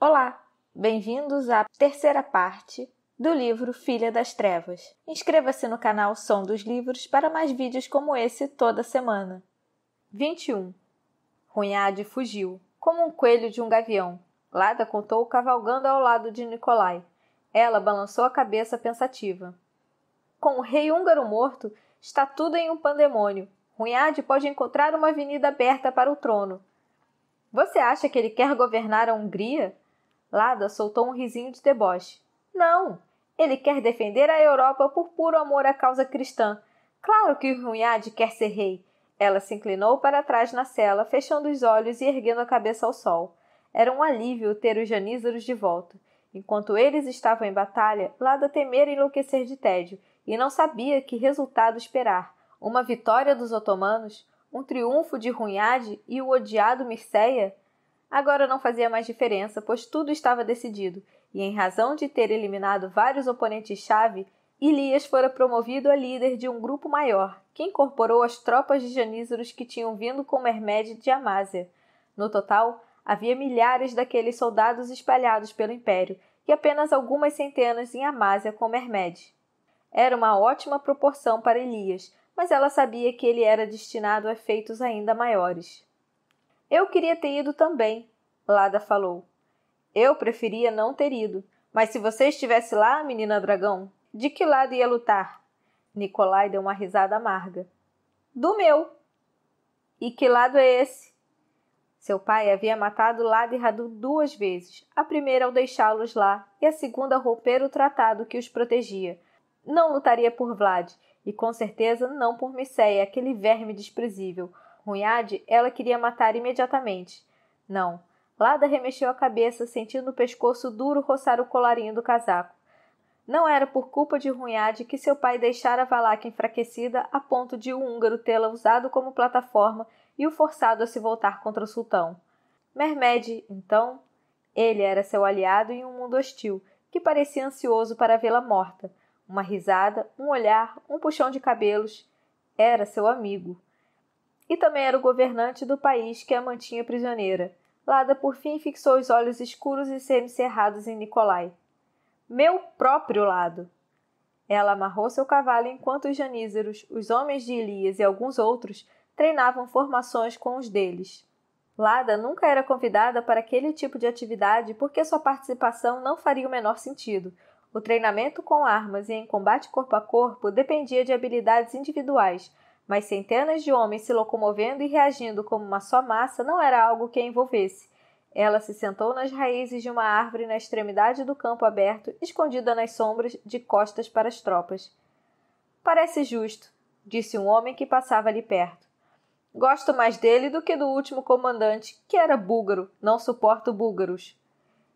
Olá, bem-vindos à terceira parte do livro Filha das Trevas. Inscreva-se no canal Som dos Livros para mais vídeos como esse toda semana. 21. Runhade fugiu, como um coelho de um gavião. Lada contou cavalgando ao lado de Nicolai. Ela balançou a cabeça pensativa. Com o rei húngaro morto, está tudo em um pandemônio. Runhade pode encontrar uma avenida aberta para o trono. Você acha que ele quer governar a Hungria? Lada soltou um risinho de deboche. Não! Ele quer defender a Europa por puro amor à causa cristã. Claro que Runhad quer ser rei. Ela se inclinou para trás na cela, fechando os olhos e erguendo a cabeça ao sol. Era um alívio ter os janízaros de volta. Enquanto eles estavam em batalha, Lada temera enlouquecer de tédio e não sabia que resultado esperar. Uma vitória dos otomanos? Um triunfo de Runhad e o odiado Mircea? agora não fazia mais diferença, pois tudo estava decidido, e em razão de ter eliminado vários oponentes-chave, Elias fora promovido a líder de um grupo maior, que incorporou as tropas de janízaros que tinham vindo com Mermed de Amásia. No total, havia milhares daqueles soldados espalhados pelo império e apenas algumas centenas em Amásia com Mermed. Era uma ótima proporção para Elias, mas ela sabia que ele era destinado a feitos ainda maiores. Eu queria ter ido também, Lada falou. Eu preferia não ter ido. Mas se você estivesse lá, menina dragão, de que lado ia lutar? Nicolai deu uma risada amarga. Do meu. E que lado é esse? Seu pai havia matado Lada e Radu duas vezes, a primeira ao deixá-los lá e a segunda ao romper o tratado que os protegia. Não lutaria por Vlad e com certeza não por Miceia, aquele verme desprezível, Runhade, ah, ela queria matar imediatamente. Não. Lada remexeu a cabeça, sentindo o pescoço duro roçar o colarinho do casaco. Não era por culpa de Runhade ah, que seu pai deixara Valak enfraquecida a ponto de o húngaro tê-la usado como plataforma e o forçado a se voltar contra o sultão. Mermed, então, ele era seu aliado em um mundo hostil, que parecia ansioso para vê-la morta. Uma risada, um olhar, um puxão de cabelos. Era seu amigo e também era o governante do país que a mantinha prisioneira. Lada por fim fixou os olhos escuros e semicerrados em Nicolai. Meu próprio lado! Ela amarrou seu cavalo enquanto os janízaros, os homens de Elias e alguns outros treinavam formações com os deles. Lada nunca era convidada para aquele tipo de atividade porque sua participação não faria o menor sentido. O treinamento com armas e em combate corpo a corpo dependia de habilidades individuais, mas centenas de homens se locomovendo e reagindo como uma só massa não era algo que a envolvesse. Ela se sentou nas raízes de uma árvore na extremidade do campo aberto, escondida nas sombras, de costas para as tropas. Parece justo, disse um homem que passava ali perto. Gosto mais dele do que do último comandante, que era búlgaro, não suporto búlgaros.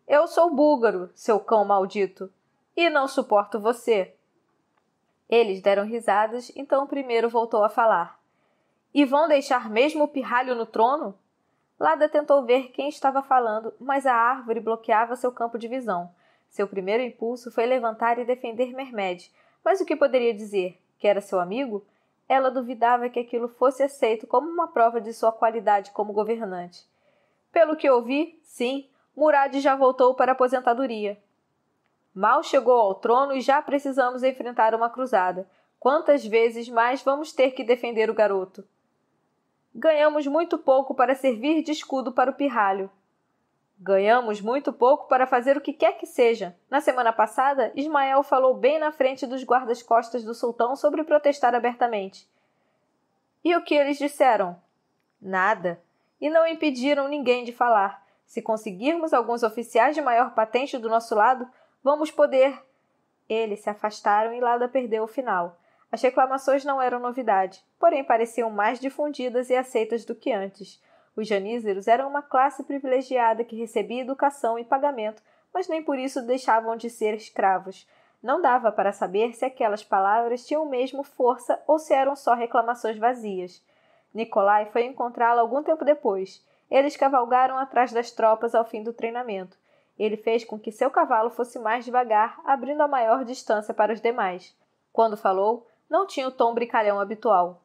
Eu sou búlgaro, seu cão maldito, e não suporto você. Eles deram risadas, então o primeiro voltou a falar. E vão deixar mesmo o pirralho no trono? Lada tentou ver quem estava falando, mas a árvore bloqueava seu campo de visão. Seu primeiro impulso foi levantar e defender Mermed, mas o que poderia dizer? Que era seu amigo? Ela duvidava que aquilo fosse aceito como uma prova de sua qualidade como governante. Pelo que ouvi, sim, Murad já voltou para a aposentadoria. Mal chegou ao trono e já precisamos enfrentar uma cruzada. Quantas vezes mais vamos ter que defender o garoto? Ganhamos muito pouco para servir de escudo para o pirralho. Ganhamos muito pouco para fazer o que quer que seja. Na semana passada, Ismael falou bem na frente dos guardas-costas do sultão sobre protestar abertamente. E o que eles disseram? Nada. E não impediram ninguém de falar. Se conseguirmos alguns oficiais de maior patente do nosso lado, Vamos poder! Eles se afastaram e Lada perdeu o final. As reclamações não eram novidade, porém pareciam mais difundidas e aceitas do que antes. Os janízaros eram uma classe privilegiada que recebia educação e pagamento, mas nem por isso deixavam de ser escravos. Não dava para saber se aquelas palavras tinham mesmo força ou se eram só reclamações vazias. Nicolai foi encontrá-la algum tempo depois. Eles cavalgaram atrás das tropas ao fim do treinamento. Ele fez com que seu cavalo fosse mais devagar, abrindo a maior distância para os demais. Quando falou, não tinha o tom brincalhão habitual.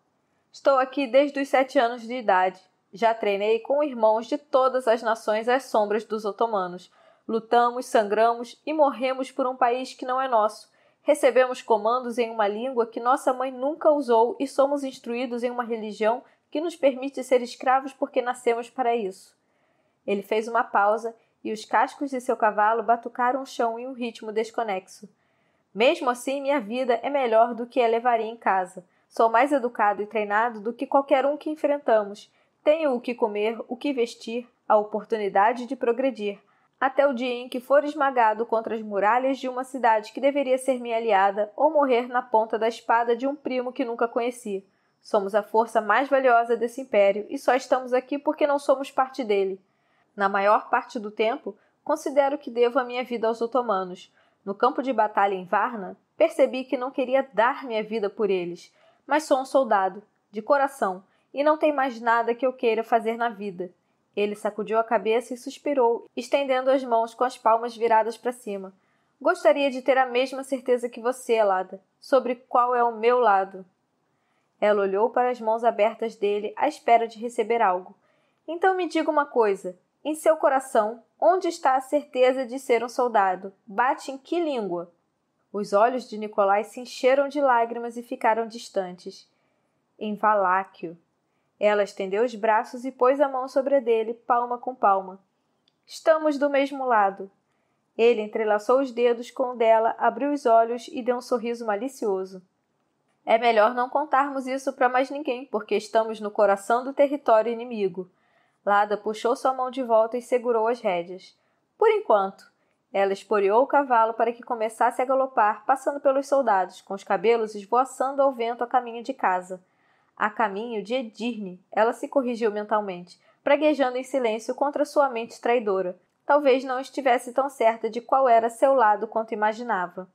Estou aqui desde os sete anos de idade. Já treinei com irmãos de todas as nações às sombras dos otomanos. Lutamos, sangramos e morremos por um país que não é nosso. Recebemos comandos em uma língua que nossa mãe nunca usou e somos instruídos em uma religião que nos permite ser escravos porque nascemos para isso. Ele fez uma pausa e os cascos de seu cavalo batucaram o chão em um ritmo desconexo. Mesmo assim, minha vida é melhor do que a levaria em casa. Sou mais educado e treinado do que qualquer um que enfrentamos. Tenho o que comer, o que vestir, a oportunidade de progredir, até o dia em que for esmagado contra as muralhas de uma cidade que deveria ser minha aliada ou morrer na ponta da espada de um primo que nunca conheci. Somos a força mais valiosa desse império e só estamos aqui porque não somos parte dele na maior parte do tempo, considero que devo a minha vida aos otomanos. No campo de batalha em Varna, percebi que não queria dar minha vida por eles, mas sou um soldado, de coração, e não tem mais nada que eu queira fazer na vida. Ele sacudiu a cabeça e suspirou, estendendo as mãos com as palmas viradas para cima. Gostaria de ter a mesma certeza que você, Elada, sobre qual é o meu lado. Ela olhou para as mãos abertas dele à espera de receber algo. Então me diga uma coisa: em seu coração, onde está a certeza de ser um soldado? Bate em que língua? Os olhos de Nicolai se encheram de lágrimas e ficaram distantes. Em Valáquio. Ela estendeu os braços e pôs a mão sobre a dele, palma com palma. Estamos do mesmo lado. Ele entrelaçou os dedos com o dela, abriu os olhos e deu um sorriso malicioso. É melhor não contarmos isso para mais ninguém, porque estamos no coração do território inimigo. Lada puxou sua mão de volta e segurou as rédeas. Por enquanto. Ela esporeou o cavalo para que começasse a galopar, passando pelos soldados, com os cabelos esvoaçando ao vento a caminho de casa. A caminho de Edirne, ela se corrigiu mentalmente, praguejando em silêncio contra sua mente traidora. Talvez não estivesse tão certa de qual era seu lado quanto imaginava.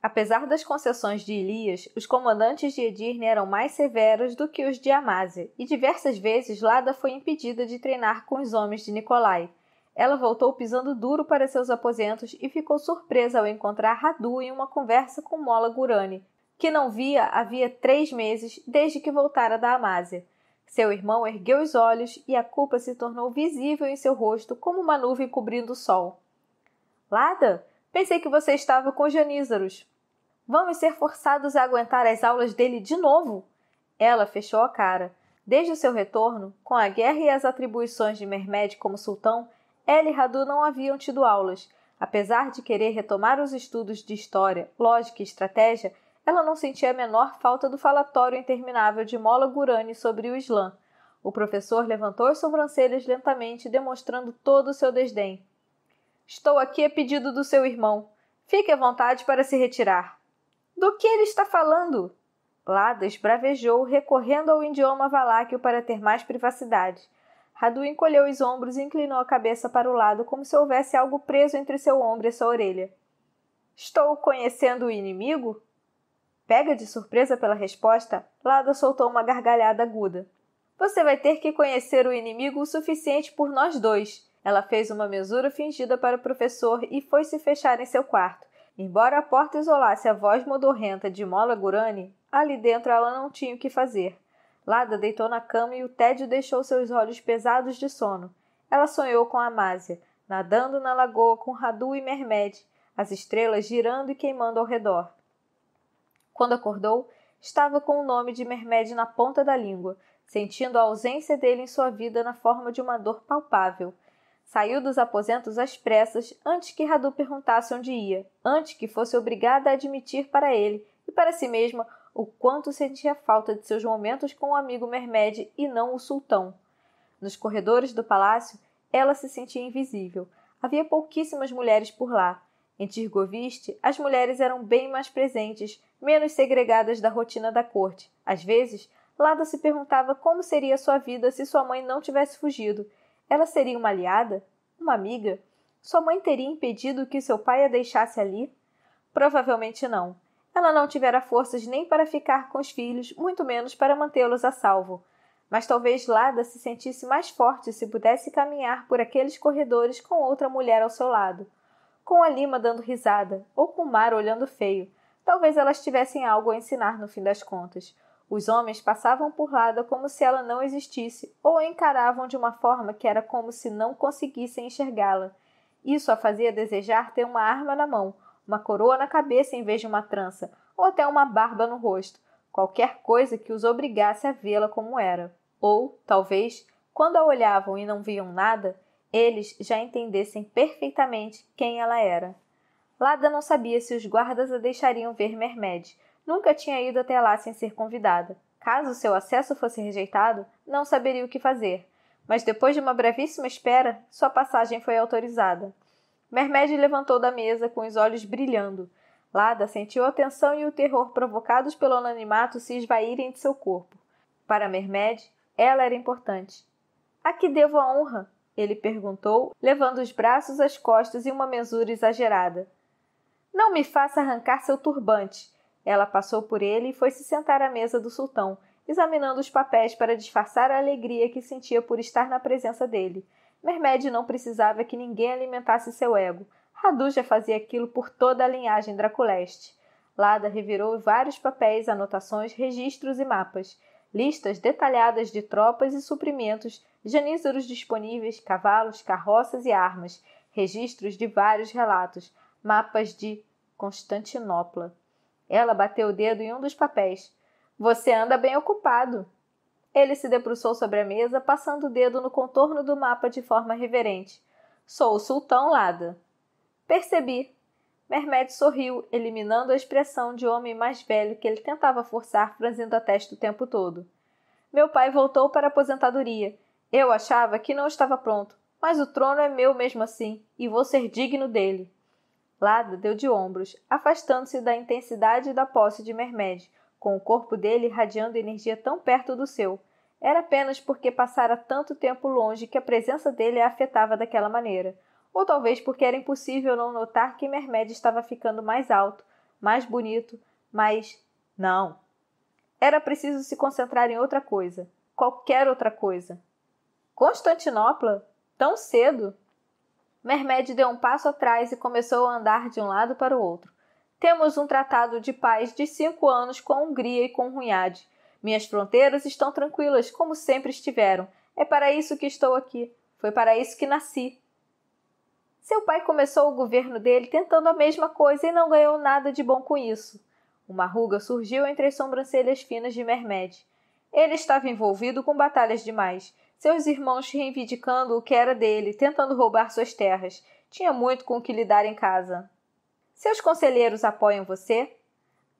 Apesar das concessões de Elias, os comandantes de Edirne eram mais severos do que os de Amásia, e diversas vezes Lada foi impedida de treinar com os homens de Nicolai. Ela voltou pisando duro para seus aposentos e ficou surpresa ao encontrar Radu em uma conversa com Mola Gurani, que não via havia três meses desde que voltara da Amásia. Seu irmão ergueu os olhos e a culpa se tornou visível em seu rosto como uma nuvem cobrindo o sol. Lada, Pensei que você estava com Janízaros. Vamos ser forçados a aguentar as aulas dele de novo? Ela fechou a cara. Desde o seu retorno, com a guerra e as atribuições de Mermed como sultão, ela e Radu não haviam tido aulas. Apesar de querer retomar os estudos de história, lógica e estratégia, ela não sentia a menor falta do falatório interminável de Mola Gurani sobre o Islã. O professor levantou as sobrancelhas lentamente, demonstrando todo o seu desdém. Estou aqui a pedido do seu irmão. Fique à vontade para se retirar. Do que ele está falando? Ladas bravejou, recorrendo ao idioma valáquio para ter mais privacidade. Radu encolheu os ombros e inclinou a cabeça para o lado, como se houvesse algo preso entre seu ombro e sua orelha. Estou conhecendo o inimigo? Pega de surpresa pela resposta, Lada soltou uma gargalhada aguda. Você vai ter que conhecer o inimigo o suficiente por nós dois. Ela fez uma mesura fingida para o professor e foi se fechar em seu quarto. Embora a porta isolasse a voz modorrenta de Mola Gurani, ali dentro ela não tinha o que fazer. Lada deitou na cama e o tédio deixou seus olhos pesados de sono. Ela sonhou com Amásia, nadando na lagoa com Radu e Mermed, as estrelas girando e queimando ao redor. Quando acordou, estava com o nome de Mermed na ponta da língua, sentindo a ausência dele em sua vida na forma de uma dor palpável – Saiu dos aposentos às pressas, antes que Radu perguntasse onde ia, antes que fosse obrigada a admitir para ele e para si mesma o quanto sentia falta de seus momentos com o amigo Mermed e não o sultão. Nos corredores do palácio, ela se sentia invisível. Havia pouquíssimas mulheres por lá. Em Tirgoviste, as mulheres eram bem mais presentes, menos segregadas da rotina da corte. Às vezes, Lada se perguntava como seria sua vida se sua mãe não tivesse fugido ela seria uma aliada? Uma amiga? Sua mãe teria impedido que seu pai a deixasse ali? Provavelmente não. Ela não tivera forças nem para ficar com os filhos, muito menos para mantê-los a salvo. Mas talvez Lada se sentisse mais forte se pudesse caminhar por aqueles corredores com outra mulher ao seu lado. Com a Lima dando risada, ou com o mar olhando feio. Talvez elas tivessem algo a ensinar no fim das contas. Os homens passavam por Lada como se ela não existisse ou a encaravam de uma forma que era como se não conseguissem enxergá-la. Isso a fazia desejar ter uma arma na mão, uma coroa na cabeça em vez de uma trança, ou até uma barba no rosto, qualquer coisa que os obrigasse a vê-la como era. Ou, talvez, quando a olhavam e não viam nada, eles já entendessem perfeitamente quem ela era. Lada não sabia se os guardas a deixariam ver Mermede nunca tinha ido até lá sem ser convidada. Caso seu acesso fosse rejeitado, não saberia o que fazer. Mas depois de uma brevíssima espera, sua passagem foi autorizada. Mermed levantou da mesa com os olhos brilhando. Lada sentiu a tensão e o terror provocados pelo anonimato se esvaírem de seu corpo. Para Mermed, ela era importante. A que devo a honra? Ele perguntou, levando os braços às costas e uma mesura exagerada. Não me faça arrancar seu turbante. Ela passou por ele e foi se sentar à mesa do sultão, examinando os papéis para disfarçar a alegria que sentia por estar na presença dele. Mermed não precisava que ninguém alimentasse seu ego. Radu já fazia aquilo por toda a linhagem Draculeste. Lada revirou vários papéis, anotações, registros e mapas, listas detalhadas de tropas e suprimentos, janízaros disponíveis, cavalos, carroças e armas, registros de vários relatos, mapas de Constantinopla. Ela bateu o dedo em um dos papéis. Você anda bem ocupado. Ele se debruçou sobre a mesa, passando o dedo no contorno do mapa de forma reverente. Sou o Sultão Lada. Percebi. Mermed sorriu, eliminando a expressão de homem mais velho que ele tentava forçar, franzindo a testa o tempo todo. Meu pai voltou para a aposentadoria. Eu achava que não estava pronto, mas o trono é meu mesmo assim, e vou ser digno dele. Lada deu de ombros, afastando-se da intensidade da posse de Mermed, com o corpo dele irradiando energia tão perto do seu. Era apenas porque passara tanto tempo longe que a presença dele a afetava daquela maneira. Ou talvez porque era impossível não notar que Mermed estava ficando mais alto, mais bonito, mais. Não. Era preciso se concentrar em outra coisa. Qualquer outra coisa. Constantinopla? Tão cedo? Mermed deu um passo atrás e começou a andar de um lado para o outro. Temos um tratado de paz de cinco anos com a Hungria e com Runhade. Minhas fronteiras estão tranquilas, como sempre estiveram. É para isso que estou aqui. Foi para isso que nasci. Seu pai começou o governo dele tentando a mesma coisa e não ganhou nada de bom com isso. Uma ruga surgiu entre as sobrancelhas finas de Mermed. Ele estava envolvido com batalhas demais seus irmãos reivindicando o que era dele, tentando roubar suas terras. Tinha muito com o que lidar em casa. Seus conselheiros apoiam você?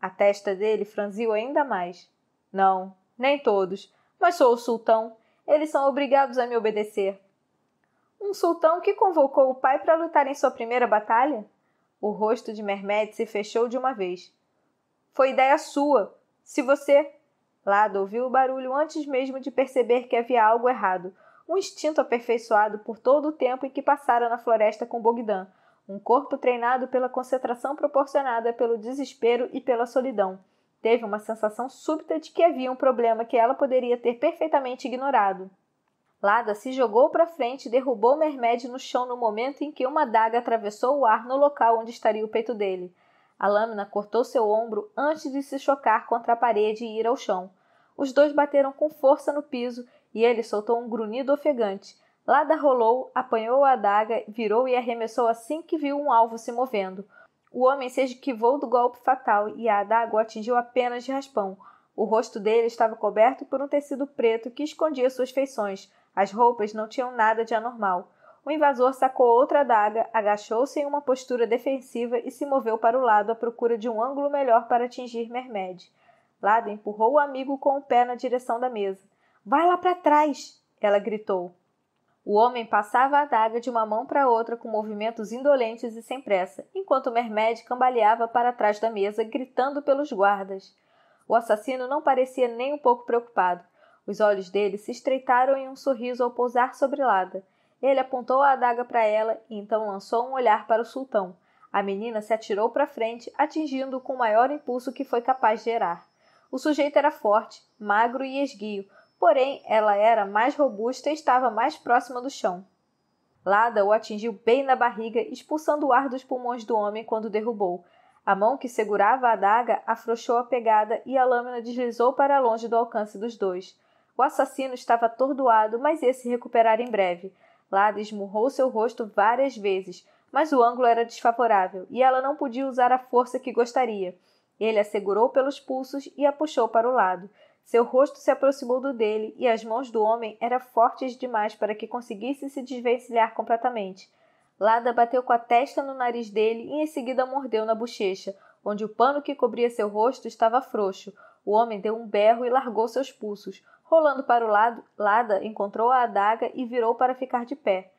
A testa dele franziu ainda mais. Não, nem todos, mas sou o sultão. Eles são obrigados a me obedecer. Um sultão que convocou o pai para lutar em sua primeira batalha? O rosto de Mermed se fechou de uma vez. Foi ideia sua. Se você Lado ouviu o barulho antes mesmo de perceber que havia algo errado. Um instinto aperfeiçoado por todo o tempo em que passara na floresta com Bogdan. Um corpo treinado pela concentração proporcionada pelo desespero e pela solidão. Teve uma sensação súbita de que havia um problema que ela poderia ter perfeitamente ignorado. Lada se jogou para frente e derrubou Mermed no chão no momento em que uma daga atravessou o ar no local onde estaria o peito dele. A lâmina cortou seu ombro antes de se chocar contra a parede e ir ao chão. Os dois bateram com força no piso e ele soltou um grunhido ofegante. Lada rolou, apanhou a adaga, virou e arremessou assim que viu um alvo se movendo. O homem se esquivou do golpe fatal e a adaga o atingiu apenas de raspão. O rosto dele estava coberto por um tecido preto que escondia suas feições. As roupas não tinham nada de anormal. O invasor sacou outra adaga, agachou-se em uma postura defensiva e se moveu para o lado à procura de um ângulo melhor para atingir Mermed. Lada empurrou o amigo com o pé na direção da mesa. Vai lá para trás! Ela gritou. O homem passava a adaga de uma mão para outra com movimentos indolentes e sem pressa, enquanto Mermed cambaleava para trás da mesa, gritando pelos guardas. O assassino não parecia nem um pouco preocupado. Os olhos dele se estreitaram em um sorriso ao pousar sobre Lada. Ele apontou a adaga para ela e então lançou um olhar para o sultão. A menina se atirou para frente, atingindo-o com o maior impulso que foi capaz de gerar. O sujeito era forte, magro e esguio, porém ela era mais robusta e estava mais próxima do chão. Lada o atingiu bem na barriga, expulsando o ar dos pulmões do homem quando derrubou. A mão que segurava a adaga afrouxou a pegada e a lâmina deslizou para longe do alcance dos dois. O assassino estava atordoado, mas esse se recuperar em breve. Lada esmurrou seu rosto várias vezes, mas o ângulo era desfavorável e ela não podia usar a força que gostaria. Ele a segurou pelos pulsos e a puxou para o lado. Seu rosto se aproximou do dele e as mãos do homem eram fortes demais para que conseguisse se desvencilhar completamente. Lada bateu com a testa no nariz dele e em seguida mordeu na bochecha, onde o pano que cobria seu rosto estava frouxo. O homem deu um berro e largou seus pulsos. Rolando para o lado, Lada encontrou a adaga e virou para ficar de pé.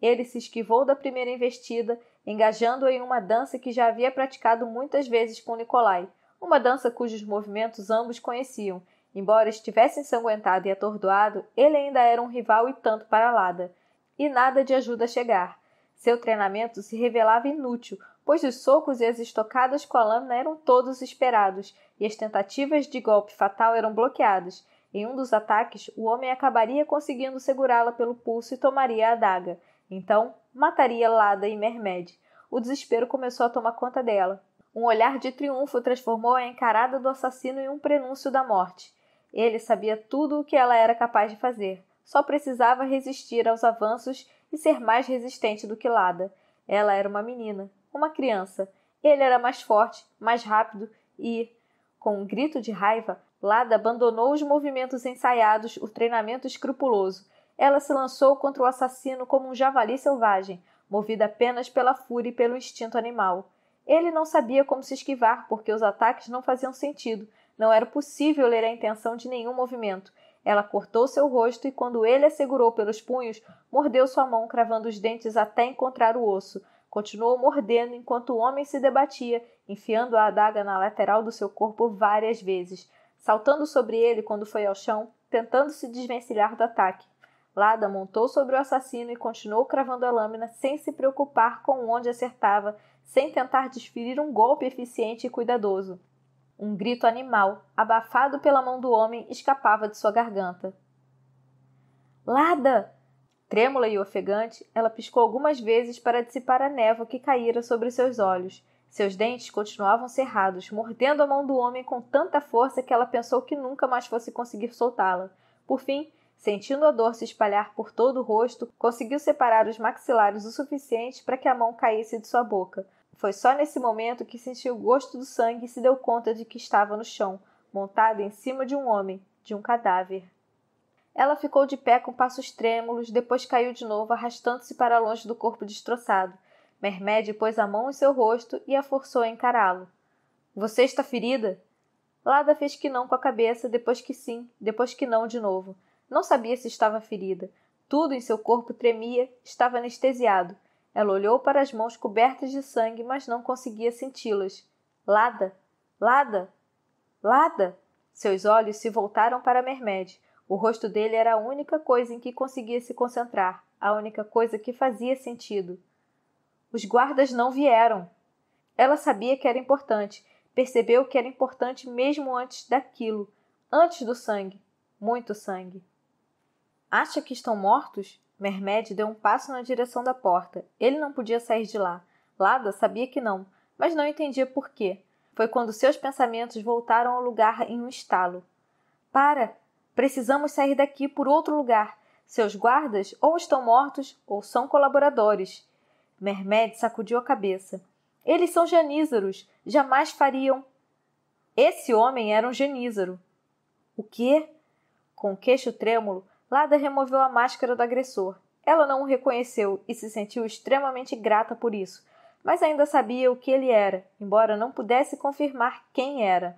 Ele se esquivou da primeira investida engajando-a em uma dança que já havia praticado muitas vezes com Nicolai, uma dança cujos movimentos ambos conheciam. Embora estivesse ensanguentado e atordoado, ele ainda era um rival e tanto para Lada, e nada de ajuda a chegar. Seu treinamento se revelava inútil, pois os socos e as estocadas com a lâmina eram todos esperados, e as tentativas de golpe fatal eram bloqueadas. Em um dos ataques, o homem acabaria conseguindo segurá-la pelo pulso e tomaria a adaga. Então, mataria Lada e Mermed. O desespero começou a tomar conta dela. Um olhar de triunfo transformou a encarada do assassino em um prenúncio da morte. Ele sabia tudo o que ela era capaz de fazer. Só precisava resistir aos avanços e ser mais resistente do que Lada. Ela era uma menina, uma criança. Ele era mais forte, mais rápido e, com um grito de raiva, Lada abandonou os movimentos ensaiados, o treinamento escrupuloso ela se lançou contra o assassino como um javali selvagem, movida apenas pela fúria e pelo instinto animal. Ele não sabia como se esquivar, porque os ataques não faziam sentido, não era possível ler a intenção de nenhum movimento. Ela cortou seu rosto e, quando ele a segurou pelos punhos, mordeu sua mão, cravando os dentes até encontrar o osso. Continuou mordendo enquanto o homem se debatia, enfiando a adaga na lateral do seu corpo várias vezes, saltando sobre ele quando foi ao chão, tentando se desvencilhar do ataque. Lada montou sobre o assassino e continuou cravando a lâmina sem se preocupar com onde acertava, sem tentar desferir um golpe eficiente e cuidadoso. Um grito animal, abafado pela mão do homem, escapava de sua garganta. Lada! Trêmula e ofegante, ela piscou algumas vezes para dissipar a névoa que caíra sobre seus olhos. Seus dentes continuavam cerrados, mordendo a mão do homem com tanta força que ela pensou que nunca mais fosse conseguir soltá-la. Por fim, Sentindo a dor se espalhar por todo o rosto, conseguiu separar os maxilares o suficiente para que a mão caísse de sua boca. Foi só nesse momento que sentiu o gosto do sangue e se deu conta de que estava no chão, montado em cima de um homem, de um cadáver. Ela ficou de pé com passos trêmulos, depois caiu de novo, arrastando-se para longe do corpo destroçado. Mermed pôs a mão em seu rosto e a forçou a encará-lo. Você está ferida? Lada fez que não com a cabeça, depois que sim, depois que não de novo. Não sabia se estava ferida. Tudo em seu corpo tremia, estava anestesiado. Ela olhou para as mãos cobertas de sangue, mas não conseguia senti-las. Lada! Lada! Lada! Seus olhos se voltaram para Mermed. O rosto dele era a única coisa em que conseguia se concentrar, a única coisa que fazia sentido. Os guardas não vieram. Ela sabia que era importante, percebeu que era importante mesmo antes daquilo, antes do sangue, muito sangue. Acha que estão mortos? Mermed deu um passo na direção da porta. Ele não podia sair de lá. Lada sabia que não, mas não entendia por quê. Foi quando seus pensamentos voltaram ao lugar em um estalo. Para! Precisamos sair daqui por outro lugar. Seus guardas ou estão mortos ou são colaboradores. Mermed sacudiu a cabeça. Eles são genízaros. Jamais fariam. Esse homem era um genízaro. O quê? Com o queixo trêmulo, Lada removeu a máscara do agressor. Ela não o reconheceu e se sentiu extremamente grata por isso, mas ainda sabia o que ele era, embora não pudesse confirmar quem era.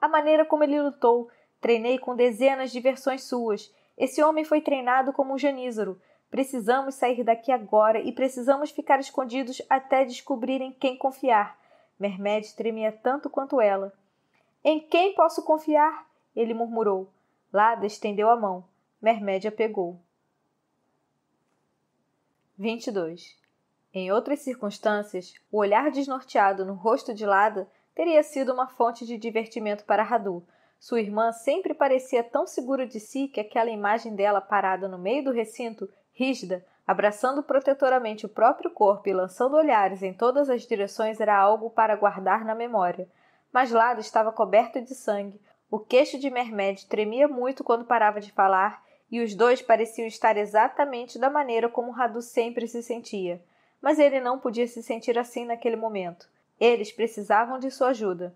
A maneira como ele lutou, treinei com dezenas de versões suas. Esse homem foi treinado como um janízaro. Precisamos sair daqui agora e precisamos ficar escondidos até descobrirem quem confiar. Mermed tremia tanto quanto ela. Em quem posso confiar? Ele murmurou. Lada estendeu a mão. Mermédia pegou. 22. Em outras circunstâncias, o olhar desnorteado no rosto de Lada teria sido uma fonte de divertimento para Radu. Sua irmã sempre parecia tão segura de si que aquela imagem dela parada no meio do recinto, rígida, abraçando protetoramente o próprio corpo e lançando olhares em todas as direções era algo para guardar na memória. Mas Lada estava coberto de sangue. O queixo de Mermed tremia muito quando parava de falar e os dois pareciam estar exatamente da maneira como Radu sempre se sentia. Mas ele não podia se sentir assim naquele momento. Eles precisavam de sua ajuda.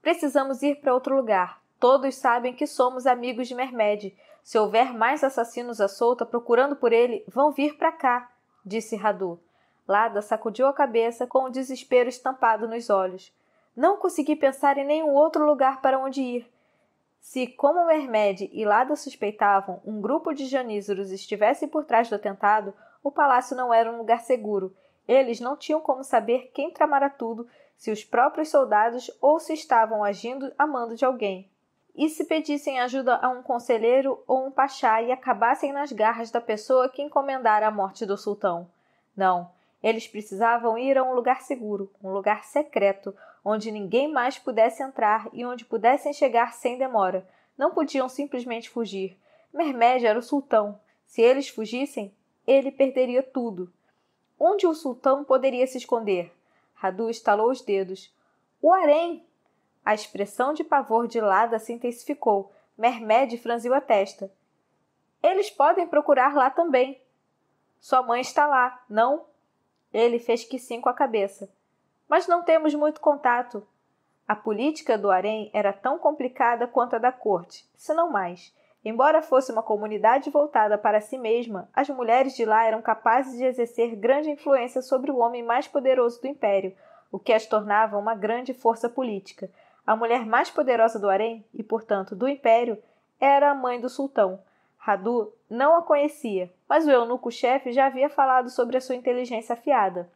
Precisamos ir para outro lugar. Todos sabem que somos amigos de Mermed. Se houver mais assassinos à solta procurando por ele, vão vir para cá, disse Radu. Lada sacudiu a cabeça com o um desespero estampado nos olhos. Não consegui pensar em nenhum outro lugar para onde ir. Se, como Mermed e Lada suspeitavam, um grupo de janízaros estivesse por trás do atentado, o palácio não era um lugar seguro. Eles não tinham como saber quem tramara tudo, se os próprios soldados ou se estavam agindo a mando de alguém. E se pedissem ajuda a um conselheiro ou um pachá e acabassem nas garras da pessoa que encomendara a morte do sultão? Não. Eles precisavam ir a um lugar seguro, um lugar secreto, onde ninguém mais pudesse entrar e onde pudessem chegar sem demora. Não podiam simplesmente fugir. Mermed era o sultão. Se eles fugissem, ele perderia tudo. Onde o sultão poderia se esconder? Radu estalou os dedos. O harém! A expressão de pavor de Lada se intensificou. Mermed franziu a testa. Eles podem procurar lá também. Sua mãe está lá, não? Ele fez que sim com a cabeça mas não temos muito contato. A política do harém era tão complicada quanto a da corte, se não mais. Embora fosse uma comunidade voltada para si mesma, as mulheres de lá eram capazes de exercer grande influência sobre o homem mais poderoso do império, o que as tornava uma grande força política. A mulher mais poderosa do harém, e portanto do império, era a mãe do sultão. Radu não a conhecia, mas o eunuco-chefe já havia falado sobre a sua inteligência afiada.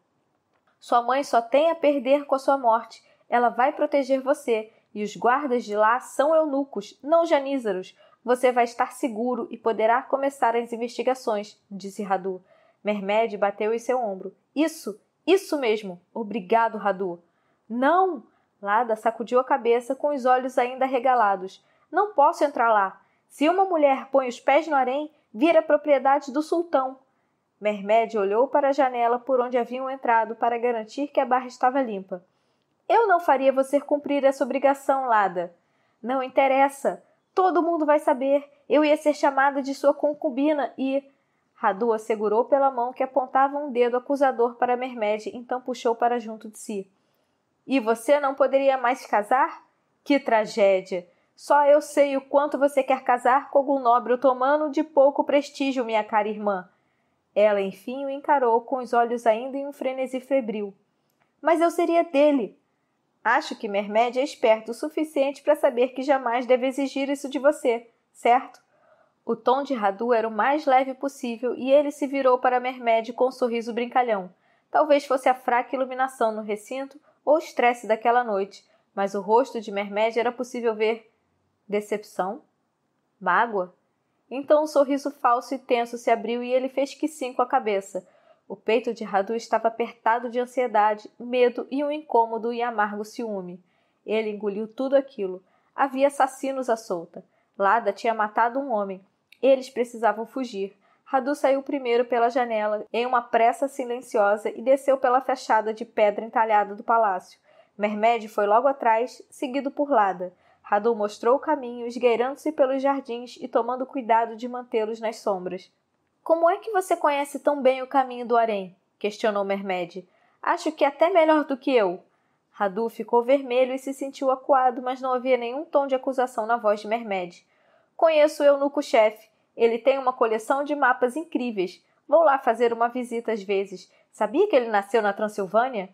Sua mãe só tem a perder com a sua morte. Ela vai proteger você. E os guardas de lá são eunucos, não janízaros. Você vai estar seguro e poderá começar as investigações, disse Radu. Mermed bateu em seu ombro. Isso, isso mesmo. Obrigado, Radu. Não! Lada sacudiu a cabeça com os olhos ainda regalados. Não posso entrar lá. Se uma mulher põe os pés no harém, vira propriedade do sultão. Mermed olhou para a janela por onde haviam entrado para garantir que a barra estava limpa. Eu não faria você cumprir essa obrigação, Lada. Não interessa. Todo mundo vai saber. Eu ia ser chamada de sua concubina e. Radu segurou pela mão que apontava um dedo acusador para Mermed, então puxou para junto de si. E você não poderia mais casar? Que tragédia! Só eu sei o quanto você quer casar com algum nobre otomano de pouco prestígio, minha cara irmã. Ela, enfim, o encarou com os olhos ainda em um frenesi febril. Mas eu seria dele. Acho que Mermédia é esperto o suficiente para saber que jamais deve exigir isso de você, certo? O tom de Radu era o mais leve possível e ele se virou para Mermédia com um sorriso brincalhão. Talvez fosse a fraca iluminação no recinto ou o estresse daquela noite, mas o rosto de Mermédia era possível ver decepção, mágoa, então um sorriso falso e tenso se abriu e ele fez que sim com a cabeça. O peito de Radu estava apertado de ansiedade, medo e um incômodo e amargo ciúme. Ele engoliu tudo aquilo. Havia assassinos à solta. Lada tinha matado um homem. Eles precisavam fugir. Radu saiu primeiro pela janela, em uma pressa silenciosa, e desceu pela fachada de pedra entalhada do palácio. Mermed foi logo atrás, seguido por Lada. Radu mostrou o caminho, esgueirando-se pelos jardins e tomando cuidado de mantê-los nas sombras. Como é que você conhece tão bem o caminho do harém? questionou Mermed. Acho que é até melhor do que eu. Radu ficou vermelho e se sentiu acuado, mas não havia nenhum tom de acusação na voz de Mermed. Conheço o eunuco-chefe. Ele tem uma coleção de mapas incríveis. Vou lá fazer uma visita às vezes. Sabia que ele nasceu na Transilvânia?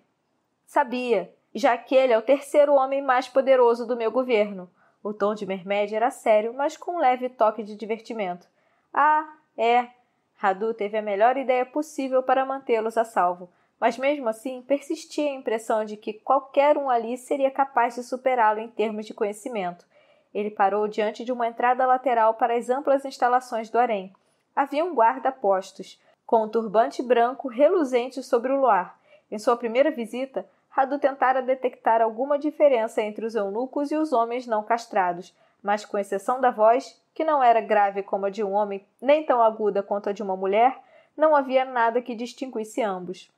Sabia já que ele é o terceiro homem mais poderoso do meu governo. O tom de Mermed era sério, mas com um leve toque de divertimento. Ah, é. Radu teve a melhor ideia possível para mantê-los a salvo, mas mesmo assim persistia a impressão de que qualquer um ali seria capaz de superá-lo em termos de conhecimento. Ele parou diante de uma entrada lateral para as amplas instalações do harém. Havia um guarda postos, com um turbante branco reluzente sobre o luar. Em sua primeira visita, Radu tentara detectar alguma diferença entre os eunucos e os homens não castrados, mas com exceção da voz, que não era grave como a de um homem, nem tão aguda quanto a de uma mulher, não havia nada que distinguisse ambos.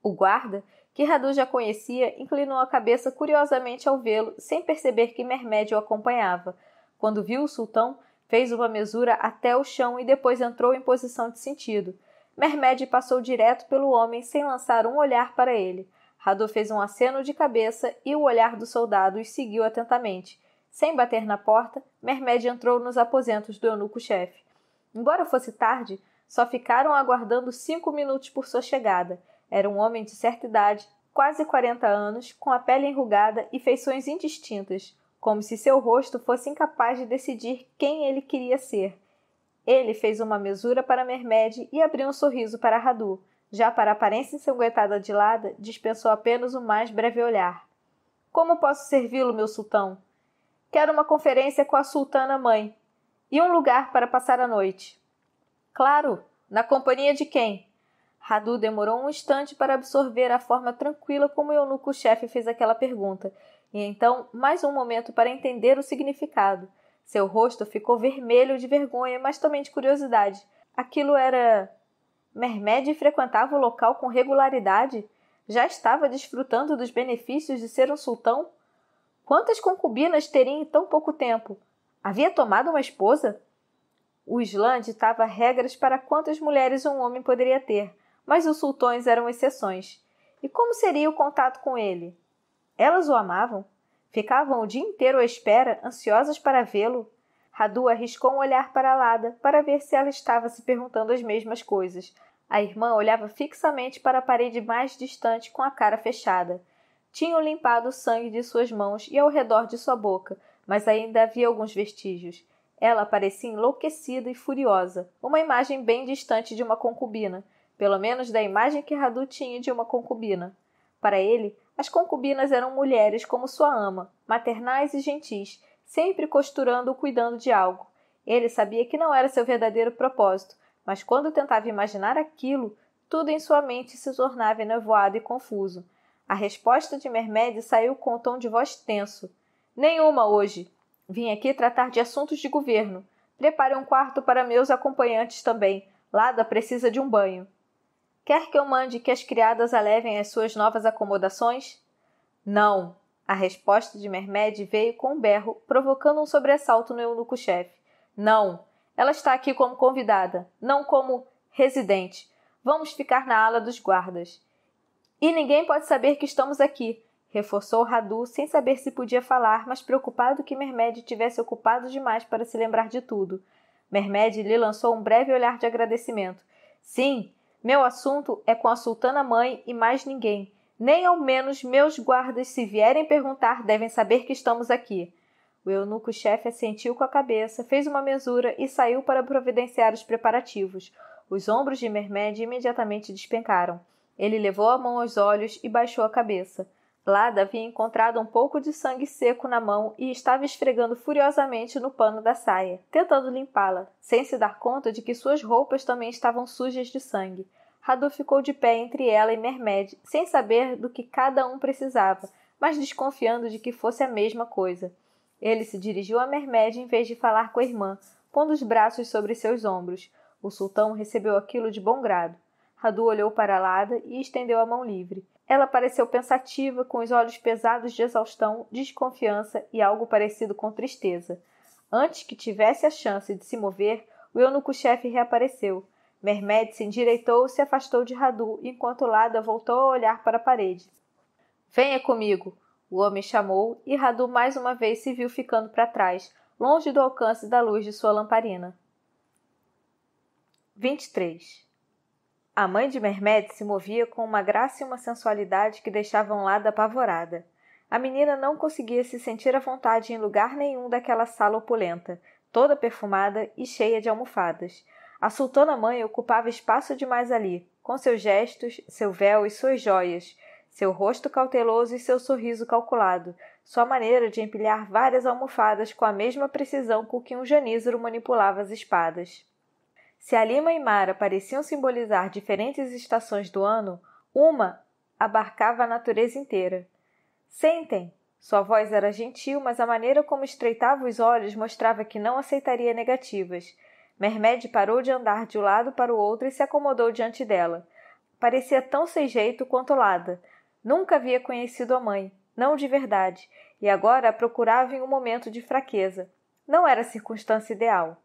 O guarda, que Radu já conhecia, inclinou a cabeça curiosamente ao vê-lo, sem perceber que Mermédio o acompanhava. Quando viu o sultão, fez uma mesura até o chão e depois entrou em posição de sentido. Mermédio passou direto pelo homem sem lançar um olhar para ele. Radu fez um aceno de cabeça e o olhar do soldado os seguiu atentamente. Sem bater na porta, Mermed entrou nos aposentos do eunuco-chefe. Embora fosse tarde, só ficaram aguardando cinco minutos por sua chegada. Era um homem de certa idade, quase 40 anos, com a pele enrugada e feições indistintas, como se seu rosto fosse incapaz de decidir quem ele queria ser. Ele fez uma mesura para Mermed e abriu um sorriso para Radu já para a aparência ensanguentada de Lada, dispensou apenas o mais breve olhar. Como posso servi-lo, meu sultão? Quero uma conferência com a sultana mãe e um lugar para passar a noite. Claro, na companhia de quem? Radu demorou um instante para absorver a forma tranquila como o eunuco-chefe fez aquela pergunta, e então mais um momento para entender o significado. Seu rosto ficou vermelho de vergonha, mas também de curiosidade. Aquilo era Mermed frequentava o local com regularidade, já estava desfrutando dos benefícios de ser um sultão. Quantas concubinas teria em tão pouco tempo? Havia tomado uma esposa? O Islã ditava regras para quantas mulheres um homem poderia ter, mas os sultões eram exceções. E como seria o contato com ele? Elas o amavam, ficavam o dia inteiro à espera, ansiosas para vê-lo, Radu arriscou um olhar para Lada para ver se ela estava se perguntando as mesmas coisas. A irmã olhava fixamente para a parede mais distante com a cara fechada. Tinham limpado o sangue de suas mãos e ao redor de sua boca, mas ainda havia alguns vestígios. Ela parecia enlouquecida e furiosa, uma imagem bem distante de uma concubina, pelo menos da imagem que Radu tinha de uma concubina. Para ele, as concubinas eram mulheres como sua ama, maternais e gentis, sempre costurando ou cuidando de algo. Ele sabia que não era seu verdadeiro propósito, mas quando tentava imaginar aquilo, tudo em sua mente se tornava enevoado e confuso. A resposta de Mermed saiu com um tom de voz tenso. Nenhuma hoje. Vim aqui tratar de assuntos de governo. Prepare um quarto para meus acompanhantes também. Lada precisa de um banho. Quer que eu mande que as criadas a levem às suas novas acomodações? Não, a resposta de Mermed veio com um berro, provocando um sobressalto no eunuco-chefe. Não, ela está aqui como convidada, não como residente. Vamos ficar na ala dos guardas. E ninguém pode saber que estamos aqui, reforçou Radu, sem saber se podia falar, mas preocupado que Mermed tivesse ocupado demais para se lembrar de tudo. Mermed lhe lançou um breve olhar de agradecimento. Sim, meu assunto é com a sultana mãe e mais ninguém. Nem ao menos meus guardas, se vierem perguntar, devem saber que estamos aqui. O eunuco-chefe assentiu com a cabeça, fez uma mesura e saiu para providenciar os preparativos. Os ombros de Mermed imediatamente despencaram. Ele levou a mão aos olhos e baixou a cabeça. Lada havia encontrado um pouco de sangue seco na mão e estava esfregando furiosamente no pano da saia, tentando limpá-la, sem se dar conta de que suas roupas também estavam sujas de sangue. Radu ficou de pé entre ela e Mermed, sem saber do que cada um precisava, mas desconfiando de que fosse a mesma coisa. Ele se dirigiu a Mermed em vez de falar com a irmã, pondo os braços sobre seus ombros. O sultão recebeu aquilo de bom grado. Radu olhou para Lada e estendeu a mão livre. Ela pareceu pensativa, com os olhos pesados de exaustão, desconfiança e algo parecido com tristeza. Antes que tivesse a chance de se mover, o eunuco-chefe reapareceu. Mermed se endireitou e se afastou de Radu, enquanto Lada voltou a olhar para a parede. Venha comigo! O homem chamou e Radu mais uma vez se viu ficando para trás, longe do alcance da luz de sua lamparina. 23. A mãe de Mermed se movia com uma graça e uma sensualidade que deixavam Lada apavorada. A menina não conseguia se sentir à vontade em lugar nenhum daquela sala opulenta, toda perfumada e cheia de almofadas. A sultana mãe ocupava espaço demais ali, com seus gestos, seu véu e suas joias, seu rosto cauteloso e seu sorriso calculado, sua maneira de empilhar várias almofadas com a mesma precisão com que um janízaro manipulava as espadas. Se a lima e mara pareciam simbolizar diferentes estações do ano, uma abarcava a natureza inteira. Sentem! Sua voz era gentil, mas a maneira como estreitava os olhos mostrava que não aceitaria negativas. Mermed parou de andar de um lado para o outro e se acomodou diante dela. Parecia tão sem jeito quanto Lada. Nunca havia conhecido a mãe, não de verdade, e agora a procurava em um momento de fraqueza. Não era a circunstância ideal.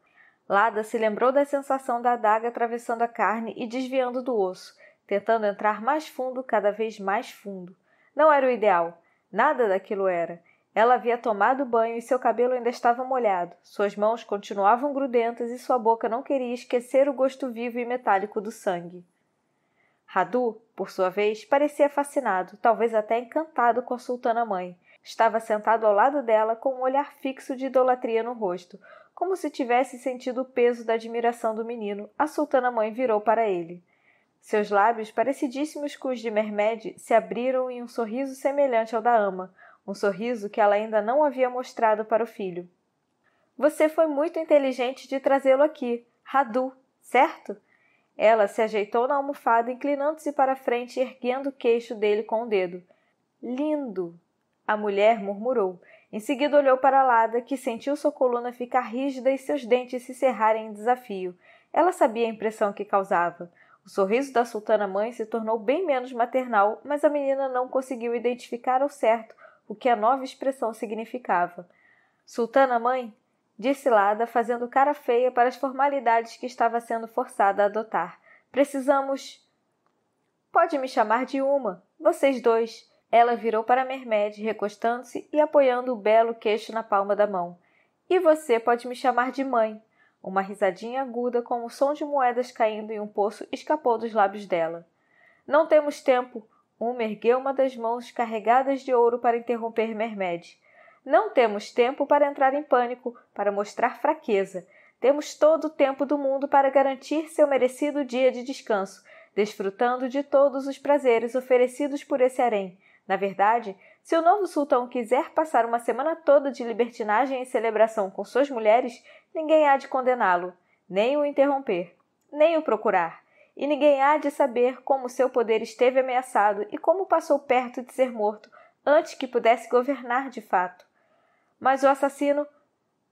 Lada se lembrou da sensação da adaga atravessando a carne e desviando do osso, tentando entrar mais fundo, cada vez mais fundo. Não era o ideal. Nada daquilo era. Ela havia tomado banho e seu cabelo ainda estava molhado. Suas mãos continuavam grudentas e sua boca não queria esquecer o gosto vivo e metálico do sangue. Radu, por sua vez, parecia fascinado, talvez até encantado com a sultana mãe. Estava sentado ao lado dela com um olhar fixo de idolatria no rosto, como se tivesse sentido o peso da admiração do menino. A sultana mãe virou para ele. Seus lábios, parecidíssimos com os de Mermed, se abriram em um sorriso semelhante ao da ama, um sorriso que ela ainda não havia mostrado para o filho. Você foi muito inteligente de trazê-lo aqui, Radu, certo? Ela se ajeitou na almofada, inclinando-se para frente e erguendo o queixo dele com o um dedo. Lindo! A mulher murmurou. Em seguida olhou para Lada, que sentiu sua coluna ficar rígida e seus dentes se cerrarem em desafio. Ela sabia a impressão que causava. O sorriso da sultana mãe se tornou bem menos maternal, mas a menina não conseguiu identificar ao certo o que a nova expressão significava. Sultana mãe? disse Lada, fazendo cara feia para as formalidades que estava sendo forçada a adotar. Precisamos. Pode me chamar de uma, vocês dois. Ela virou para Mermed, recostando-se e apoiando o belo queixo na palma da mão. E você pode me chamar de mãe. Uma risadinha aguda, como o som de moedas caindo em um poço, escapou dos lábios dela. Não temos tempo. Um ergueu uma das mãos carregadas de ouro para interromper Mermed. Não temos tempo para entrar em pânico, para mostrar fraqueza. Temos todo o tempo do mundo para garantir seu merecido dia de descanso, desfrutando de todos os prazeres oferecidos por esse harém. Na verdade, se o novo sultão quiser passar uma semana toda de libertinagem e celebração com suas mulheres, ninguém há de condená-lo, nem o interromper, nem o procurar e ninguém há de saber como seu poder esteve ameaçado e como passou perto de ser morto antes que pudesse governar de fato. Mas o assassino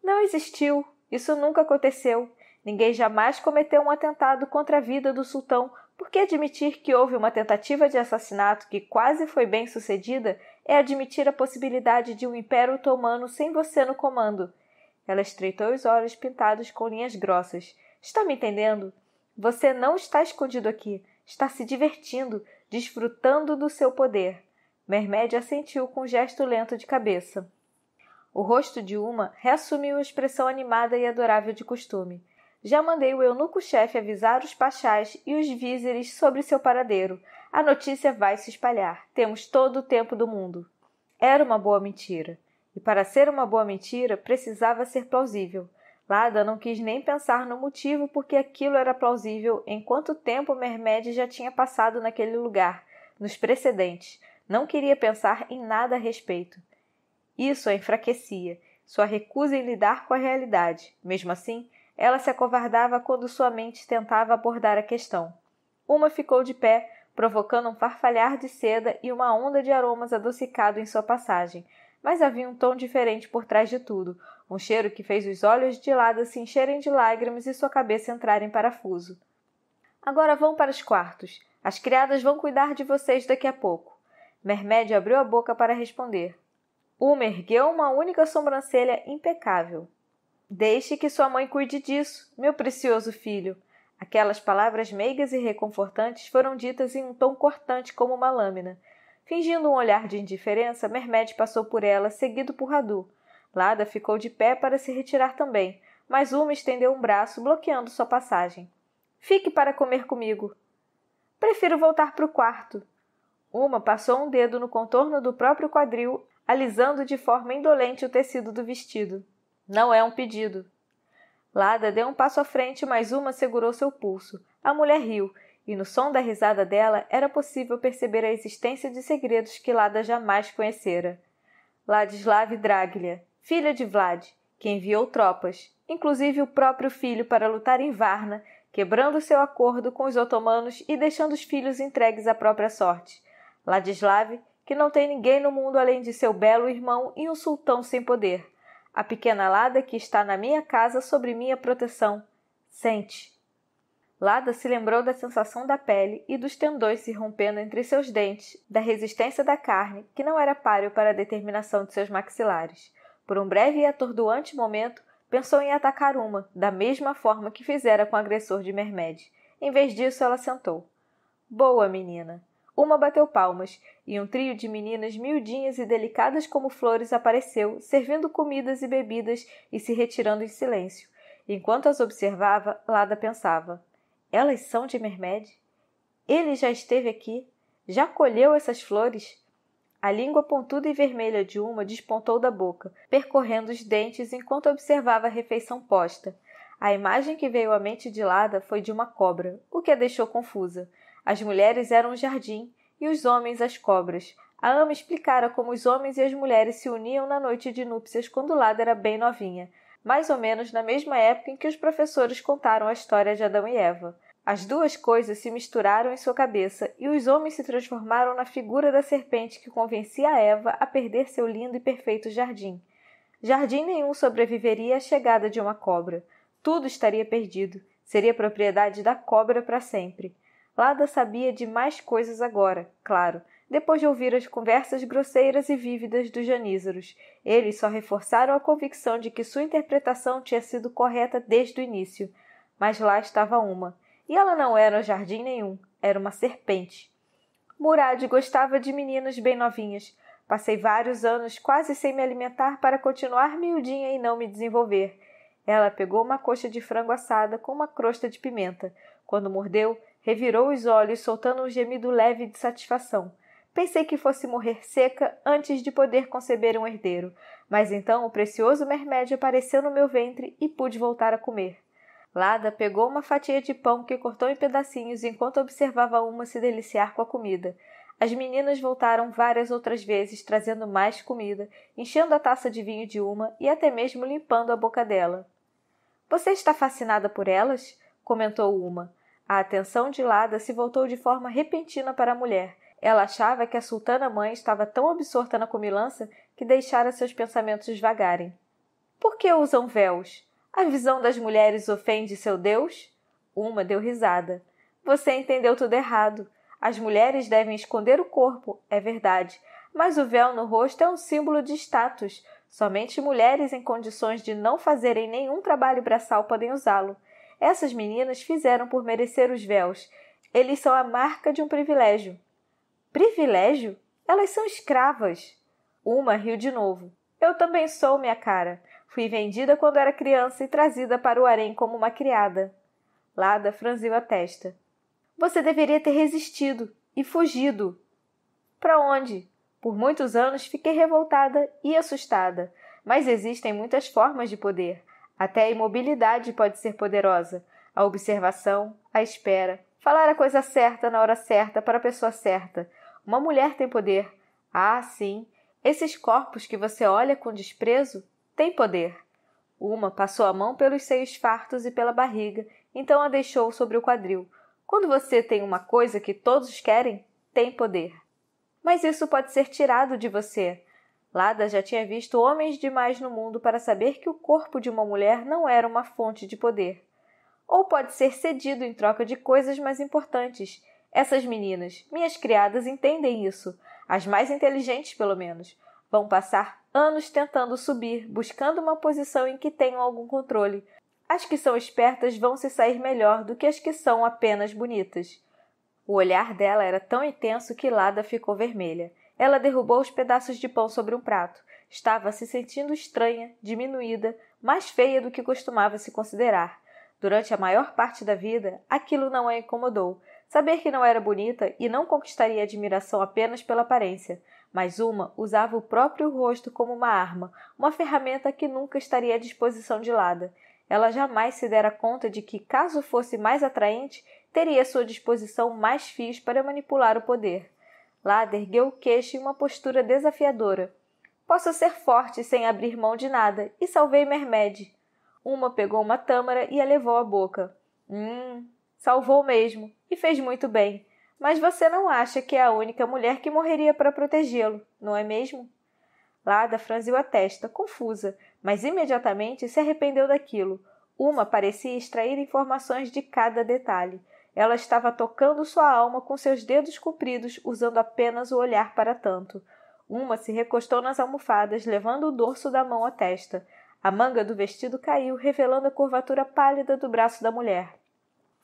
não existiu, isso nunca aconteceu. Ninguém jamais cometeu um atentado contra a vida do sultão, porque admitir que houve uma tentativa de assassinato que quase foi bem sucedida é admitir a possibilidade de um império otomano sem você no comando. Ela estreitou os olhos pintados com linhas grossas. Está me entendendo? Você não está escondido aqui, está se divertindo, desfrutando do seu poder. Mermed assentiu com um gesto lento de cabeça. O rosto de Uma reassumiu a expressão animada e adorável de costume. Já mandei o eunuco-chefe avisar os pachás e os vízeres sobre seu paradeiro. A notícia vai se espalhar. Temos todo o tempo do mundo. Era uma boa mentira. E para ser uma boa mentira, precisava ser plausível. Lada não quis nem pensar no motivo porque aquilo era plausível em quanto tempo Mermed já tinha passado naquele lugar, nos precedentes. Não queria pensar em nada a respeito. Isso a enfraquecia, sua recusa em lidar com a realidade. Mesmo assim, ela se acovardava quando sua mente tentava abordar a questão. Uma ficou de pé, provocando um farfalhar de seda e uma onda de aromas adocicado em sua passagem, mas havia um tom diferente por trás de tudo, um cheiro que fez os olhos de Lada se encherem de lágrimas e sua cabeça entrar em parafuso. Agora vão para os quartos. As criadas vão cuidar de vocês daqui a pouco. Mermed abriu a boca para responder. Uma ergueu uma única sobrancelha impecável. Deixe que sua mãe cuide disso, meu precioso filho. Aquelas palavras meigas e reconfortantes foram ditas em um tom cortante como uma lâmina. Fingindo um olhar de indiferença, Mermed passou por ela, seguido por Radu. Lada ficou de pé para se retirar também, mas Uma estendeu um braço, bloqueando sua passagem. Fique para comer comigo. Prefiro voltar para o quarto. Uma passou um dedo no contorno do próprio quadril, alisando de forma indolente o tecido do vestido. Não é um pedido. Lada deu um passo à frente, mas Uma segurou seu pulso. A mulher riu, e no som da risada dela era possível perceber a existência de segredos que Lada jamais conhecera. Ladislav Draglia, filha de Vlad, que enviou tropas, inclusive o próprio filho, para lutar em Varna, quebrando seu acordo com os otomanos e deixando os filhos entregues à própria sorte. Ladislav, que não tem ninguém no mundo além de seu belo irmão e um sultão sem poder. A pequena Lada que está na minha casa sobre minha proteção. Sente. Lada se lembrou da sensação da pele e dos tendões se rompendo entre seus dentes, da resistência da carne, que não era páreo para a determinação de seus maxilares. Por um breve e atordoante momento, pensou em atacar uma, da mesma forma que fizera com o agressor de Mermed. Em vez disso, ela sentou. Boa, menina! Uma bateu palmas, e um trio de meninas miudinhas e delicadas como flores apareceu, servindo comidas e bebidas e se retirando em silêncio. Enquanto as observava, Lada pensava: Elas são de Mermed? Ele já esteve aqui? Já colheu essas flores? A língua pontuda e vermelha de uma despontou da boca, percorrendo os dentes enquanto observava a refeição posta. A imagem que veio à mente de Lada foi de uma cobra, o que a deixou confusa. As mulheres eram o jardim e os homens as cobras. A ama explicara como os homens e as mulheres se uniam na noite de núpcias quando Lada era bem novinha, mais ou menos na mesma época em que os professores contaram a história de Adão e Eva. As duas coisas se misturaram em sua cabeça e os homens se transformaram na figura da serpente que convencia Eva a perder seu lindo e perfeito jardim. Jardim nenhum sobreviveria à chegada de uma cobra. Tudo estaria perdido. Seria propriedade da cobra para sempre. Lada sabia de mais coisas agora, claro, depois de ouvir as conversas grosseiras e vívidas dos janízaros. Eles só reforçaram a convicção de que sua interpretação tinha sido correta desde o início. Mas lá estava uma e ela não era jardim nenhum, era uma serpente. Murad gostava de meninas bem novinhas. Passei vários anos quase sem me alimentar para continuar miudinha e não me desenvolver. Ela pegou uma coxa de frango assada com uma crosta de pimenta. Quando mordeu, revirou os olhos, soltando um gemido leve de satisfação. Pensei que fosse morrer seca antes de poder conceber um herdeiro, mas então o precioso mermédio apareceu no meu ventre e pude voltar a comer. Lada pegou uma fatia de pão que cortou em pedacinhos enquanto observava uma se deliciar com a comida. As meninas voltaram várias outras vezes trazendo mais comida, enchendo a taça de vinho de uma e até mesmo limpando a boca dela. Você está fascinada por elas? comentou uma. A atenção de Lada se voltou de forma repentina para a mulher. Ela achava que a sultana mãe estava tão absorta na comilança que deixara seus pensamentos vagarem. Por que usam véus? A visão das mulheres ofende seu Deus? Uma deu risada. Você entendeu tudo errado. As mulheres devem esconder o corpo, é verdade, mas o véu no rosto é um símbolo de status. Somente mulheres em condições de não fazerem nenhum trabalho braçal podem usá-lo. Essas meninas fizeram por merecer os véus. Eles são a marca de um privilégio. Privilégio? Elas são escravas. Uma riu de novo. Eu também sou, minha cara. Fui vendida quando era criança e trazida para o harém como uma criada. Lada franziu a testa. Você deveria ter resistido e fugido. Para onde? Por muitos anos fiquei revoltada e assustada, mas existem muitas formas de poder. Até a imobilidade pode ser poderosa. A observação, a espera, falar a coisa certa na hora certa para a pessoa certa. Uma mulher tem poder. Ah, sim. Esses corpos que você olha com desprezo tem poder. Uma passou a mão pelos seios fartos e pela barriga, então a deixou sobre o quadril. Quando você tem uma coisa que todos querem, tem poder. Mas isso pode ser tirado de você. Lada já tinha visto homens demais no mundo para saber que o corpo de uma mulher não era uma fonte de poder. Ou pode ser cedido em troca de coisas mais importantes. Essas meninas, minhas criadas, entendem isso. As mais inteligentes, pelo menos, vão passar anos tentando subir, buscando uma posição em que tenham algum controle. As que são espertas vão se sair melhor do que as que são apenas bonitas. O olhar dela era tão intenso que Lada ficou vermelha. Ela derrubou os pedaços de pão sobre um prato. Estava se sentindo estranha, diminuída, mais feia do que costumava se considerar. Durante a maior parte da vida, aquilo não a incomodou. Saber que não era bonita e não conquistaria admiração apenas pela aparência, mas uma usava o próprio rosto como uma arma, uma ferramenta que nunca estaria à disposição de Lada. Ela jamais se dera conta de que, caso fosse mais atraente, teria à sua disposição mais fios para manipular o poder. Lada ergueu o queixo em uma postura desafiadora. Posso ser forte sem abrir mão de nada, e salvei Mermed. Uma pegou uma tâmara e a levou à boca. Hum, salvou mesmo, e fez muito bem. Mas você não acha que é a única mulher que morreria para protegê-lo, não é mesmo? Lada franziu a testa, confusa, mas imediatamente se arrependeu daquilo. Uma parecia extrair informações de cada detalhe. Ela estava tocando sua alma com seus dedos compridos, usando apenas o olhar para tanto. Uma se recostou nas almofadas, levando o dorso da mão à testa. A manga do vestido caiu, revelando a curvatura pálida do braço da mulher.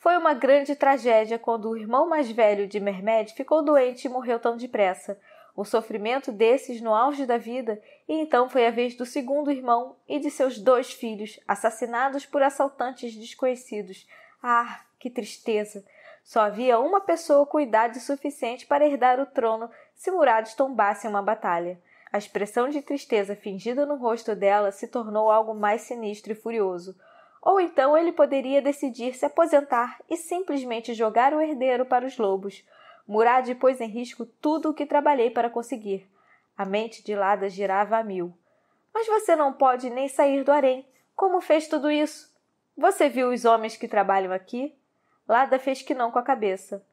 Foi uma grande tragédia quando o irmão mais velho de Mermed ficou doente e morreu tão depressa. O sofrimento desses no auge da vida, e então foi a vez do segundo irmão e de seus dois filhos, assassinados por assaltantes desconhecidos. Ah, que tristeza! Só havia uma pessoa com idade suficiente para herdar o trono se Murades tombasse em uma batalha. A expressão de tristeza fingida no rosto dela se tornou algo mais sinistro e furioso. Ou então ele poderia decidir se aposentar e simplesmente jogar o herdeiro para os lobos. Murad pôs em risco tudo o que trabalhei para conseguir. A mente de Lada girava a mil. Mas você não pode nem sair do harém. Como fez tudo isso? Você viu os homens que trabalham aqui? Lada fez que não com a cabeça.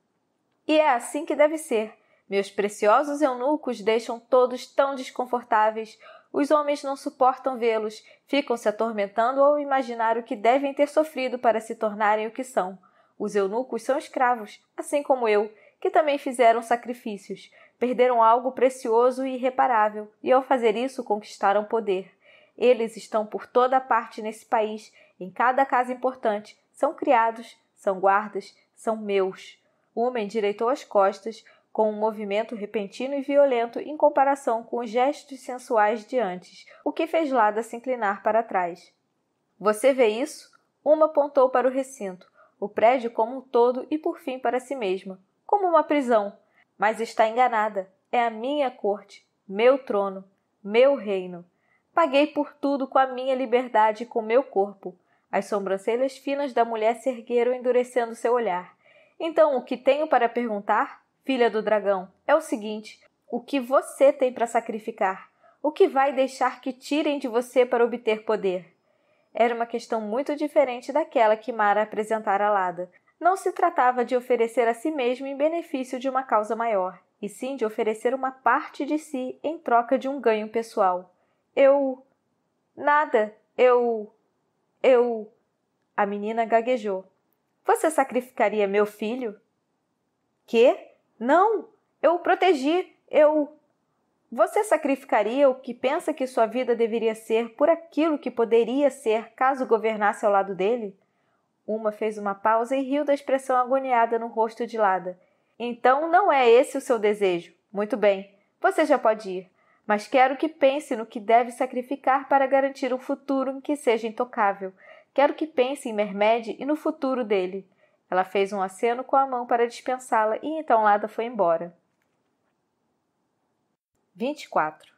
E é assim que deve ser. Meus preciosos eunucos deixam todos tão desconfortáveis. Os homens não suportam vê-los, ficam se atormentando ao imaginar o que devem ter sofrido para se tornarem o que são. Os eunucos são escravos, assim como eu, que também fizeram sacrifícios, perderam algo precioso e irreparável, e ao fazer isso conquistaram poder. Eles estão por toda parte nesse país, em cada casa importante, são criados, são guardas, são meus. O homem direitou as costas, com um movimento repentino e violento em comparação com os gestos sensuais de antes, o que fez Lada se inclinar para trás. Você vê isso? Uma apontou para o recinto, o prédio como um todo e por fim para si mesma, como uma prisão. Mas está enganada. É a minha corte, meu trono, meu reino. Paguei por tudo com a minha liberdade e com meu corpo. As sobrancelhas finas da mulher se ergueram, endurecendo seu olhar. Então, o que tenho para perguntar? filha do dragão, é o seguinte: o que você tem para sacrificar? O que vai deixar que tirem de você para obter poder? Era uma questão muito diferente daquela que Mara apresentara a Lada. Não se tratava de oferecer a si mesmo em benefício de uma causa maior, e sim de oferecer uma parte de si em troca de um ganho pessoal. Eu. Nada. Eu. Eu. A menina gaguejou. Você sacrificaria meu filho? Que? Não, eu o protegi, eu. Você sacrificaria o que pensa que sua vida deveria ser por aquilo que poderia ser caso governasse ao lado dele? Uma fez uma pausa e riu da expressão agoniada no rosto de Lada. Então não é esse o seu desejo. Muito bem, você já pode ir, mas quero que pense no que deve sacrificar para garantir um futuro em que seja intocável. Quero que pense em Mermed e no futuro dele. Ela fez um aceno com a mão para dispensá-la e então Lada foi embora. 24.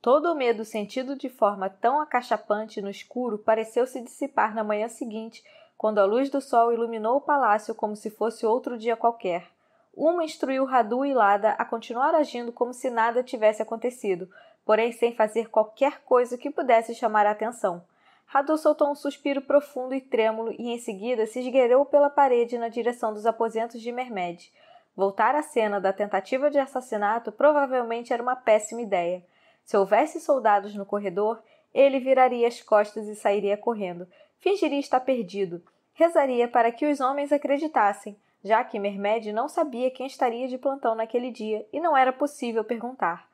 Todo o medo sentido de forma tão acachapante no escuro pareceu se dissipar na manhã seguinte, quando a luz do sol iluminou o palácio como se fosse outro dia qualquer. Uma instruiu Radu e Lada a continuar agindo como se nada tivesse acontecido, porém sem fazer qualquer coisa que pudesse chamar a atenção. Radu soltou um suspiro profundo e trêmulo e em seguida se esgueirou pela parede na direção dos aposentos de Mermed. Voltar à cena da tentativa de assassinato provavelmente era uma péssima ideia. Se houvesse soldados no corredor, ele viraria as costas e sairia correndo. Fingiria estar perdido. Rezaria para que os homens acreditassem, já que Mermed não sabia quem estaria de plantão naquele dia e não era possível perguntar.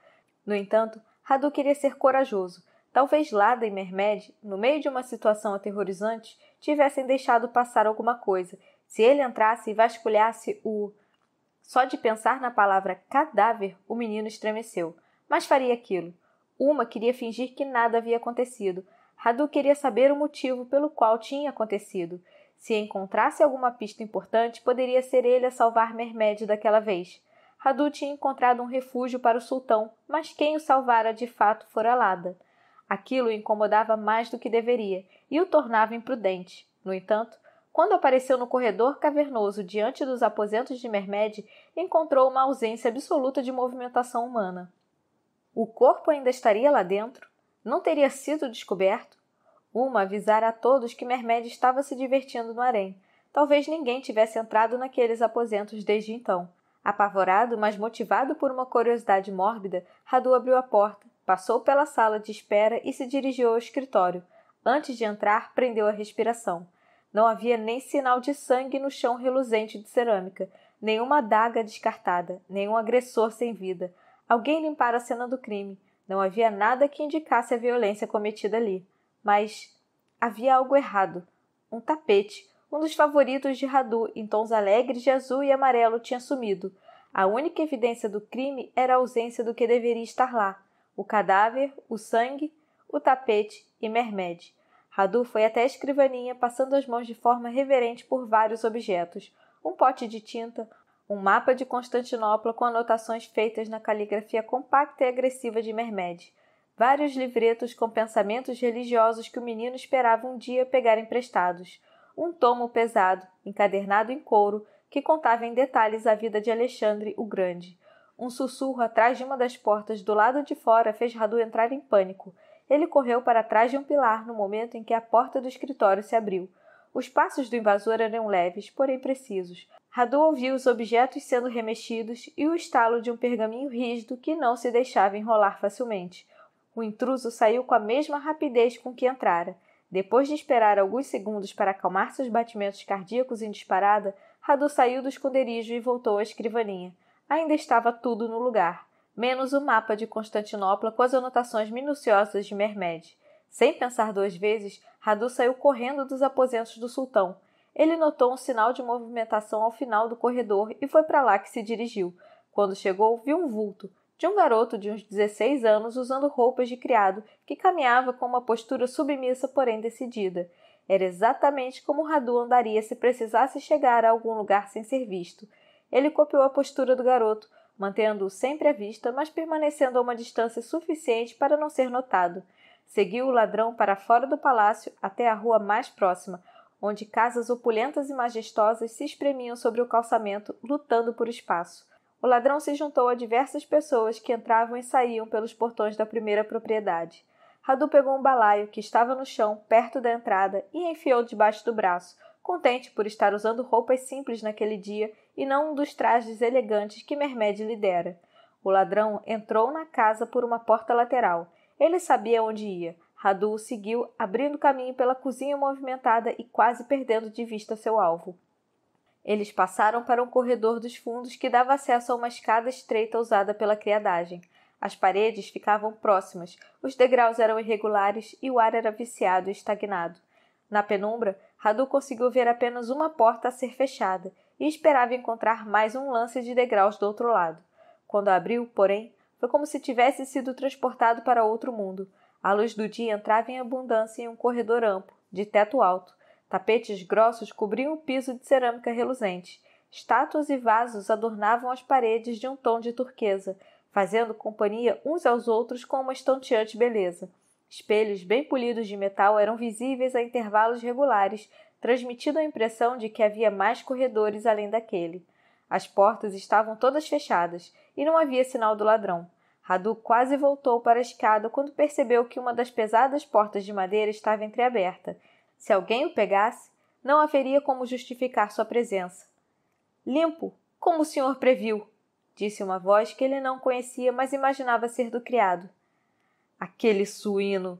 No entanto, Radu queria ser corajoso Talvez Lada e Mermed, no meio de uma situação aterrorizante, tivessem deixado passar alguma coisa, se ele entrasse e vasculhasse o. Só de pensar na palavra cadáver, o menino estremeceu. Mas faria aquilo. Uma queria fingir que nada havia acontecido. Radu queria saber o motivo pelo qual tinha acontecido. Se encontrasse alguma pista importante, poderia ser ele a salvar Mermed daquela vez. Radu tinha encontrado um refúgio para o sultão, mas quem o salvara de fato fora Lada. Aquilo o incomodava mais do que deveria e o tornava imprudente. No entanto, quando apareceu no corredor cavernoso diante dos aposentos de Mermed, encontrou uma ausência absoluta de movimentação humana. O corpo ainda estaria lá dentro? Não teria sido descoberto? Uma avisara a todos que Mermed estava se divertindo no harém. Talvez ninguém tivesse entrado naqueles aposentos desde então. Apavorado, mas motivado por uma curiosidade mórbida, Radu abriu a porta Passou pela sala de espera e se dirigiu ao escritório. Antes de entrar, prendeu a respiração. Não havia nem sinal de sangue no chão reluzente de cerâmica, nenhuma adaga descartada, nenhum agressor sem vida. Alguém limpara a cena do crime. Não havia nada que indicasse a violência cometida ali. Mas havia algo errado. Um tapete, um dos favoritos de Radu, em tons alegres de azul e amarelo, tinha sumido. A única evidência do crime era a ausência do que deveria estar lá o cadáver, o sangue, o tapete e Mermed. Radu foi até a escrivaninha, passando as mãos de forma reverente por vários objetos: um pote de tinta, um mapa de Constantinopla com anotações feitas na caligrafia compacta e agressiva de Mermed, vários livretos com pensamentos religiosos que o menino esperava um dia pegar emprestados, um tomo pesado, encadernado em couro, que contava em detalhes a vida de Alexandre o Grande. Um sussurro atrás de uma das portas do lado de fora fez Radu entrar em pânico. Ele correu para trás de um pilar no momento em que a porta do escritório se abriu. Os passos do invasor eram leves, porém precisos. Radu ouviu os objetos sendo remexidos e o estalo de um pergaminho rígido que não se deixava enrolar facilmente. O intruso saiu com a mesma rapidez com que entrara. Depois de esperar alguns segundos para acalmar seus batimentos cardíacos em disparada, Radu saiu do esconderijo e voltou à escrivaninha ainda estava tudo no lugar, menos o mapa de Constantinopla com as anotações minuciosas de Mermed. Sem pensar duas vezes, Radu saiu correndo dos aposentos do sultão. Ele notou um sinal de movimentação ao final do corredor e foi para lá que se dirigiu. Quando chegou, viu um vulto de um garoto de uns 16 anos usando roupas de criado que caminhava com uma postura submissa, porém decidida. Era exatamente como Radu andaria se precisasse chegar a algum lugar sem ser visto ele copiou a postura do garoto, mantendo-o sempre à vista, mas permanecendo a uma distância suficiente para não ser notado. Seguiu o ladrão para fora do palácio até a rua mais próxima, onde casas opulentas e majestosas se espremiam sobre o calçamento, lutando por espaço. O ladrão se juntou a diversas pessoas que entravam e saíam pelos portões da primeira propriedade. Radu pegou um balaio que estava no chão, perto da entrada, e enfiou debaixo do braço, contente por estar usando roupas simples naquele dia e não um dos trajes elegantes que Mermed dera. O ladrão entrou na casa por uma porta lateral. Ele sabia onde ia. Radu o seguiu, abrindo caminho pela cozinha movimentada e quase perdendo de vista seu alvo. Eles passaram para um corredor dos fundos que dava acesso a uma escada estreita usada pela criadagem. As paredes ficavam próximas, os degraus eram irregulares e o ar era viciado e estagnado. Na penumbra, Radu conseguiu ver apenas uma porta a ser fechada e esperava encontrar mais um lance de degraus do outro lado. Quando abriu, porém, foi como se tivesse sido transportado para outro mundo. A luz do dia entrava em abundância em um corredor amplo, de teto alto. Tapetes grossos cobriam o piso de cerâmica reluzente. Estátuas e vasos adornavam as paredes de um tom de turquesa, fazendo companhia uns aos outros com uma estonteante beleza. Espelhos bem polidos de metal eram visíveis a intervalos regulares, transmitindo a impressão de que havia mais corredores além daquele. As portas estavam todas fechadas e não havia sinal do ladrão. Radu quase voltou para a escada quando percebeu que uma das pesadas portas de madeira estava entreaberta. Se alguém o pegasse, não haveria como justificar sua presença. Limpo, como o senhor previu, disse uma voz que ele não conhecia, mas imaginava ser do criado. Aquele suíno!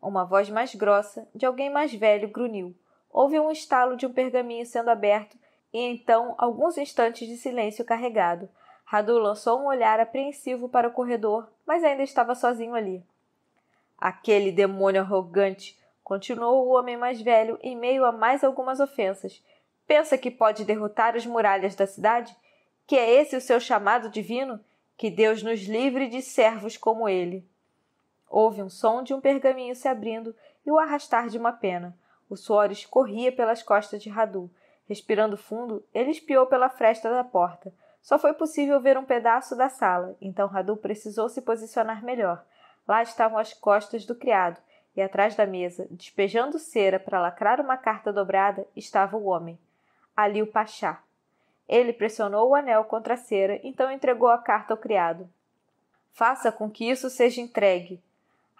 Uma voz mais grossa, de alguém mais velho, grunhiu. Houve um estalo de um pergaminho sendo aberto e então alguns instantes de silêncio carregado. Radu lançou um olhar apreensivo para o corredor, mas ainda estava sozinho ali. Aquele demônio arrogante, continuou o homem mais velho em meio a mais algumas ofensas. Pensa que pode derrotar as muralhas da cidade? Que é esse o seu chamado divino? Que Deus nos livre de servos como ele. Houve um som de um pergaminho se abrindo e o arrastar de uma pena. O suor escorria pelas costas de Radu. Respirando fundo, ele espiou pela fresta da porta. Só foi possível ver um pedaço da sala, então Radu precisou se posicionar melhor. Lá estavam as costas do criado, e atrás da mesa, despejando cera para lacrar uma carta dobrada, estava o homem. Ali o Pachá. Ele pressionou o anel contra a cera, então entregou a carta ao criado. Faça com que isso seja entregue,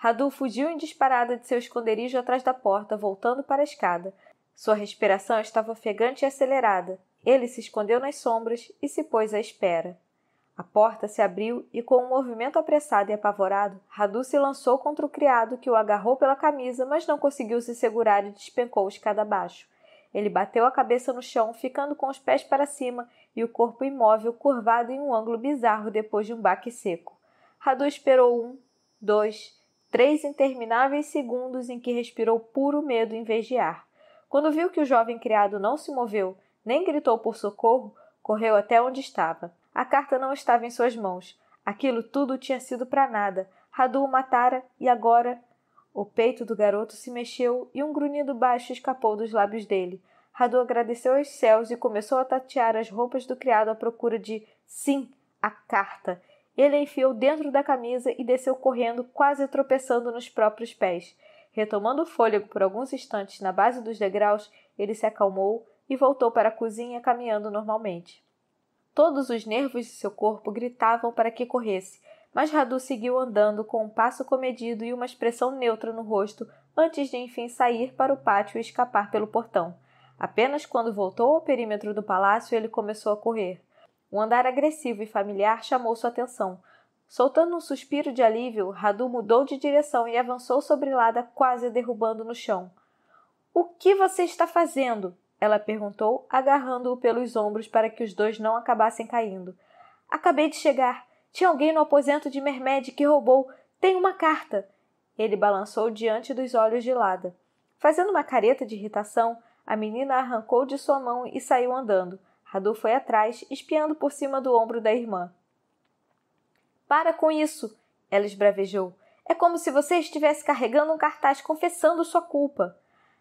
Radu fugiu em disparada de seu esconderijo atrás da porta, voltando para a escada. Sua respiração estava ofegante e acelerada. Ele se escondeu nas sombras e se pôs à espera. A porta se abriu e, com um movimento apressado e apavorado, Radu se lançou contra o criado, que o agarrou pela camisa, mas não conseguiu se segurar e despencou escada abaixo. Ele bateu a cabeça no chão, ficando com os pés para cima e o corpo imóvel curvado em um ângulo bizarro depois de um baque seco. Radu esperou um, dois, Três intermináveis segundos em que respirou puro medo em vez de ar. Quando viu que o jovem criado não se moveu, nem gritou por socorro, correu até onde estava. A carta não estava em suas mãos. Aquilo tudo tinha sido para nada. Radu o matara e agora. O peito do garoto se mexeu e um grunhido baixo escapou dos lábios dele. Radu agradeceu aos céus e começou a tatear as roupas do criado à procura de, sim, a carta ele a enfiou dentro da camisa e desceu correndo, quase tropeçando nos próprios pés. Retomando o fôlego por alguns instantes na base dos degraus, ele se acalmou e voltou para a cozinha caminhando normalmente. Todos os nervos de seu corpo gritavam para que corresse, mas Radu seguiu andando com um passo comedido e uma expressão neutra no rosto antes de enfim sair para o pátio e escapar pelo portão. Apenas quando voltou ao perímetro do palácio ele começou a correr. Um andar agressivo e familiar chamou sua atenção. Soltando um suspiro de alívio, Radu mudou de direção e avançou sobre Lada, quase derrubando no chão. O que você está fazendo? Ela perguntou, agarrando-o pelos ombros para que os dois não acabassem caindo. Acabei de chegar. Tinha alguém no aposento de Mermed que roubou. Tem uma carta. Ele balançou diante dos olhos de Lada. Fazendo uma careta de irritação, a menina arrancou de sua mão e saiu andando. Radu foi atrás, espiando por cima do ombro da irmã. Para com isso! Ela esbravejou. É como se você estivesse carregando um cartaz confessando sua culpa.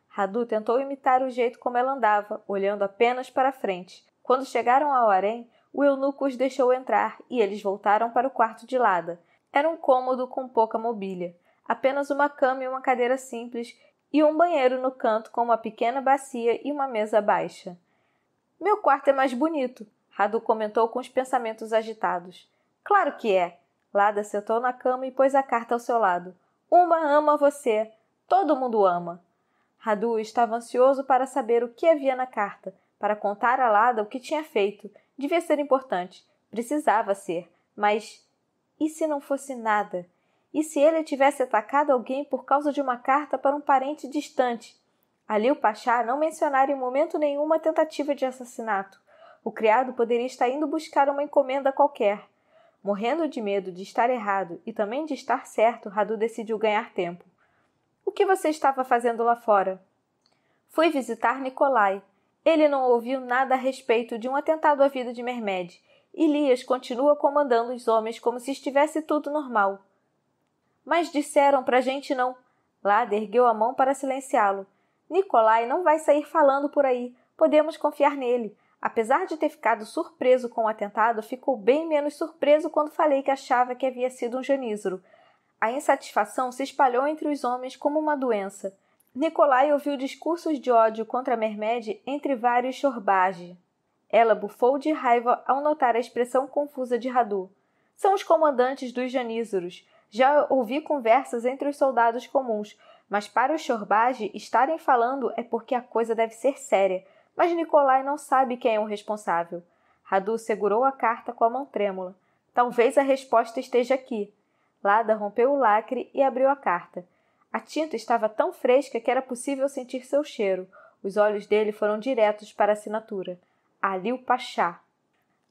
Radu tentou imitar o jeito como ela andava, olhando apenas para frente. Quando chegaram ao harém, o eunuco os deixou entrar e eles voltaram para o quarto de Lada. Era um cômodo com pouca mobília, apenas uma cama e uma cadeira simples e um banheiro no canto com uma pequena bacia e uma mesa baixa. Meu quarto é mais bonito, Radu comentou com os pensamentos agitados. Claro que é. Lada sentou na cama e pôs a carta ao seu lado. Uma ama você. Todo mundo ama. Radu estava ansioso para saber o que havia na carta, para contar a Lada o que tinha feito. Devia ser importante. Precisava ser. Mas e se não fosse nada? E se ele tivesse atacado alguém por causa de uma carta para um parente distante? Ali o Pachá não mencionara em momento nenhum uma tentativa de assassinato. O criado poderia estar indo buscar uma encomenda qualquer. Morrendo de medo de estar errado e também de estar certo, Radu decidiu ganhar tempo. O que você estava fazendo lá fora? Fui visitar Nicolai. Ele não ouviu nada a respeito de um atentado à vida de Mermed. Elias continua comandando os homens como se estivesse tudo normal. Mas disseram para a gente não. Lada ergueu a mão para silenciá-lo. Nikolai não vai sair falando por aí, podemos confiar nele. Apesar de ter ficado surpreso com o atentado, ficou bem menos surpreso quando falei que achava que havia sido um genízaro. A insatisfação se espalhou entre os homens como uma doença. Nikolai ouviu discursos de ódio contra Mermed entre vários Shorbage. Ela bufou de raiva ao notar a expressão confusa de Radu. São os comandantes dos janízaros. Já ouvi conversas entre os soldados comuns. Mas para o Chorbage estarem falando é porque a coisa deve ser séria, mas Nicolai não sabe quem é o responsável. Radu segurou a carta com a mão trêmula. Talvez a resposta esteja aqui. Lada rompeu o lacre e abriu a carta. A tinta estava tão fresca que era possível sentir seu cheiro. Os olhos dele foram diretos para a assinatura. Alil Pachá.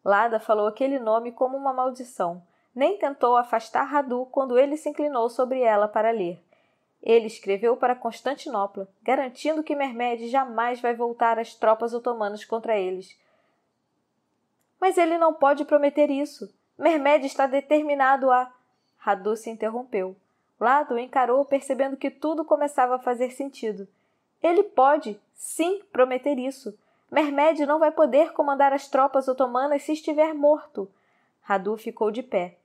Lada falou aquele nome como uma maldição. Nem tentou afastar Radu quando ele se inclinou sobre ela para ler. Ele escreveu para Constantinopla, garantindo que Mermed jamais vai voltar às tropas otomanas contra eles. Mas ele não pode prometer isso. Mermed está determinado a. Radu se interrompeu. Lado encarou, percebendo que tudo começava a fazer sentido. Ele pode, sim, prometer isso. Mermed não vai poder comandar as tropas otomanas se estiver morto. Radu ficou de pé.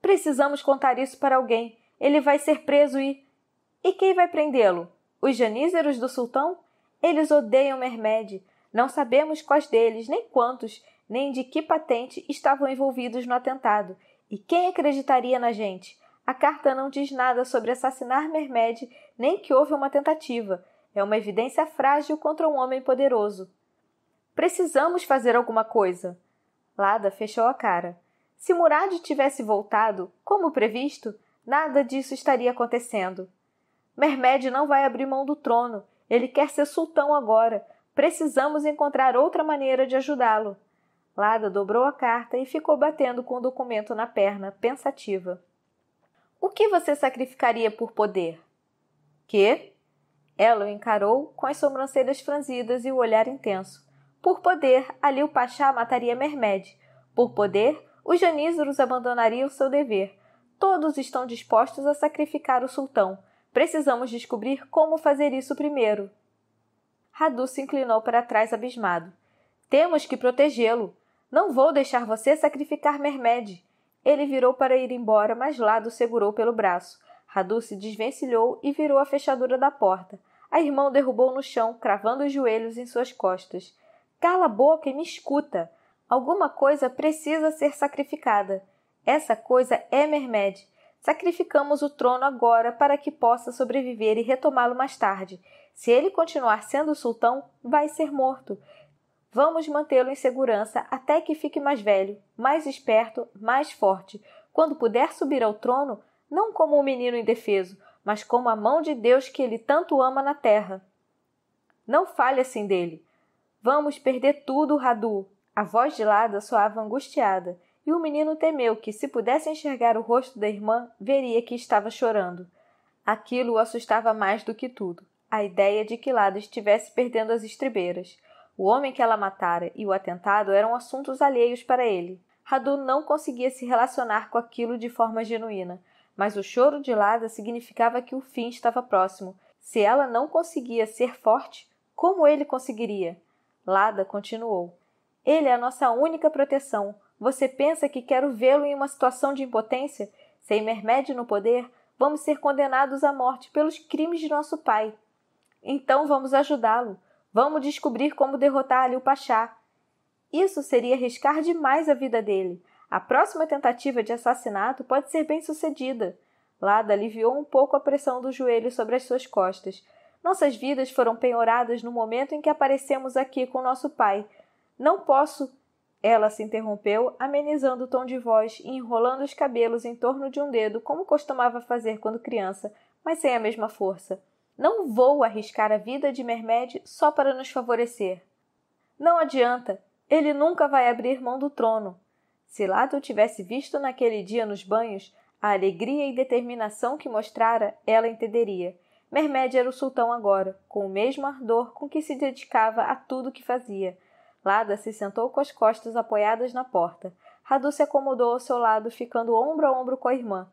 Precisamos contar isso para alguém. Ele vai ser preso e. E quem vai prendê-lo? Os janízaros do sultão? Eles odeiam Mermed. Não sabemos quais deles, nem quantos, nem de que patente estavam envolvidos no atentado. E quem acreditaria na gente? A carta não diz nada sobre assassinar Mermed, nem que houve uma tentativa. É uma evidência frágil contra um homem poderoso. Precisamos fazer alguma coisa. Lada fechou a cara. Se Murad tivesse voltado, como previsto, nada disso estaria acontecendo. Mermed não vai abrir mão do trono. Ele quer ser sultão agora. Precisamos encontrar outra maneira de ajudá-lo. Lada dobrou a carta e ficou batendo com o documento na perna, pensativa. O que você sacrificaria por poder? Que? Ela o encarou com as sobrancelhas franzidas e o olhar intenso. Por poder, ali o Pachá mataria Mermed. Por poder, os janízaros abandonariam seu dever. Todos estão dispostos a sacrificar o sultão. Precisamos descobrir como fazer isso primeiro. Radu se inclinou para trás abismado. Temos que protegê-lo. Não vou deixar você sacrificar Mermed. Ele virou para ir embora, mas Lado segurou pelo braço. Radu se desvencilhou e virou a fechadura da porta. A irmã o derrubou no chão, cravando os joelhos em suas costas. Cala a boca e me escuta. Alguma coisa precisa ser sacrificada. Essa coisa é Mermed. Sacrificamos o trono agora para que possa sobreviver e retomá-lo mais tarde. Se ele continuar sendo sultão, vai ser morto. Vamos mantê-lo em segurança até que fique mais velho, mais esperto, mais forte. Quando puder subir ao trono, não como um menino indefeso, mas como a mão de Deus que ele tanto ama na terra. Não fale assim dele. Vamos perder tudo, Radu. A voz de Lada soava angustiada e o menino temeu que, se pudesse enxergar o rosto da irmã, veria que estava chorando. Aquilo o assustava mais do que tudo a ideia de que Lada estivesse perdendo as estribeiras. O homem que ela matara e o atentado eram assuntos alheios para ele. Radu não conseguia se relacionar com aquilo de forma genuína, mas o choro de Lada significava que o fim estava próximo. Se ela não conseguia ser forte, como ele conseguiria? Lada continuou: Ele é a nossa única proteção. Você pensa que quero vê-lo em uma situação de impotência? Sem Mermédio no poder, vamos ser condenados à morte pelos crimes de nosso pai. Então vamos ajudá-lo. Vamos descobrir como derrotar Ali o Pachá. Isso seria arriscar demais a vida dele. A próxima tentativa de assassinato pode ser bem sucedida. Lada aliviou um pouco a pressão do joelho sobre as suas costas. Nossas vidas foram penhoradas no momento em que aparecemos aqui com nosso pai. Não posso ela se interrompeu, amenizando o tom de voz e enrolando os cabelos em torno de um dedo, como costumava fazer quando criança, mas sem a mesma força. Não vou arriscar a vida de Mermed só para nos favorecer. Não adianta, ele nunca vai abrir mão do trono. Se Lado tivesse visto naquele dia nos banhos, a alegria e determinação que mostrara, ela entenderia. Mermed era o sultão agora, com o mesmo ardor com que se dedicava a tudo que fazia. Lada se sentou com as costas apoiadas na porta. Radu se acomodou ao seu lado, ficando ombro a ombro com a irmã.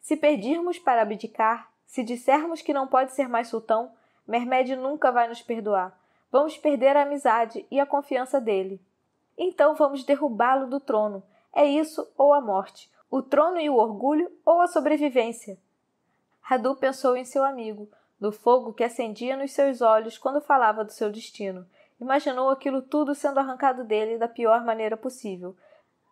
Se pedirmos para abdicar, se dissermos que não pode ser mais sultão, Mermed nunca vai nos perdoar. Vamos perder a amizade e a confiança dele. Então vamos derrubá-lo do trono. É isso ou a morte, o trono e o orgulho ou a sobrevivência. Radu pensou em seu amigo, no fogo que acendia nos seus olhos quando falava do seu destino, Imaginou aquilo tudo sendo arrancado dele da pior maneira possível.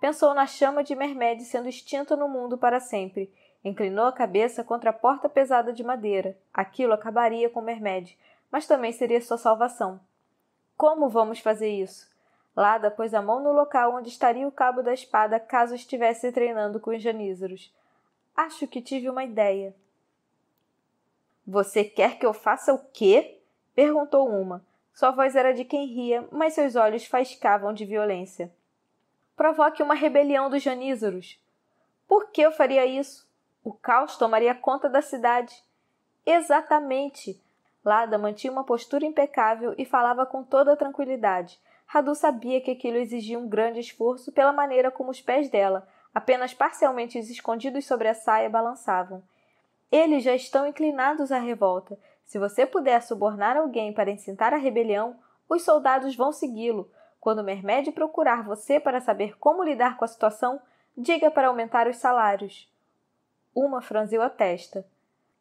Pensou na chama de Mermed sendo extinta no mundo para sempre. Inclinou a cabeça contra a porta pesada de madeira. Aquilo acabaria com Mermed, mas também seria sua salvação. Como vamos fazer isso? Lada pôs a mão no local onde estaria o cabo da espada caso estivesse treinando com os janízaros. Acho que tive uma ideia. Você quer que eu faça o quê? perguntou uma. Sua voz era de quem ria, mas seus olhos faiscavam de violência. Provoque uma rebelião dos Janízaros. Por que eu faria isso? O caos tomaria conta da cidade. Exatamente. Lada mantinha uma postura impecável e falava com toda a tranquilidade. Radu sabia que aquilo exigia um grande esforço pela maneira como os pés dela, apenas parcialmente escondidos sobre a saia, balançavam. Eles já estão inclinados à revolta. Se você puder subornar alguém para incitar a rebelião, os soldados vão segui-lo. Quando Mermed procurar você para saber como lidar com a situação, diga para aumentar os salários. Uma franziu a testa.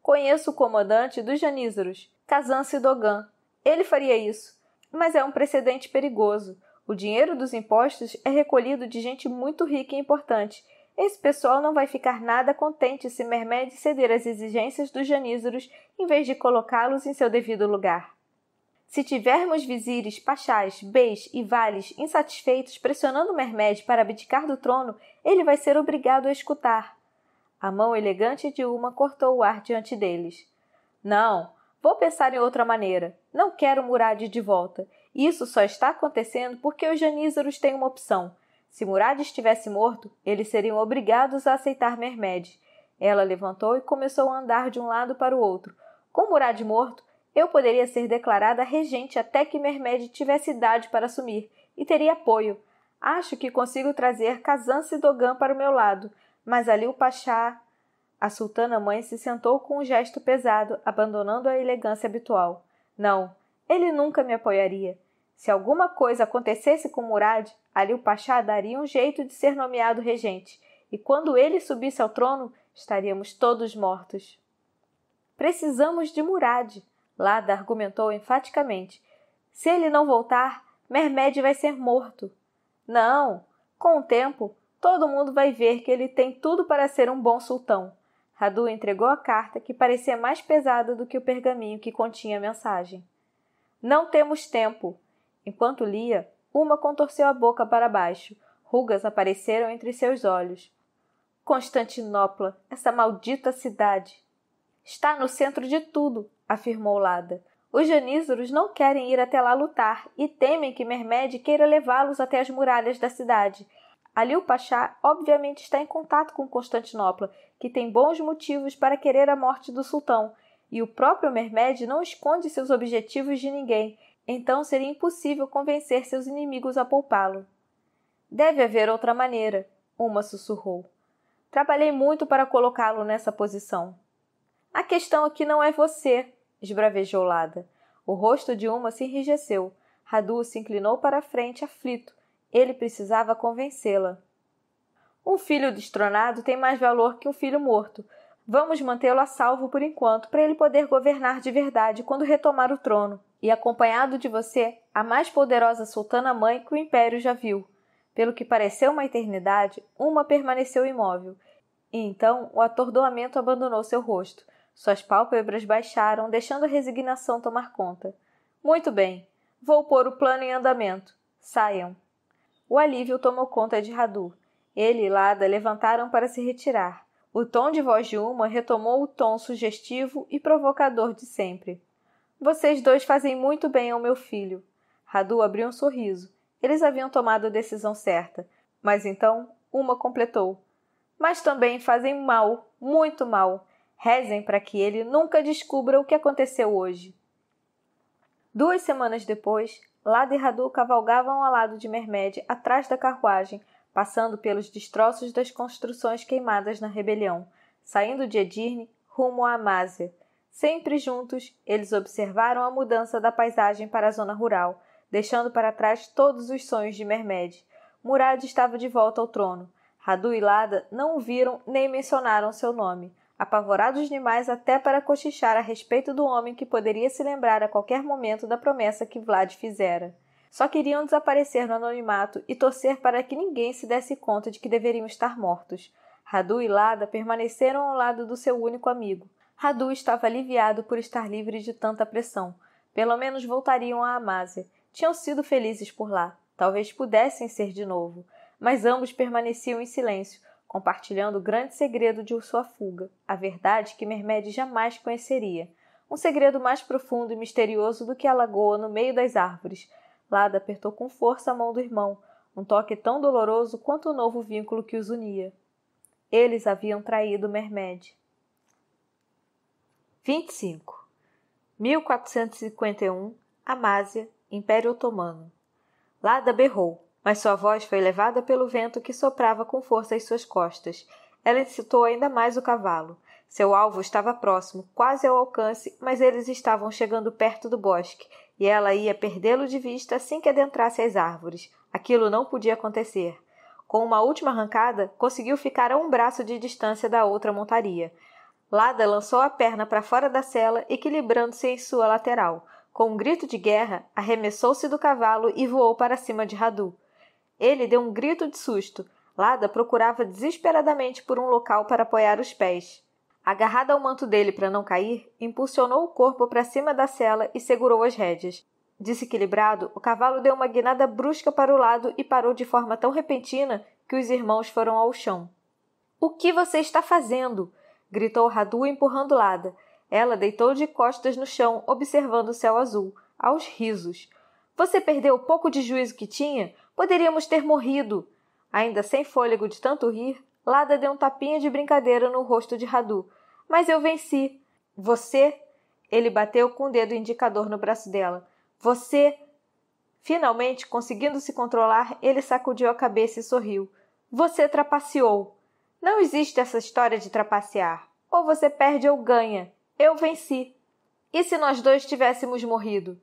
Conheço o comandante dos janízaros, Kazan Sidogan. Ele faria isso, mas é um precedente perigoso. O dinheiro dos impostos é recolhido de gente muito rica e importante, esse pessoal não vai ficar nada contente se Mermed ceder às exigências dos janízaros em vez de colocá-los em seu devido lugar. Se tivermos vizires, pachás, beis e vales insatisfeitos pressionando Mermed para abdicar do trono, ele vai ser obrigado a escutar. A mão elegante de uma cortou o ar diante deles. Não, vou pensar em outra maneira. Não quero Murad de volta. Isso só está acontecendo porque os janízaros têm uma opção se Murad estivesse morto, eles seriam obrigados a aceitar Mermed. Ela levantou e começou a andar de um lado para o outro. Com Murad morto, eu poderia ser declarada regente até que Mermed tivesse idade para assumir e teria apoio. Acho que consigo trazer e Dogan para o meu lado, mas ali o Pachá. A sultana mãe se sentou com um gesto pesado, abandonando a elegância habitual. Não, ele nunca me apoiaria. Se alguma coisa acontecesse com Murad, Ali o Pachá daria um jeito de ser nomeado regente, e quando ele subisse ao trono, estaríamos todos mortos. Precisamos de Murad, Lada argumentou enfaticamente. Se ele não voltar, Mermed vai ser morto. Não, com o tempo, todo mundo vai ver que ele tem tudo para ser um bom sultão. Radu entregou a carta, que parecia mais pesada do que o pergaminho que continha a mensagem. Não temos tempo. Enquanto lia, uma contorceu a boca para baixo. Rugas apareceram entre seus olhos. Constantinopla, essa maldita cidade. Está no centro de tudo, afirmou Lada. Os janízaros não querem ir até lá lutar e temem que Mermed queira levá-los até as muralhas da cidade. Ali o Pachá obviamente está em contato com Constantinopla, que tem bons motivos para querer a morte do sultão, e o próprio Mermed não esconde seus objetivos de ninguém, então seria impossível convencer seus inimigos a poupá-lo. Deve haver outra maneira, uma sussurrou. Trabalhei muito para colocá-lo nessa posição. A questão aqui não é você, esbravejou Lada. O rosto de uma se enrijeceu. Radu se inclinou para a frente, aflito. Ele precisava convencê-la. Um filho destronado tem mais valor que um filho morto, Vamos mantê-lo a salvo por enquanto, para ele poder governar de verdade quando retomar o trono. E acompanhado de você, a mais poderosa sultana mãe que o império já viu. Pelo que pareceu uma eternidade, uma permaneceu imóvel. E então o atordoamento abandonou seu rosto. Suas pálpebras baixaram, deixando a resignação tomar conta. Muito bem, vou pôr o plano em andamento. Saiam. O alívio tomou conta de Radu. Ele e Lada levantaram para se retirar. O tom de voz de uma retomou o tom sugestivo e provocador de sempre. Vocês dois fazem muito bem ao meu filho. Radu abriu um sorriso. Eles haviam tomado a decisão certa. Mas então, uma completou. Mas também fazem mal, muito mal. Rezem para que ele nunca descubra o que aconteceu hoje. Duas semanas depois, Lada e Radu cavalgavam ao lado de Mermed, atrás da carruagem, passando pelos destroços das construções queimadas na rebelião, saindo de Edirne rumo a Amásia. Sempre juntos, eles observaram a mudança da paisagem para a zona rural, deixando para trás todos os sonhos de Mermed. Murad estava de volta ao trono. Radu e Lada não o viram nem mencionaram seu nome, apavorados demais até para cochichar a respeito do homem que poderia se lembrar a qualquer momento da promessa que Vlad fizera. Só queriam desaparecer no anonimato e torcer para que ninguém se desse conta de que deveriam estar mortos. Radu e Lada permaneceram ao lado do seu único amigo. Radu estava aliviado por estar livre de tanta pressão. Pelo menos voltariam a Amásia. Tinham sido felizes por lá. Talvez pudessem ser de novo. Mas ambos permaneciam em silêncio, compartilhando o grande segredo de sua fuga, a verdade que Mermed jamais conheceria. Um segredo mais profundo e misterioso do que a lagoa no meio das árvores – Lada apertou com força a mão do irmão, um toque tão doloroso quanto o novo vínculo que os unia. Eles haviam traído Mermed. 25. 1451, Amásia, Império Otomano. Lada berrou, mas sua voz foi levada pelo vento que soprava com força às suas costas. Ela incitou ainda mais o cavalo. Seu alvo estava próximo, quase ao alcance, mas eles estavam chegando perto do bosque e ela ia perdê-lo de vista assim que adentrasse as árvores. Aquilo não podia acontecer. Com uma última arrancada, conseguiu ficar a um braço de distância da outra montaria. Lada lançou a perna para fora da cela, equilibrando-se em sua lateral. Com um grito de guerra, arremessou-se do cavalo e voou para cima de Radu. Ele deu um grito de susto. Lada procurava desesperadamente por um local para apoiar os pés. Agarrada ao manto dele para não cair, impulsionou o corpo para cima da cela e segurou as rédeas. Desequilibrado, o cavalo deu uma guinada brusca para o lado e parou de forma tão repentina que os irmãos foram ao chão. O que você está fazendo? gritou Radu empurrando Lada. Ela deitou de costas no chão, observando o céu azul, aos risos. Você perdeu o pouco de juízo que tinha? Poderíamos ter morrido. Ainda sem fôlego de tanto rir, Lada deu um tapinha de brincadeira no rosto de Radu, mas eu venci. Você. Ele bateu com o dedo indicador no braço dela. Você. Finalmente, conseguindo se controlar, ele sacudiu a cabeça e sorriu. Você trapaceou. Não existe essa história de trapacear. Ou você perde ou ganha. Eu venci. E se nós dois tivéssemos morrido?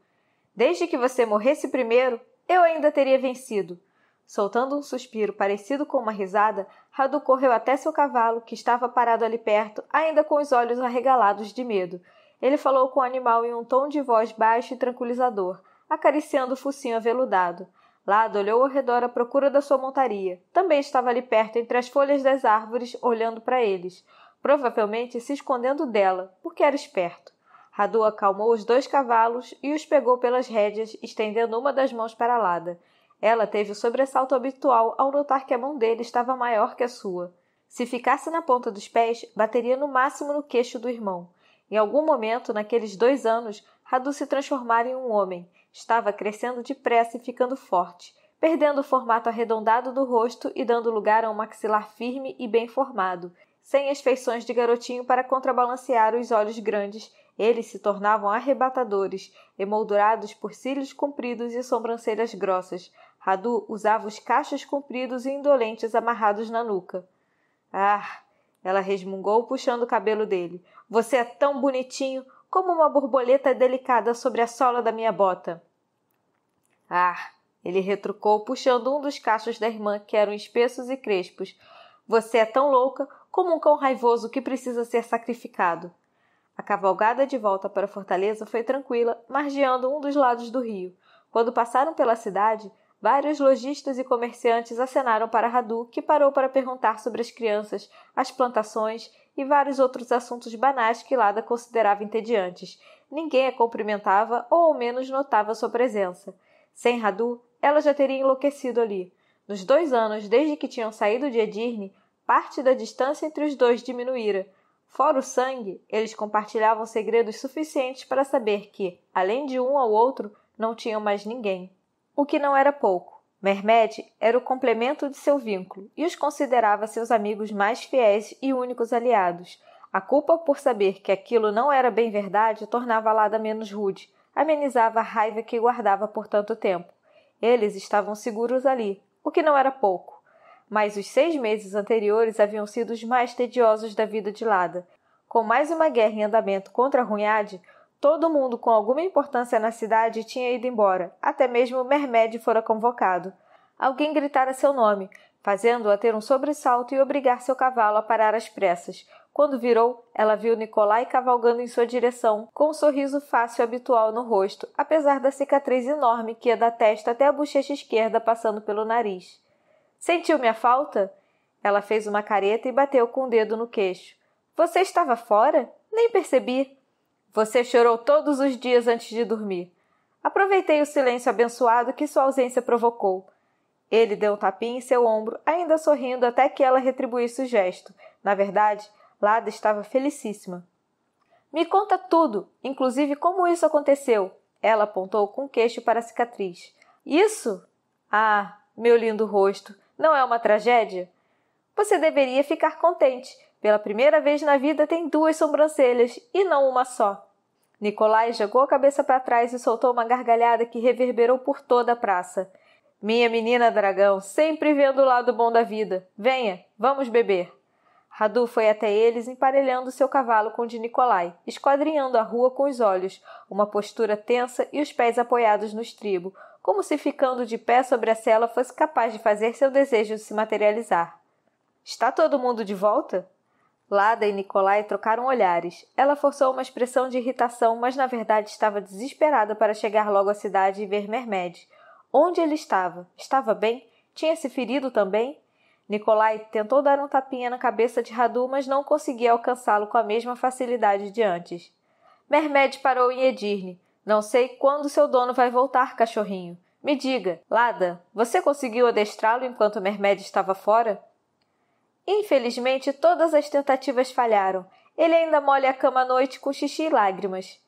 Desde que você morresse primeiro, eu ainda teria vencido. Soltando um suspiro parecido com uma risada, Radu correu até seu cavalo, que estava parado ali perto, ainda com os olhos arregalados de medo. Ele falou com o animal em um tom de voz baixo e tranquilizador, acariciando o focinho aveludado. Lado olhou ao redor à procura da sua montaria. Também estava ali perto, entre as folhas das árvores, olhando para eles, provavelmente se escondendo dela, porque era esperto. Radu acalmou os dois cavalos e os pegou pelas rédeas, estendendo uma das mãos para Lada. Ela teve o sobressalto habitual ao notar que a mão dele estava maior que a sua. Se ficasse na ponta dos pés, bateria no máximo no queixo do irmão. Em algum momento, naqueles dois anos, Radu se transformara em um homem. Estava crescendo depressa e ficando forte, perdendo o formato arredondado do rosto e dando lugar a um maxilar firme e bem formado. Sem as feições de garotinho para contrabalancear os olhos grandes, eles se tornavam arrebatadores, emoldurados por cílios compridos e sobrancelhas grossas, Radu usava os cachos compridos e indolentes amarrados na nuca. Ah! Ela resmungou, puxando o cabelo dele. Você é tão bonitinho como uma borboleta delicada sobre a sola da minha bota. Ah! Ele retrucou, puxando um dos cachos da irmã, que eram espessos e crespos. Você é tão louca como um cão raivoso que precisa ser sacrificado. A cavalgada de volta para a fortaleza foi tranquila, margeando um dos lados do rio. Quando passaram pela cidade, Vários lojistas e comerciantes acenaram para Radu, que parou para perguntar sobre as crianças, as plantações e vários outros assuntos banais que Lada considerava entediantes. Ninguém a cumprimentava ou ao menos notava sua presença. Sem Radu, ela já teria enlouquecido ali. Nos dois anos desde que tinham saído de Edirne, parte da distância entre os dois diminuíra. Fora o sangue, eles compartilhavam segredos suficientes para saber que, além de um ao outro, não tinham mais ninguém o que não era pouco. Mermed era o complemento de seu vínculo e os considerava seus amigos mais fiéis e únicos aliados. A culpa por saber que aquilo não era bem verdade tornava a Lada menos rude, amenizava a raiva que guardava por tanto tempo. Eles estavam seguros ali, o que não era pouco. Mas os seis meses anteriores haviam sido os mais tediosos da vida de Lada. Com mais uma guerra em andamento contra Runhade, Todo mundo com alguma importância na cidade tinha ido embora, até mesmo o Mermed fora convocado. Alguém gritara seu nome, fazendo-a ter um sobressalto e obrigar seu cavalo a parar às pressas. Quando virou, ela viu Nicolai cavalgando em sua direção, com o um sorriso fácil habitual no rosto, apesar da cicatriz enorme que ia da testa até a bochecha esquerda passando pelo nariz. Sentiu minha falta? Ela fez uma careta e bateu com o um dedo no queixo. Você estava fora? Nem percebi. Você chorou todos os dias antes de dormir. Aproveitei o silêncio abençoado que sua ausência provocou. Ele deu um tapinha em seu ombro, ainda sorrindo até que ela retribuísse o gesto. Na verdade, Lada estava felicíssima. Me conta tudo, inclusive como isso aconteceu. Ela apontou com queixo para a cicatriz. Isso? Ah, meu lindo rosto, não é uma tragédia? Você deveria ficar contente. Pela primeira vez na vida tem duas sobrancelhas e não uma só. Nicolai jogou a cabeça para trás e soltou uma gargalhada que reverberou por toda a praça. Minha menina dragão, sempre vendo o lado bom da vida. Venha, vamos beber. Radu foi até eles, emparelhando seu cavalo com o de Nicolai, esquadrinhando a rua com os olhos, uma postura tensa e os pés apoiados no estribo, como se ficando de pé sobre a cela fosse capaz de fazer seu desejo se materializar. Está todo mundo de volta? Lada e Nicolai trocaram olhares. Ela forçou uma expressão de irritação, mas na verdade estava desesperada para chegar logo à cidade e ver Mermed. Onde ele estava? Estava bem? Tinha se ferido também? Nicolai tentou dar um tapinha na cabeça de Radu, mas não conseguia alcançá-lo com a mesma facilidade de antes. Mermed parou em Edirne. Não sei quando seu dono vai voltar, cachorrinho. Me diga, Lada, você conseguiu adestrá-lo enquanto Mermed estava fora? Infelizmente, todas as tentativas falharam. Ele ainda molha a cama à noite com xixi e lágrimas.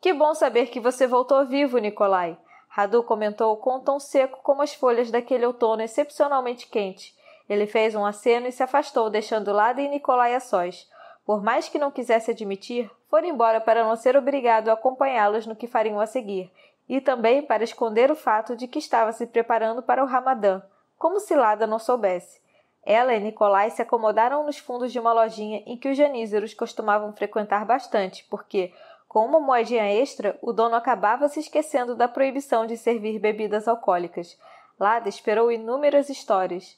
Que bom saber que você voltou vivo, Nikolai. Radu comentou com um tom seco como as folhas daquele outono excepcionalmente quente. Ele fez um aceno e se afastou, deixando Lada e Nikolai a sós. Por mais que não quisesse admitir, foi embora para não ser obrigado a acompanhá-los no que fariam a seguir, e também para esconder o fato de que estava se preparando para o Ramadã, como se Lada não soubesse. Ela e Nicolai se acomodaram nos fundos de uma lojinha em que os janízaros costumavam frequentar bastante, porque, com uma moedinha extra, o dono acabava se esquecendo da proibição de servir bebidas alcoólicas. Lada esperou inúmeras histórias,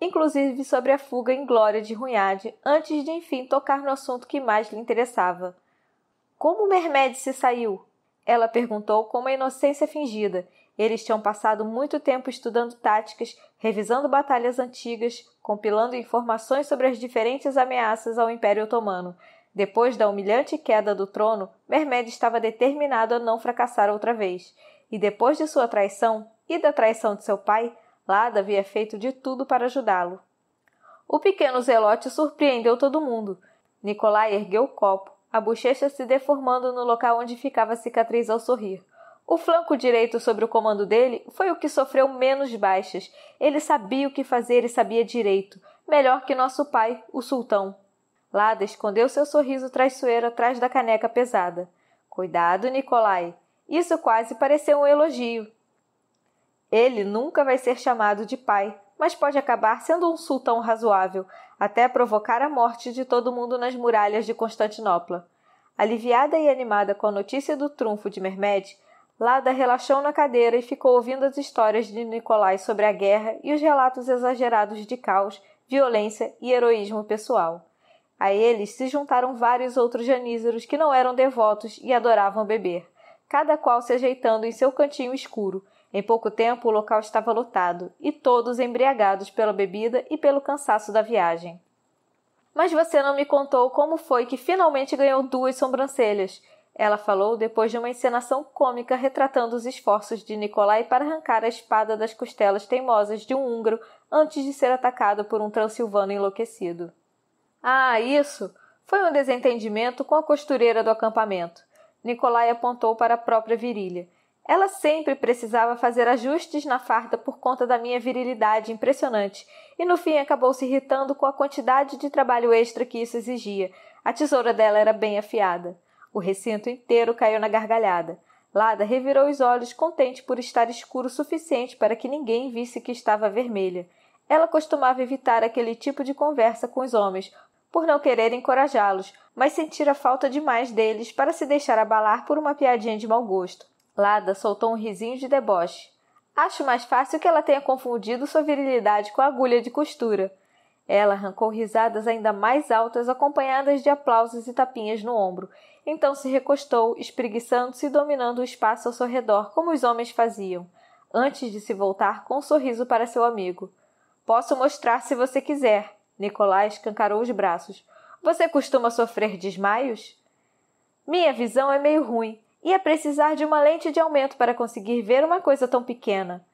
inclusive sobre a fuga em glória de Runhade, antes de enfim tocar no assunto que mais lhe interessava. Como o Mermed se saiu? Ela perguntou com uma inocência fingida, eles tinham passado muito tempo estudando táticas, revisando batalhas antigas, compilando informações sobre as diferentes ameaças ao Império Otomano. Depois da humilhante queda do trono, Mehmed estava determinado a não fracassar outra vez. E depois de sua traição e da traição de seu pai, Lada havia feito de tudo para ajudá-lo. O pequeno zelote surpreendeu todo mundo. Nicolai ergueu o copo, a bochecha se deformando no local onde ficava a cicatriz ao sorrir. O flanco direito sobre o comando dele foi o que sofreu menos baixas. Ele sabia o que fazer e sabia direito, melhor que nosso pai, o sultão. Lada escondeu seu sorriso traiçoeiro atrás da caneca pesada. Cuidado, Nicolai. Isso quase pareceu um elogio. Ele nunca vai ser chamado de pai, mas pode acabar sendo um sultão razoável, até provocar a morte de todo mundo nas muralhas de Constantinopla. Aliviada e animada com a notícia do trunfo de Mermed, Lada relaxou na cadeira e ficou ouvindo as histórias de Nicolai sobre a guerra e os relatos exagerados de caos, violência e heroísmo pessoal. A eles se juntaram vários outros janízaros que não eram devotos e adoravam beber, cada qual se ajeitando em seu cantinho escuro. Em pouco tempo o local estava lotado e todos embriagados pela bebida e pelo cansaço da viagem. Mas você não me contou como foi que finalmente ganhou duas sobrancelhas. Ela falou depois de uma encenação cômica retratando os esforços de Nikolai para arrancar a espada das costelas teimosas de um húngaro antes de ser atacado por um transilvano enlouquecido. Ah, isso! Foi um desentendimento com a costureira do acampamento. Nikolai apontou para a própria virilha. Ela sempre precisava fazer ajustes na farda por conta da minha virilidade impressionante, e no fim acabou se irritando com a quantidade de trabalho extra que isso exigia. A tesoura dela era bem afiada. O recinto inteiro caiu na gargalhada. Lada revirou os olhos, contente por estar escuro o suficiente para que ninguém visse que estava vermelha. Ela costumava evitar aquele tipo de conversa com os homens, por não querer encorajá-los, mas sentira falta demais deles para se deixar abalar por uma piadinha de mau gosto. Lada soltou um risinho de deboche. Acho mais fácil que ela tenha confundido sua virilidade com a agulha de costura. Ela arrancou risadas ainda mais altas, acompanhadas de aplausos e tapinhas no ombro, então se recostou, espreguiçando-se e dominando o espaço ao seu redor, como os homens faziam, antes de se voltar com um sorriso para seu amigo. Posso mostrar se você quiser. Nicolai escancarou os braços. Você costuma sofrer desmaios? Minha visão é meio ruim. Ia é precisar de uma lente de aumento para conseguir ver uma coisa tão pequena.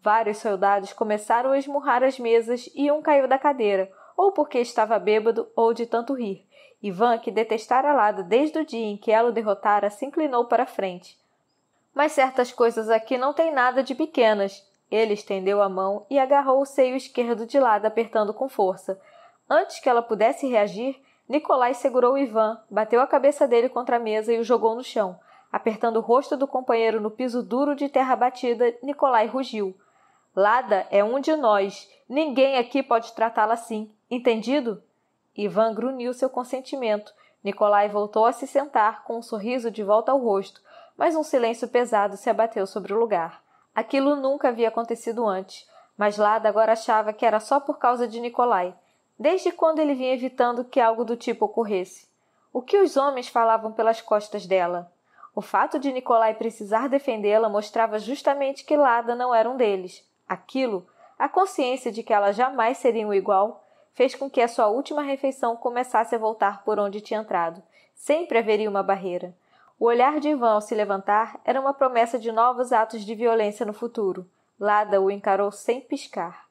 Vários soldados começaram a esmurrar as mesas e um caiu da cadeira, ou porque estava bêbado ou de tanto rir, Ivan, que detestara Lada desde o dia em que ela o derrotara, se inclinou para frente. Mas certas coisas aqui não têm nada de pequenas. Ele estendeu a mão e agarrou o seio esquerdo de Lada, apertando com força. Antes que ela pudesse reagir, Nicolai segurou Ivan, bateu a cabeça dele contra a mesa e o jogou no chão. Apertando o rosto do companheiro no piso duro de terra batida, Nicolai rugiu. Lada é um de nós. Ninguém aqui pode tratá-la assim. Entendido? Ivan grunhiu seu consentimento. Nicolai voltou a se sentar, com um sorriso de volta ao rosto, mas um silêncio pesado se abateu sobre o lugar. Aquilo nunca havia acontecido antes, mas Lada agora achava que era só por causa de Nicolai. Desde quando ele vinha evitando que algo do tipo ocorresse? O que os homens falavam pelas costas dela? O fato de Nicolai precisar defendê-la mostrava justamente que Lada não era um deles. Aquilo, a consciência de que ela jamais seria um igual, fez com que a sua última refeição começasse a voltar por onde tinha entrado. Sempre haveria uma barreira. O olhar de Ivan ao se levantar era uma promessa de novos atos de violência no futuro. Lada o encarou sem piscar.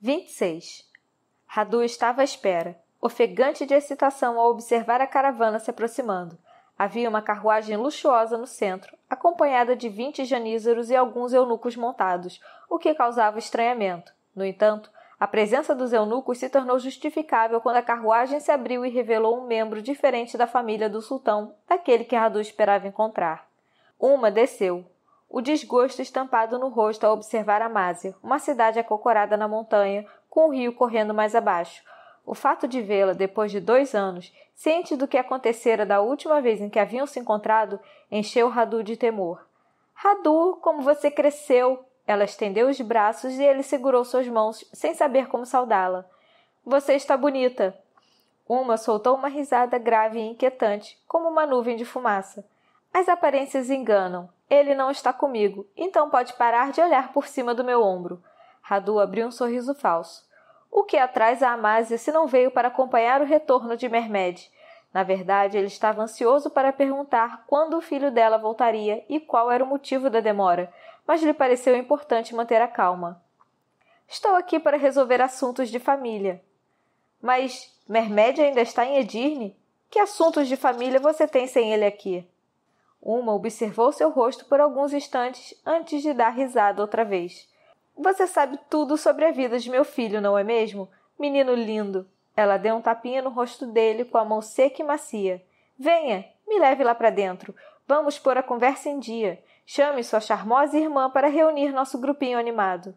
26. Radu estava à espera, ofegante de excitação ao observar a caravana se aproximando. Havia uma carruagem luxuosa no centro, acompanhada de vinte janízaros e alguns eunucos montados, o que causava estranhamento. No entanto, a presença dos eunucos se tornou justificável quando a carruagem se abriu e revelou um membro diferente da família do sultão, daquele que Radu esperava encontrar. Uma desceu, o desgosto estampado no rosto ao observar Amásia, uma cidade acocorada na montanha, com o rio correndo mais abaixo. O fato de vê-la depois de dois anos, ciente do que acontecera da última vez em que haviam se encontrado, encheu Radu de temor. Radu, como você cresceu! Ela estendeu os braços e ele segurou suas mãos, sem saber como saudá-la. Você está bonita. Uma soltou uma risada grave e inquietante, como uma nuvem de fumaça. As aparências enganam. Ele não está comigo, então pode parar de olhar por cima do meu ombro. Radu abriu um sorriso falso. O que atrás a Amásia se não veio para acompanhar o retorno de Mermed? Na verdade, ele estava ansioso para perguntar quando o filho dela voltaria e qual era o motivo da demora, mas lhe pareceu importante manter a calma. Estou aqui para resolver assuntos de família. Mas Mermédia ainda está em Edirne? Que assuntos de família você tem sem ele aqui? Uma observou seu rosto por alguns instantes antes de dar risada outra vez. Você sabe tudo sobre a vida de meu filho, não é mesmo? Menino lindo! Ela deu um tapinha no rosto dele com a mão seca e macia. Venha, me leve lá para dentro. Vamos pôr a conversa em dia. Chame sua charmosa irmã para reunir nosso grupinho animado.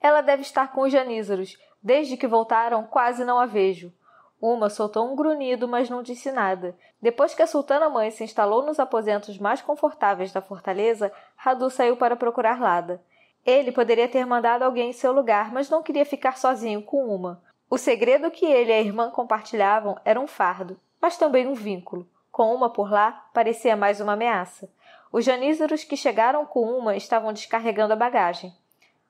Ela deve estar com os janízaros. Desde que voltaram, quase não a vejo. Uma soltou um grunhido, mas não disse nada. Depois que a sultana mãe se instalou nos aposentos mais confortáveis da fortaleza, Radu saiu para procurar Lada. Ele poderia ter mandado alguém em seu lugar, mas não queria ficar sozinho com uma. O segredo que ele e a irmã compartilhavam era um fardo, mas também um vínculo. Com uma por lá, parecia mais uma ameaça. Os janízaros que chegaram com uma estavam descarregando a bagagem.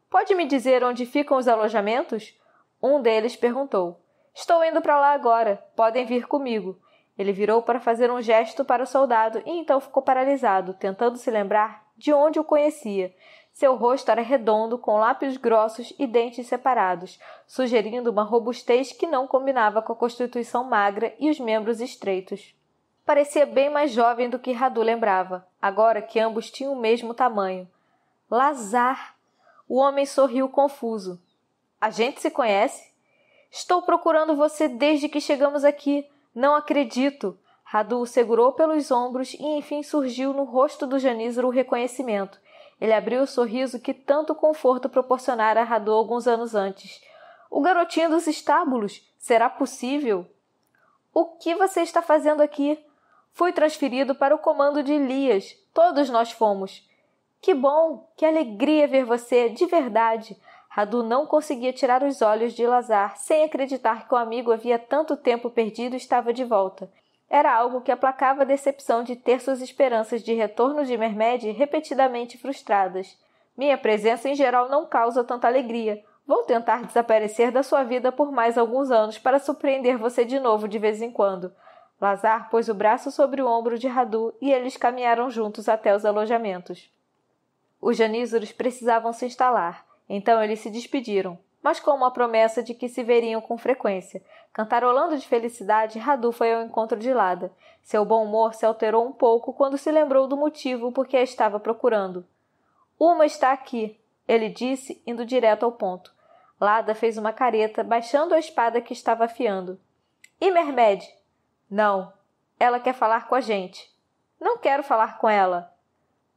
Pode me dizer onde ficam os alojamentos? Um deles perguntou. Estou indo para lá agora. Podem vir comigo. Ele virou para fazer um gesto para o soldado e então ficou paralisado, tentando se lembrar de onde o conhecia. Seu rosto era redondo, com lábios grossos e dentes separados, sugerindo uma robustez que não combinava com a constituição magra e os membros estreitos parecia bem mais jovem do que Radu lembrava, agora que ambos tinham o mesmo tamanho. Lazar! O homem sorriu confuso. A gente se conhece? Estou procurando você desde que chegamos aqui. Não acredito. Radu o segurou pelos ombros e enfim surgiu no rosto do Janízaro o reconhecimento. Ele abriu o sorriso que tanto conforto proporcionara a Radu alguns anos antes. O garotinho dos estábulos, será possível? O que você está fazendo aqui? Fui transferido para o comando de Elias. Todos nós fomos. Que bom, que alegria ver você, de verdade. Radu não conseguia tirar os olhos de Lazar, sem acreditar que o amigo havia tanto tempo perdido estava de volta. Era algo que aplacava a decepção de ter suas esperanças de retorno de Mermed repetidamente frustradas. Minha presença em geral não causa tanta alegria. Vou tentar desaparecer da sua vida por mais alguns anos para surpreender você de novo de vez em quando. Lazar pôs o braço sobre o ombro de Radu e eles caminharam juntos até os alojamentos. Os janízaros precisavam se instalar, então eles se despediram, mas com uma promessa de que se veriam com frequência. Cantarolando de felicidade, Radu foi ao encontro de Lada. Seu bom humor se alterou um pouco quando se lembrou do motivo por que a estava procurando. Uma está aqui, ele disse, indo direto ao ponto. Lada fez uma careta, baixando a espada que estava afiando. E Mermed? Não, ela quer falar com a gente. Não quero falar com ela.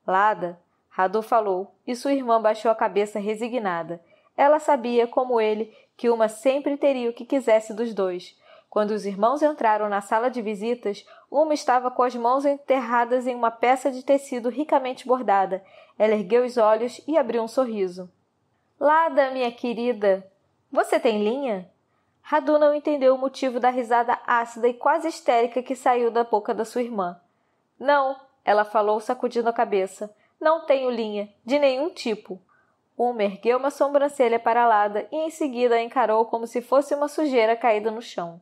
Lada, Radu falou, e sua irmã baixou a cabeça resignada. Ela sabia, como ele, que uma sempre teria o que quisesse dos dois. Quando os irmãos entraram na sala de visitas, uma estava com as mãos enterradas em uma peça de tecido ricamente bordada. Ela ergueu os olhos e abriu um sorriso. Lada, minha querida, você tem linha? Radu não entendeu o motivo da risada ácida e quase histérica que saiu da boca da sua irmã. Não, ela falou, sacudindo a cabeça. Não tenho linha, de nenhum tipo. Uma ergueu uma sobrancelha para Lada e em seguida a encarou como se fosse uma sujeira caída no chão.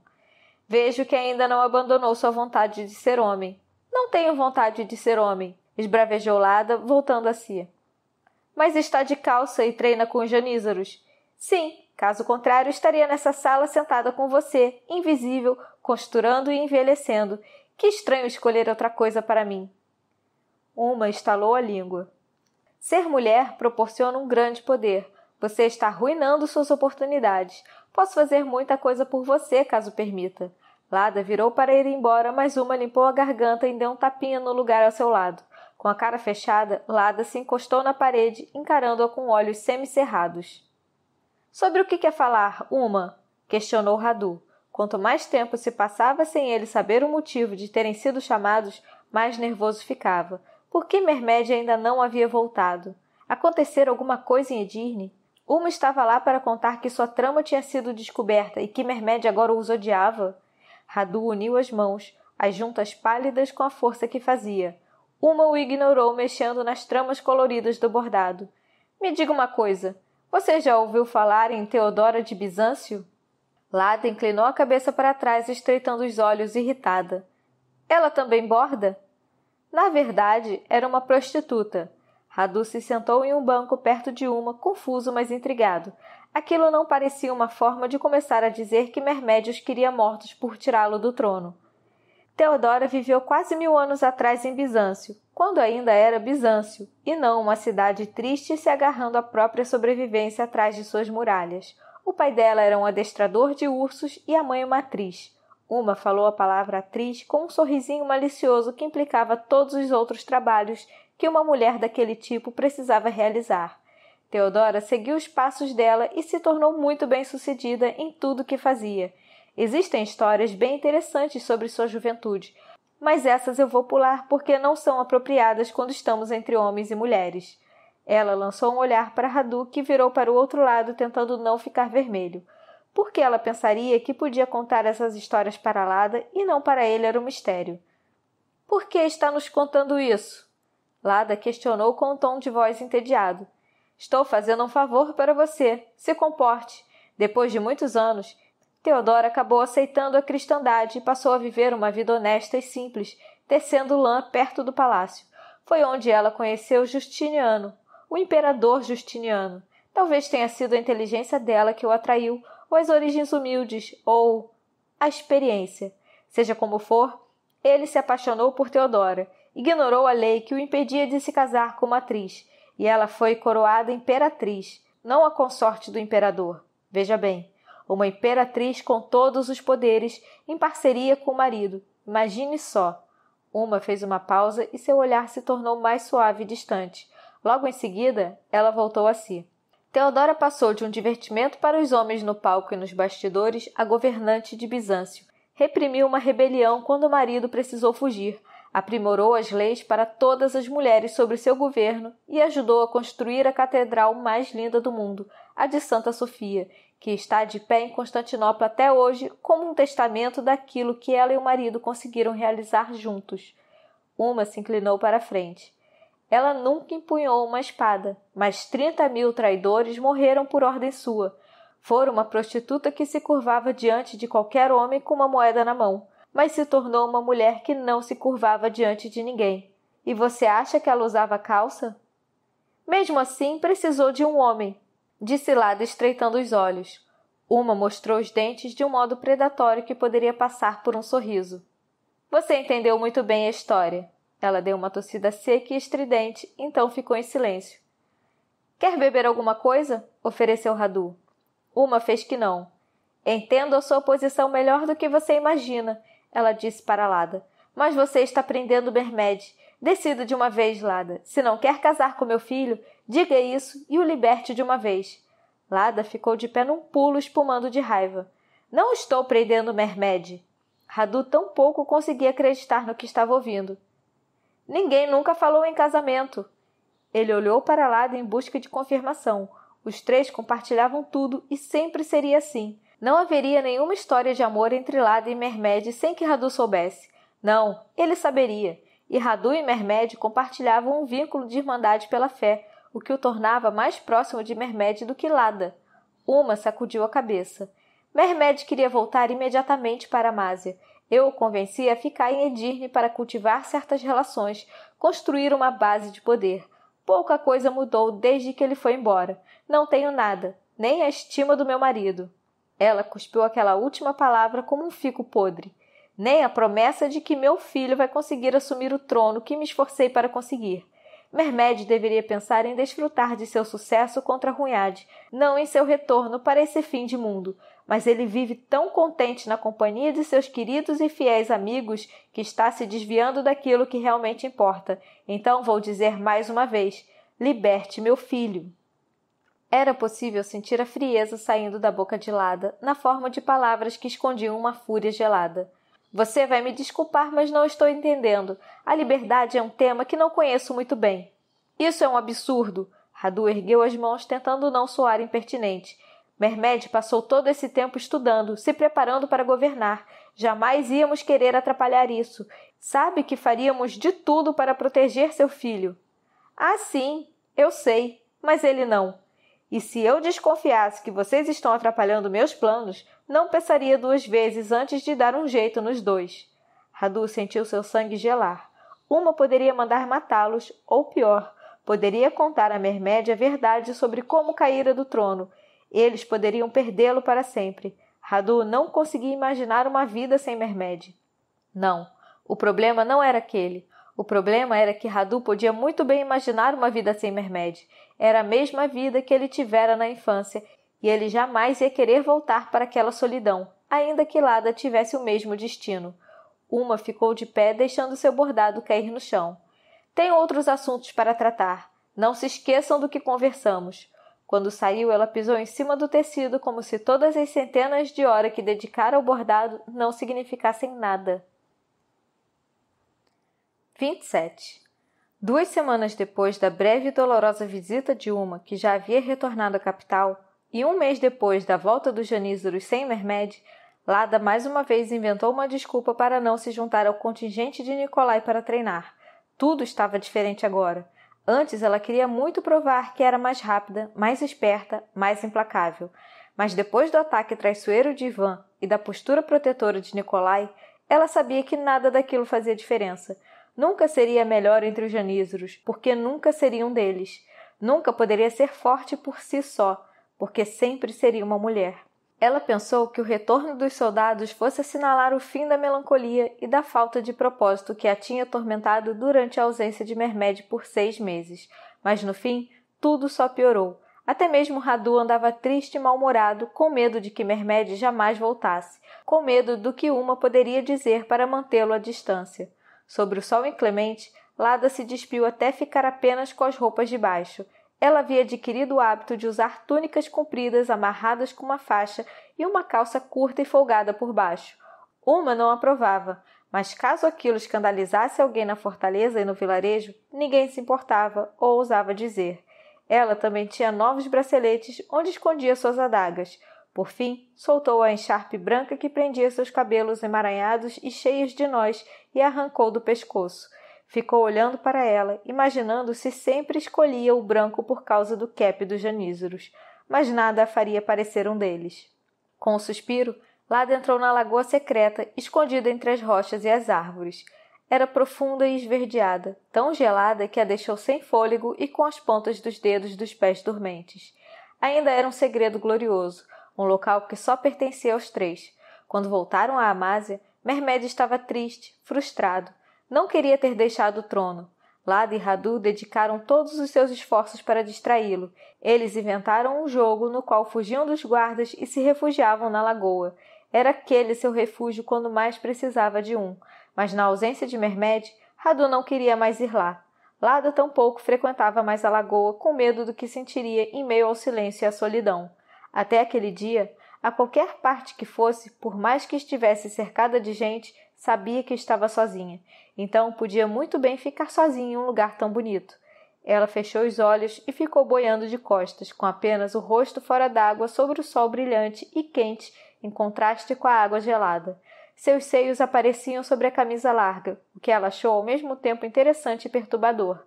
Vejo que ainda não abandonou sua vontade de ser homem. Não tenho vontade de ser homem, esbravejou Lada, voltando a si. Mas está de calça e treina com os janízaros. Sim, Caso contrário, estaria nessa sala sentada com você, invisível, costurando e envelhecendo. Que estranho escolher outra coisa para mim. Uma estalou a língua. Ser mulher proporciona um grande poder. Você está arruinando suas oportunidades. Posso fazer muita coisa por você, caso permita. Lada virou para ir embora, mas uma limpou a garganta e deu um tapinha no lugar ao seu lado. Com a cara fechada, Lada se encostou na parede, encarando-a com olhos semicerrados. Sobre o que quer falar uma? questionou Radu. Quanto mais tempo se passava sem ele saber o motivo de terem sido chamados, mais nervoso ficava. Por que Mermédia ainda não havia voltado? Acontecera alguma coisa em Edirne? Uma estava lá para contar que sua trama tinha sido descoberta e que Mermédia agora os odiava. Radu uniu as mãos, as juntas pálidas com a força que fazia. Uma o ignorou mexendo nas tramas coloridas do bordado. Me diga uma coisa, você já ouviu falar em Teodora de Bizâncio? Lada inclinou a cabeça para trás, estreitando os olhos, irritada. Ela também borda? Na verdade, era uma prostituta. Radu se sentou em um banco perto de uma, confuso, mas intrigado. Aquilo não parecia uma forma de começar a dizer que Mermédios queria mortos por tirá-lo do trono. Teodora viveu quase mil anos atrás em Bizâncio, quando ainda era Bizâncio, e não uma cidade triste se agarrando à própria sobrevivência atrás de suas muralhas. O pai dela era um adestrador de ursos e a mãe uma atriz. Uma falou a palavra atriz com um sorrisinho malicioso que implicava todos os outros trabalhos que uma mulher daquele tipo precisava realizar. Teodora seguiu os passos dela e se tornou muito bem-sucedida em tudo que fazia Existem histórias bem interessantes sobre sua juventude, mas essas eu vou pular porque não são apropriadas quando estamos entre homens e mulheres. Ela lançou um olhar para Radu, que virou para o outro lado tentando não ficar vermelho. Porque ela pensaria que podia contar essas histórias para Lada e não para ele era um mistério. Por que está nos contando isso? Lada questionou com um tom de voz entediado. Estou fazendo um favor para você. Se comporte. Depois de muitos anos, Teodora acabou aceitando a cristandade e passou a viver uma vida honesta e simples, tecendo lã perto do palácio. Foi onde ela conheceu Justiniano, o imperador Justiniano. Talvez tenha sido a inteligência dela que o atraiu, ou as origens humildes, ou a experiência. Seja como for, ele se apaixonou por Teodora, ignorou a lei que o impedia de se casar como atriz, e ela foi coroada imperatriz, não a consorte do imperador. Veja bem, uma imperatriz com todos os poderes, em parceria com o marido. Imagine só. Uma fez uma pausa e seu olhar se tornou mais suave e distante. Logo em seguida, ela voltou a si. Teodora passou de um divertimento para os homens no palco e nos bastidores a governante de Bizâncio. Reprimiu uma rebelião quando o marido precisou fugir, aprimorou as leis para todas as mulheres sobre seu governo e ajudou a construir a catedral mais linda do mundo, a de Santa Sofia, que está de pé em Constantinopla até hoje como um testamento daquilo que ela e o marido conseguiram realizar juntos. Uma se inclinou para frente. Ela nunca empunhou uma espada, mas 30 mil traidores morreram por ordem sua. Fora uma prostituta que se curvava diante de qualquer homem com uma moeda na mão, mas se tornou uma mulher que não se curvava diante de ninguém. E você acha que ela usava calça? Mesmo assim, precisou de um homem, Disse Lada estreitando os olhos. Uma mostrou os dentes de um modo predatório que poderia passar por um sorriso. Você entendeu muito bem a história. Ela deu uma tossida seca e estridente, então ficou em silêncio. Quer beber alguma coisa? ofereceu Radu. Uma fez que não. Entendo a sua posição melhor do que você imagina, ela disse para Lada. Mas você está prendendo Bermed. Decida de uma vez, Lada. Se não quer casar com meu filho, Diga isso e o liberte de uma vez. Lada ficou de pé num pulo, espumando de raiva. Não estou prendendo Mermed. Radu tão pouco conseguia acreditar no que estava ouvindo. Ninguém nunca falou em casamento. Ele olhou para Lada em busca de confirmação. Os três compartilhavam tudo e sempre seria assim. Não haveria nenhuma história de amor entre Lada e Mermed sem que Radu soubesse. Não, ele saberia. E Radu e Mermed compartilhavam um vínculo de irmandade pela fé, o que o tornava mais próximo de Mermed do que Lada. Uma sacudiu a cabeça. Mermed queria voltar imediatamente para Amásia. Eu o convenci a ficar em Edirne para cultivar certas relações, construir uma base de poder. Pouca coisa mudou desde que ele foi embora. Não tenho nada, nem a estima do meu marido. Ela cuspiu aquela última palavra como um fico podre. Nem a promessa de que meu filho vai conseguir assumir o trono que me esforcei para conseguir. Mermed deveria pensar em desfrutar de seu sucesso contra Runhade, não em seu retorno para esse fim de mundo. Mas ele vive tão contente na companhia de seus queridos e fiéis amigos que está se desviando daquilo que realmente importa. Então vou dizer mais uma vez: liberte meu filho. Era possível sentir a frieza saindo da boca de Lada, na forma de palavras que escondiam uma fúria gelada. Você vai me desculpar, mas não estou entendendo. A liberdade é um tema que não conheço muito bem. Isso é um absurdo. Radu ergueu as mãos, tentando não soar impertinente. Mermed passou todo esse tempo estudando, se preparando para governar. Jamais íamos querer atrapalhar isso. Sabe que faríamos de tudo para proteger seu filho. Ah, sim, eu sei, mas ele não. E se eu desconfiasse que vocês estão atrapalhando meus planos, não pensaria duas vezes antes de dar um jeito nos dois. Radu sentiu seu sangue gelar. Uma poderia mandar matá-los, ou pior, poderia contar a Mermédia a verdade sobre como caíra do trono. Eles poderiam perdê-lo para sempre. Radu não conseguia imaginar uma vida sem Mermédia. Não, o problema não era aquele. O problema era que Radu podia muito bem imaginar uma vida sem Mermed. Era a mesma vida que ele tivera na infância e ele jamais ia querer voltar para aquela solidão, ainda que Lada tivesse o mesmo destino. Uma ficou de pé, deixando seu bordado cair no chão. Tem outros assuntos para tratar. Não se esqueçam do que conversamos. Quando saiu, ela pisou em cima do tecido como se todas as centenas de horas que dedicara ao bordado não significassem nada. 27. Duas semanas depois da breve e dolorosa visita de uma que já havia retornado à capital, e um mês depois da volta dos janízaros sem Mermed, Lada mais uma vez inventou uma desculpa para não se juntar ao contingente de Nicolai para treinar. Tudo estava diferente agora. Antes ela queria muito provar que era mais rápida, mais esperta, mais implacável. Mas depois do ataque traiçoeiro de Ivan e da postura protetora de Nicolai, ela sabia que nada daquilo fazia diferença. Nunca seria melhor entre os janízaros, porque nunca seria um deles. Nunca poderia ser forte por si só porque sempre seria uma mulher. Ela pensou que o retorno dos soldados fosse assinalar o fim da melancolia e da falta de propósito que a tinha atormentado durante a ausência de Mermed por seis meses, mas no fim tudo só piorou. Até mesmo Radu andava triste e mal-humorado, com medo de que Mermed jamais voltasse, com medo do que uma poderia dizer para mantê-lo à distância. Sobre o sol inclemente, Lada se despiu até ficar apenas com as roupas de baixo ela havia adquirido o hábito de usar túnicas compridas amarradas com uma faixa e uma calça curta e folgada por baixo. Uma não aprovava, mas caso aquilo escandalizasse alguém na fortaleza e no vilarejo, ninguém se importava ou ousava dizer. Ela também tinha novos braceletes onde escondia suas adagas. Por fim, soltou a encharpe branca que prendia seus cabelos emaranhados e cheios de nós e arrancou do pescoço. Ficou olhando para ela, imaginando se sempre escolhia o branco por causa do cap dos janízaros, mas nada a faria parecer um deles. Com um suspiro, Lada entrou na lagoa secreta, escondida entre as rochas e as árvores. Era profunda e esverdeada, tão gelada que a deixou sem fôlego e com as pontas dos dedos dos pés dormentes. Ainda era um segredo glorioso, um local que só pertencia aos três. Quando voltaram à Amásia, Mermédio estava triste, frustrado, não queria ter deixado o trono. Lada e Radu dedicaram todos os seus esforços para distraí-lo. Eles inventaram um jogo no qual fugiam dos guardas e se refugiavam na lagoa. Era aquele seu refúgio quando mais precisava de um. Mas na ausência de Mermed, Radu não queria mais ir lá. Lada tampouco frequentava mais a lagoa, com medo do que sentiria em meio ao silêncio e à solidão. Até aquele dia, a qualquer parte que fosse, por mais que estivesse cercada de gente, Sabia que estava sozinha, então podia muito bem ficar sozinha em um lugar tão bonito. Ela fechou os olhos e ficou boiando de costas, com apenas o rosto fora d'água sobre o sol brilhante e quente, em contraste com a água gelada. Seus seios apareciam sobre a camisa larga, o que ela achou ao mesmo tempo interessante e perturbador.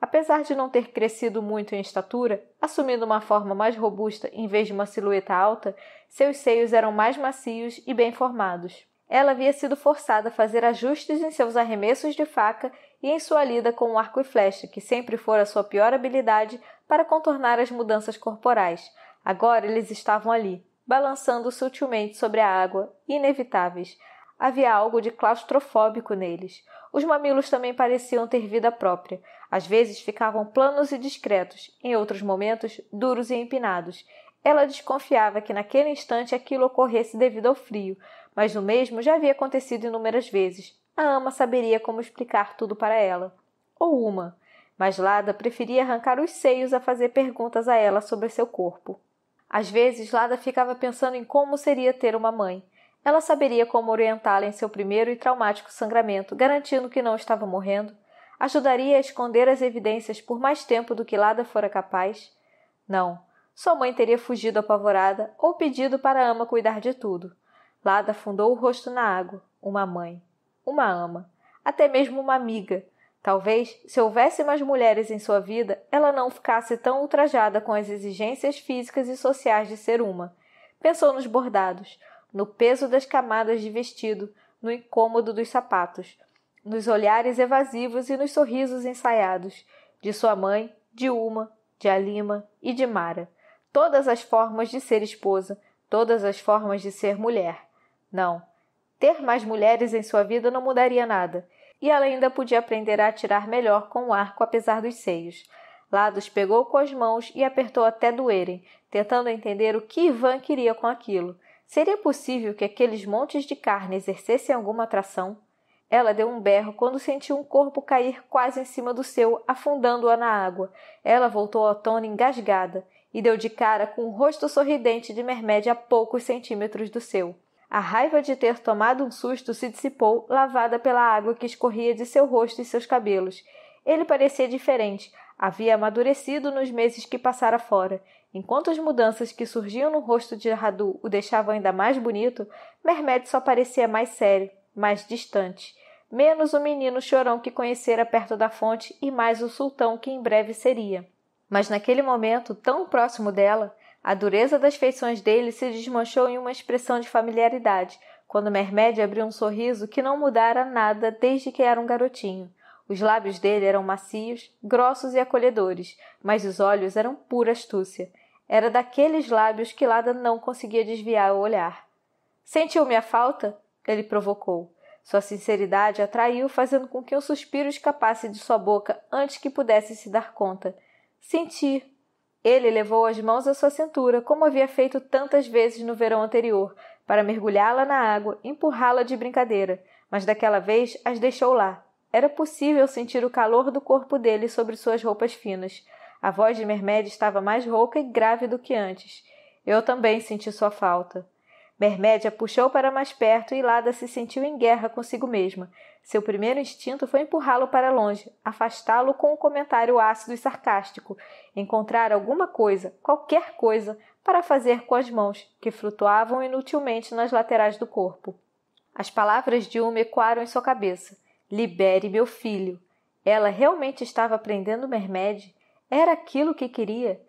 Apesar de não ter crescido muito em estatura, assumindo uma forma mais robusta em vez de uma silhueta alta, seus seios eram mais macios e bem formados ela havia sido forçada a fazer ajustes em seus arremessos de faca e em sua lida com o arco e flecha, que sempre fora sua pior habilidade para contornar as mudanças corporais. Agora eles estavam ali, balançando sutilmente sobre a água, inevitáveis. Havia algo de claustrofóbico neles. Os mamilos também pareciam ter vida própria. Às vezes ficavam planos e discretos, em outros momentos, duros e empinados. Ela desconfiava que naquele instante aquilo ocorresse devido ao frio, mas o mesmo já havia acontecido inúmeras vezes. A ama saberia como explicar tudo para ela. Ou uma. Mas Lada preferia arrancar os seios a fazer perguntas a ela sobre seu corpo. Às vezes, Lada ficava pensando em como seria ter uma mãe. Ela saberia como orientá-la em seu primeiro e traumático sangramento, garantindo que não estava morrendo. Ajudaria a esconder as evidências por mais tempo do que Lada fora capaz. Não, sua mãe teria fugido apavorada ou pedido para a ama cuidar de tudo. Lada afundou o rosto na água, uma mãe, uma ama, até mesmo uma amiga. Talvez, se houvesse mais mulheres em sua vida, ela não ficasse tão ultrajada com as exigências físicas e sociais de ser uma. Pensou nos bordados, no peso das camadas de vestido, no incômodo dos sapatos, nos olhares evasivos e nos sorrisos ensaiados de sua mãe, de Uma, de Alima e de Mara. Todas as formas de ser esposa, todas as formas de ser mulher. Não. Ter mais mulheres em sua vida não mudaria nada. E ela ainda podia aprender a atirar melhor com o arco, apesar dos seios. Lados pegou com as mãos e apertou até doerem, tentando entender o que Ivan queria com aquilo. Seria possível que aqueles montes de carne exercessem alguma atração? Ela deu um berro quando sentiu um corpo cair quase em cima do seu, afundando-a na água. Ela voltou ao tono engasgada e deu de cara com o um rosto sorridente de Mermédia a poucos centímetros do seu. A raiva de ter tomado um susto se dissipou, lavada pela água que escorria de seu rosto e seus cabelos. Ele parecia diferente, havia amadurecido nos meses que passara fora. Enquanto as mudanças que surgiam no rosto de Radu o deixavam ainda mais bonito, Mermed só parecia mais sério, mais distante. Menos o menino chorão que conhecera perto da fonte e mais o sultão que em breve seria. Mas naquele momento, tão próximo dela, a dureza das feições dele se desmanchou em uma expressão de familiaridade, quando Mermed abriu um sorriso que não mudara nada desde que era um garotinho. Os lábios dele eram macios, grossos e acolhedores, mas os olhos eram pura astúcia. Era daqueles lábios que Lada não conseguia desviar o olhar. Sentiu minha falta? Ele provocou. Sua sinceridade atraiu, fazendo com que um suspiro escapasse de sua boca antes que pudesse se dar conta. Sentir. Ele levou as mãos à sua cintura, como havia feito tantas vezes no verão anterior, para mergulhá-la na água, empurrá-la de brincadeira, mas daquela vez as deixou lá. Era possível sentir o calor do corpo dele sobre suas roupas finas. A voz de Mermed estava mais rouca e grave do que antes. Eu também senti sua falta. Mermédia puxou para mais perto e Lada se sentiu em guerra consigo mesma. Seu primeiro instinto foi empurrá-lo para longe, afastá-lo com um comentário ácido e sarcástico, encontrar alguma coisa, qualquer coisa, para fazer com as mãos, que flutuavam inutilmente nas laterais do corpo. As palavras de uma ecoaram em sua cabeça. Libere meu filho. Ela realmente estava prendendo Mermed? Era aquilo que queria?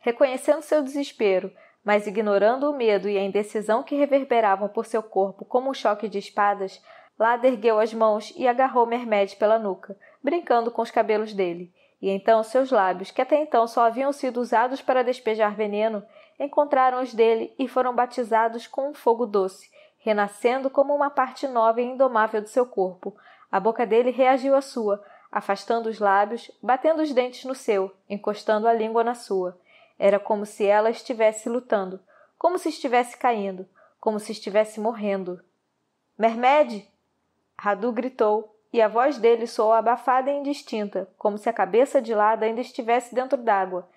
Reconhecendo seu desespero, mas ignorando o medo e a indecisão que reverberavam por seu corpo como um choque de espadas, Lada ergueu as mãos e agarrou Mermed pela nuca, brincando com os cabelos dele. E então seus lábios, que até então só haviam sido usados para despejar veneno, encontraram os dele e foram batizados com um fogo doce, renascendo como uma parte nova e indomável do seu corpo. A boca dele reagiu à sua, afastando os lábios, batendo os dentes no seu, encostando a língua na sua. Era como se ela estivesse lutando, como se estivesse caindo, como se estivesse morrendo. Mermed! Radu gritou, e a voz dele soou abafada e indistinta, como se a cabeça de Lada ainda estivesse dentro d'água.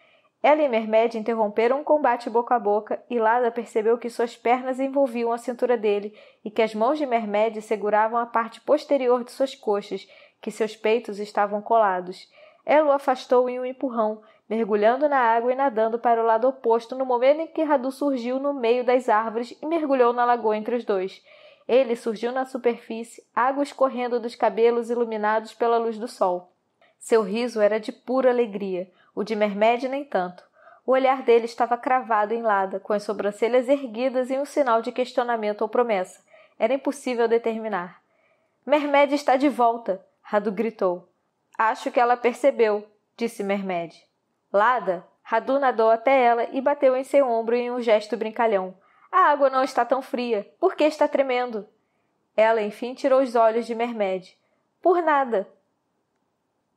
Ela e Mermed interromperam um combate boca a boca e Lada percebeu que suas pernas envolviam a cintura dele e que as mãos de Mermed seguravam a parte posterior de suas coxas, que seus peitos estavam colados. Ela o afastou em um empurrão mergulhando na água e nadando para o lado oposto no momento em que Radu surgiu no meio das árvores e mergulhou na lagoa entre os dois. Ele surgiu na superfície, água escorrendo dos cabelos iluminados pela luz do sol. Seu riso era de pura alegria, o de Mermed nem tanto. O olhar dele estava cravado em Lada, com as sobrancelhas erguidas em um sinal de questionamento ou promessa. Era impossível determinar. Mermed está de volta! Radu gritou. Acho que ela percebeu, disse Mermed. Lada, Radu nadou até ela e bateu em seu ombro em um gesto brincalhão. A água não está tão fria. Por que está tremendo? Ela, enfim, tirou os olhos de Mermed. Por nada.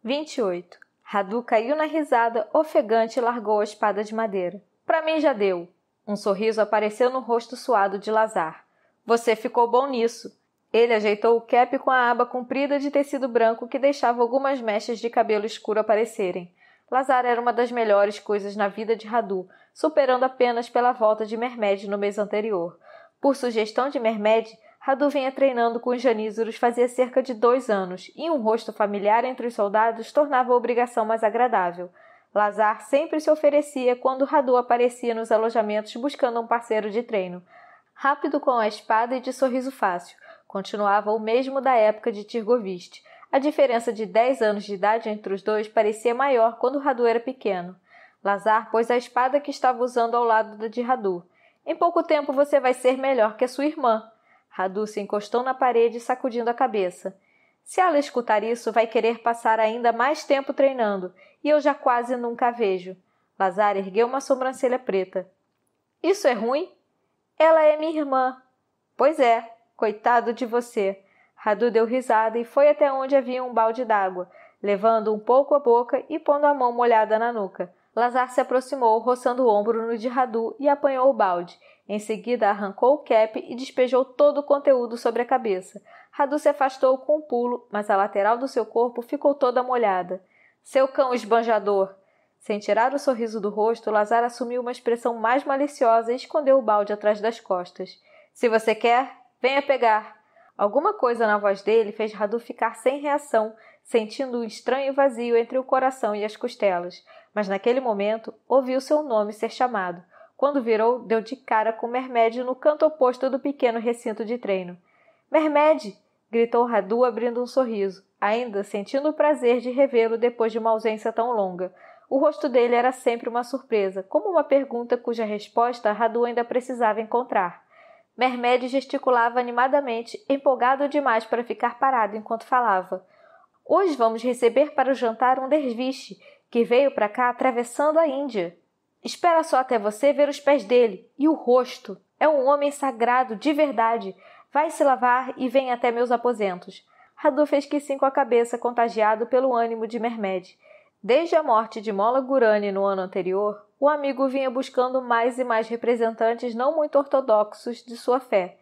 28. Radu caiu na risada, ofegante, e largou a espada de madeira. Para mim já deu. Um sorriso apareceu no rosto suado de Lazar. Você ficou bom nisso. Ele ajeitou o cap com a aba comprida de tecido branco que deixava algumas mechas de cabelo escuro aparecerem. Lazar era uma das melhores coisas na vida de Radu, superando apenas pela volta de Mermed no mês anterior. Por sugestão de Mermed, Radu vinha treinando com os janízaros fazia cerca de dois anos, e um rosto familiar entre os soldados tornava a obrigação mais agradável. Lazar sempre se oferecia quando Radu aparecia nos alojamentos buscando um parceiro de treino. Rápido com a espada e de sorriso fácil, continuava o mesmo da época de Tirgoviste, a diferença de 10 anos de idade entre os dois parecia maior quando Radu era pequeno. Lazar pôs a espada que estava usando ao lado da de Radu. Em pouco tempo você vai ser melhor que a sua irmã. Radu se encostou na parede, sacudindo a cabeça. Se ela escutar isso, vai querer passar ainda mais tempo treinando, e eu já quase nunca a vejo. Lazar ergueu uma sobrancelha preta. Isso é ruim? Ela é minha irmã. Pois é, coitado de você. Radu deu risada e foi até onde havia um balde d'água, levando um pouco à boca e pondo a mão molhada na nuca. Lazar se aproximou, roçando o ombro no de Radu e apanhou o balde. Em seguida, arrancou o cap e despejou todo o conteúdo sobre a cabeça. Radu se afastou com um pulo, mas a lateral do seu corpo ficou toda molhada. Seu cão esbanjador! Sem tirar o sorriso do rosto, Lazar assumiu uma expressão mais maliciosa e escondeu o balde atrás das costas. Se você quer, venha pegar. Alguma coisa na voz dele fez Radu ficar sem reação, sentindo um estranho vazio entre o coração e as costelas. Mas naquele momento, ouviu seu nome ser chamado. Quando virou, deu de cara com Mermed no canto oposto do pequeno recinto de treino. Mermed! gritou Radu abrindo um sorriso, ainda sentindo o prazer de revê-lo depois de uma ausência tão longa. O rosto dele era sempre uma surpresa, como uma pergunta cuja resposta Radu ainda precisava encontrar. Mermed gesticulava animadamente, empolgado demais para ficar parado enquanto falava. Hoje vamos receber para o jantar um derviche que veio para cá atravessando a Índia. Espera só até você ver os pés dele e o rosto. É um homem sagrado de verdade. Vai se lavar e vem até meus aposentos. Radu fez que sim com a cabeça, contagiado pelo ânimo de Mermed. Desde a morte de Mola Gurani no ano anterior, o amigo vinha buscando mais e mais representantes não muito ortodoxos de sua fé.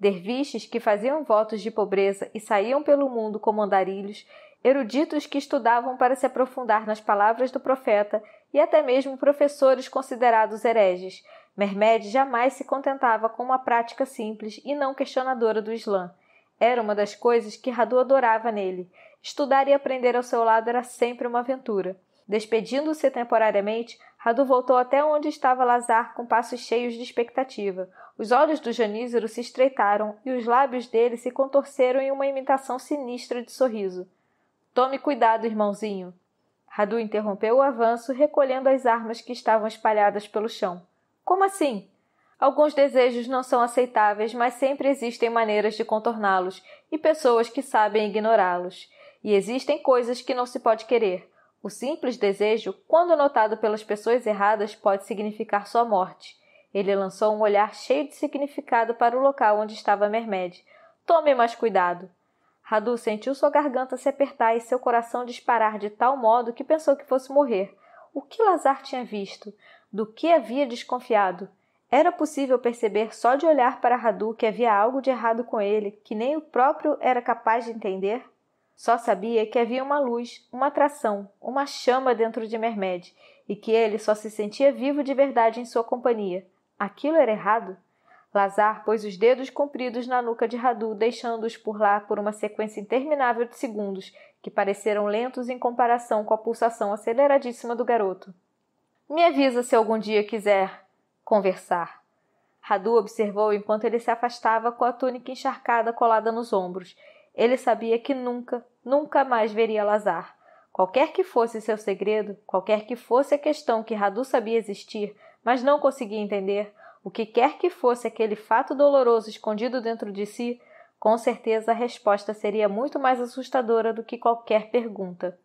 Derviches que faziam votos de pobreza e saíam pelo mundo como andarilhos, eruditos que estudavam para se aprofundar nas palavras do profeta e até mesmo professores considerados hereges. Mermed jamais se contentava com uma prática simples e não questionadora do Islã. Era uma das coisas que Radu adorava nele. Estudar e aprender ao seu lado era sempre uma aventura. Despedindo-se temporariamente, Radu voltou até onde estava Lazar com passos cheios de expectativa. Os olhos do Janízaro se estreitaram e os lábios dele se contorceram em uma imitação sinistra de sorriso. Tome cuidado, irmãozinho. Radu interrompeu o avanço, recolhendo as armas que estavam espalhadas pelo chão. Como assim? Alguns desejos não são aceitáveis, mas sempre existem maneiras de contorná-los e pessoas que sabem ignorá-los. E existem coisas que não se pode querer. O simples desejo, quando notado pelas pessoas erradas, pode significar sua morte. Ele lançou um olhar cheio de significado para o local onde estava Mermed. Tome mais cuidado. Radu sentiu sua garganta se apertar e seu coração disparar de tal modo que pensou que fosse morrer. O que Lazar tinha visto? Do que havia desconfiado? Era possível perceber só de olhar para Radu que havia algo de errado com ele, que nem o próprio era capaz de entender? Só sabia que havia uma luz, uma atração, uma chama dentro de Mermed e que ele só se sentia vivo de verdade em sua companhia. Aquilo era errado? Lazar pôs os dedos compridos na nuca de Radu, deixando-os por lá por uma sequência interminável de segundos, que pareceram lentos em comparação com a pulsação aceleradíssima do garoto. Me avisa se algum dia quiser conversar. Radu observou enquanto ele se afastava com a túnica encharcada colada nos ombros ele sabia que nunca, nunca mais veria Lazar. Qualquer que fosse seu segredo, qualquer que fosse a questão que Radu sabia existir, mas não conseguia entender, o que quer que fosse aquele fato doloroso escondido dentro de si, com certeza a resposta seria muito mais assustadora do que qualquer pergunta.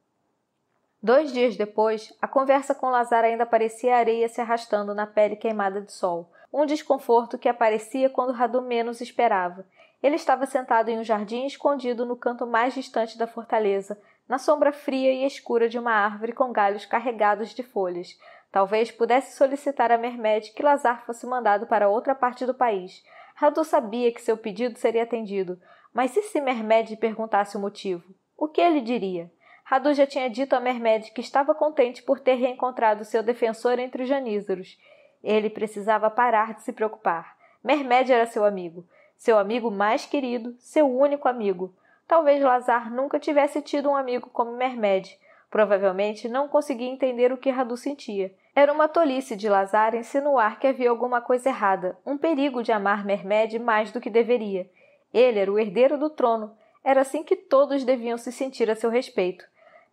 Dois dias depois, a conversa com Lazar ainda parecia areia se arrastando na pele queimada de sol, um desconforto que aparecia quando Radu menos esperava, ele estava sentado em um jardim escondido no canto mais distante da fortaleza, na sombra fria e escura de uma árvore com galhos carregados de folhas. Talvez pudesse solicitar a Mermed que Lazar fosse mandado para outra parte do país. Radu sabia que seu pedido seria atendido, mas e se Mermed perguntasse o motivo? O que ele diria? Radu já tinha dito a Mermed que estava contente por ter reencontrado seu defensor entre os janízaros. Ele precisava parar de se preocupar. Mermed era seu amigo. Seu amigo mais querido, seu único amigo. Talvez Lazar nunca tivesse tido um amigo como Mermed. Provavelmente não conseguia entender o que Radu sentia. Era uma tolice de Lazar insinuar que havia alguma coisa errada, um perigo de amar Mermed mais do que deveria. Ele era o herdeiro do trono. Era assim que todos deviam se sentir a seu respeito.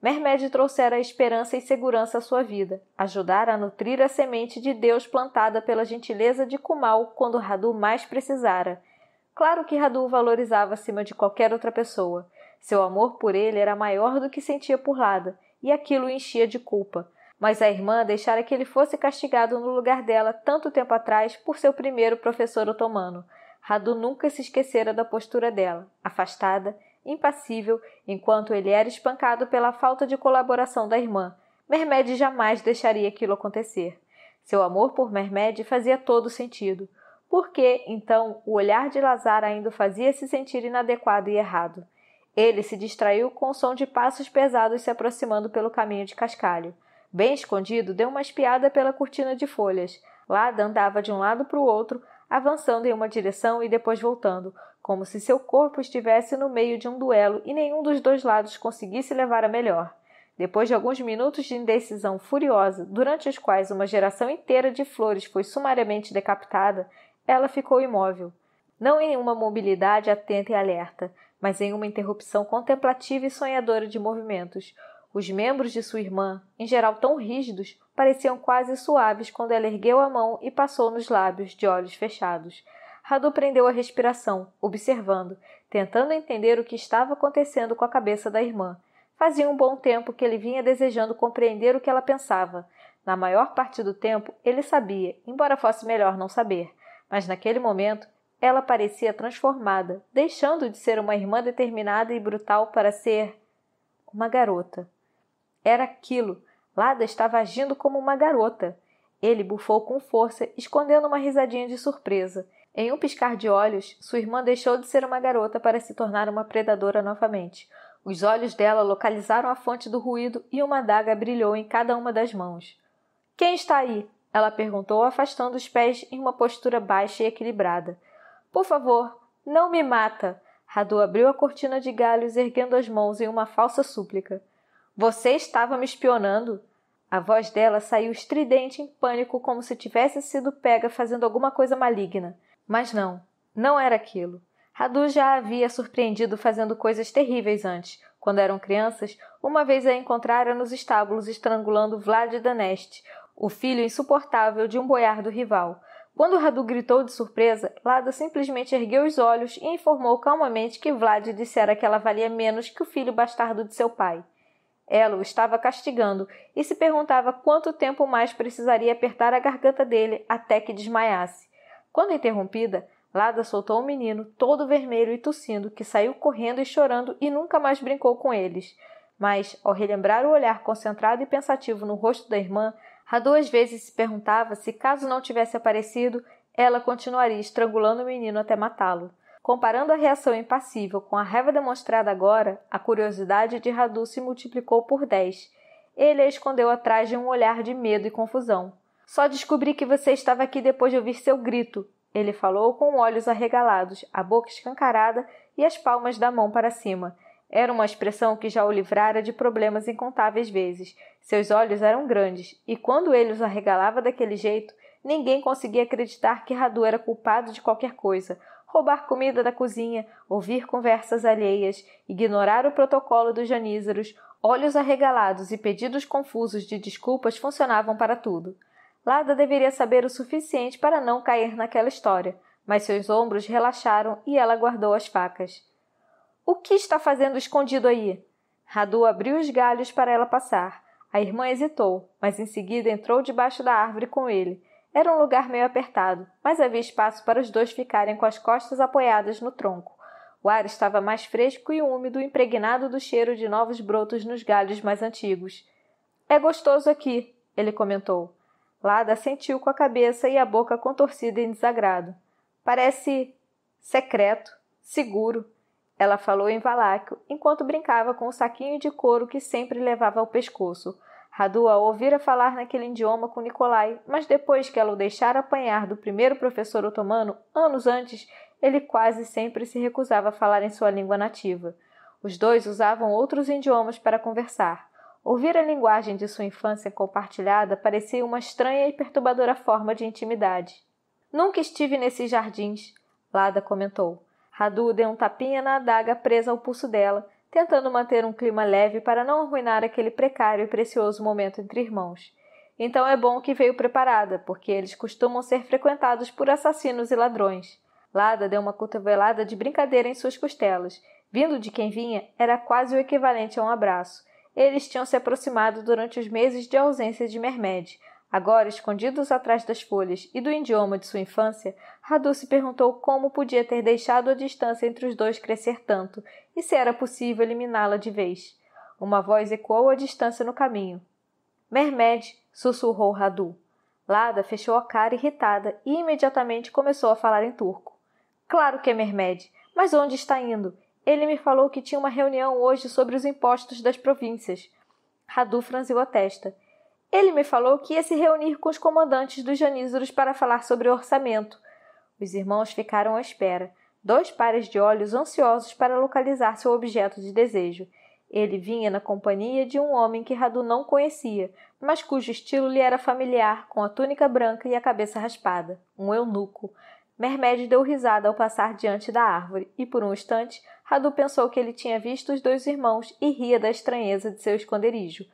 Mermed trouxera esperança e segurança à sua vida, ajudara a nutrir a semente de Deus plantada pela gentileza de Kumal quando Radu mais precisara. Claro que Radu o valorizava acima de qualquer outra pessoa. Seu amor por ele era maior do que sentia por Lada, e aquilo o enchia de culpa. Mas a irmã deixara que ele fosse castigado no lugar dela tanto tempo atrás por seu primeiro professor otomano. Radu nunca se esquecera da postura dela, afastada, impassível, enquanto ele era espancado pela falta de colaboração da irmã. Mermed jamais deixaria aquilo acontecer. Seu amor por Mermed fazia todo sentido. Por que, então, o olhar de Lazar ainda o fazia se sentir inadequado e errado? Ele se distraiu com o som de passos pesados se aproximando pelo caminho de cascalho. Bem escondido, deu uma espiada pela cortina de folhas. Lada andava de um lado para o outro, avançando em uma direção e depois voltando, como se seu corpo estivesse no meio de um duelo e nenhum dos dois lados conseguisse levar a melhor. Depois de alguns minutos de indecisão furiosa, durante os quais uma geração inteira de flores foi sumariamente decapitada, ela ficou imóvel, não em uma mobilidade atenta e alerta, mas em uma interrupção contemplativa e sonhadora de movimentos. Os membros de sua irmã, em geral tão rígidos, pareciam quase suaves quando ela ergueu a mão e passou nos lábios, de olhos fechados. Radu prendeu a respiração, observando, tentando entender o que estava acontecendo com a cabeça da irmã. Fazia um bom tempo que ele vinha desejando compreender o que ela pensava. Na maior parte do tempo, ele sabia, embora fosse melhor não saber mas naquele momento ela parecia transformada, deixando de ser uma irmã determinada e brutal para ser uma garota. Era aquilo. Lada estava agindo como uma garota. Ele bufou com força, escondendo uma risadinha de surpresa. Em um piscar de olhos, sua irmã deixou de ser uma garota para se tornar uma predadora novamente. Os olhos dela localizaram a fonte do ruído e uma adaga brilhou em cada uma das mãos. Quem está aí? Ela perguntou, afastando os pés em uma postura baixa e equilibrada. Por favor, não me mata! Radu abriu a cortina de galhos, erguendo as mãos em uma falsa súplica. Você estava me espionando? A voz dela saiu estridente em pânico, como se tivesse sido pega fazendo alguma coisa maligna. Mas não, não era aquilo. Radu já a havia surpreendido fazendo coisas terríveis antes. Quando eram crianças, uma vez a encontrara nos estábulos estrangulando Vlad Danest, o filho insuportável de um boiardo rival. Quando Radu gritou de surpresa, Lada simplesmente ergueu os olhos e informou calmamente que Vlad dissera que ela valia menos que o filho bastardo de seu pai. Ela o estava castigando e se perguntava quanto tempo mais precisaria apertar a garganta dele até que desmaiasse. Quando interrompida, Lada soltou o um menino, todo vermelho e tossindo, que saiu correndo e chorando e nunca mais brincou com eles. Mas, ao relembrar o olhar concentrado e pensativo no rosto da irmã, Há duas vezes se perguntava se, caso não tivesse aparecido, ela continuaria estrangulando o menino até matá-lo. Comparando a reação impassível com a raiva demonstrada agora, a curiosidade de Radu se multiplicou por dez. Ele a escondeu atrás de um olhar de medo e confusão. Só descobri que você estava aqui depois de ouvir seu grito, ele falou com olhos arregalados, a boca escancarada e as palmas da mão para cima. Era uma expressão que já o livrara de problemas incontáveis vezes. Seus olhos eram grandes, e quando ele os arregalava daquele jeito, ninguém conseguia acreditar que Radu era culpado de qualquer coisa. Roubar comida da cozinha, ouvir conversas alheias, ignorar o protocolo dos janízaros, olhos arregalados e pedidos confusos de desculpas funcionavam para tudo. Lada deveria saber o suficiente para não cair naquela história, mas seus ombros relaxaram e ela guardou as facas. O que está fazendo escondido aí? Radu abriu os galhos para ela passar. A irmã hesitou, mas em seguida entrou debaixo da árvore com ele. Era um lugar meio apertado, mas havia espaço para os dois ficarem com as costas apoiadas no tronco. O ar estava mais fresco e úmido, impregnado do cheiro de novos brotos nos galhos mais antigos. É gostoso aqui, ele comentou. Lada sentiu com a cabeça e a boca contorcida em desagrado. Parece secreto, seguro. Ela falou em Valáquio, enquanto brincava com o saquinho de couro que sempre levava ao pescoço. Radua ouvira falar naquele idioma com Nicolai, mas depois que ela o deixara apanhar do primeiro professor otomano, anos antes, ele quase sempre se recusava a falar em sua língua nativa. Os dois usavam outros idiomas para conversar. Ouvir a linguagem de sua infância compartilhada parecia uma estranha e perturbadora forma de intimidade. Nunca estive nesses jardins, Lada comentou. Radu deu um tapinha na adaga presa ao pulso dela, tentando manter um clima leve para não arruinar aquele precário e precioso momento entre irmãos. Então é bom que veio preparada, porque eles costumam ser frequentados por assassinos e ladrões. Lada deu uma cotovelada de brincadeira em suas costelas. Vindo de quem vinha, era quase o equivalente a um abraço. Eles tinham se aproximado durante os meses de ausência de Mermede. Agora, escondidos atrás das folhas e do idioma de sua infância, Radu se perguntou como podia ter deixado a distância entre os dois crescer tanto e se era possível eliminá-la de vez. Uma voz ecoou a distância no caminho. Mermed, sussurrou Radu. Lada fechou a cara irritada e imediatamente começou a falar em turco. Claro que é Mermed, mas onde está indo? Ele me falou que tinha uma reunião hoje sobre os impostos das províncias. Radu franziu a testa. Ele me falou que ia se reunir com os comandantes dos janízaros para falar sobre o orçamento. Os irmãos ficaram à espera, dois pares de olhos ansiosos para localizar seu objeto de desejo. Ele vinha na companhia de um homem que Radu não conhecia, mas cujo estilo lhe era familiar, com a túnica branca e a cabeça raspada, um eunuco. Mermed deu risada ao passar diante da árvore, e por um instante Radu pensou que ele tinha visto os dois irmãos e ria da estranheza de seu esconderijo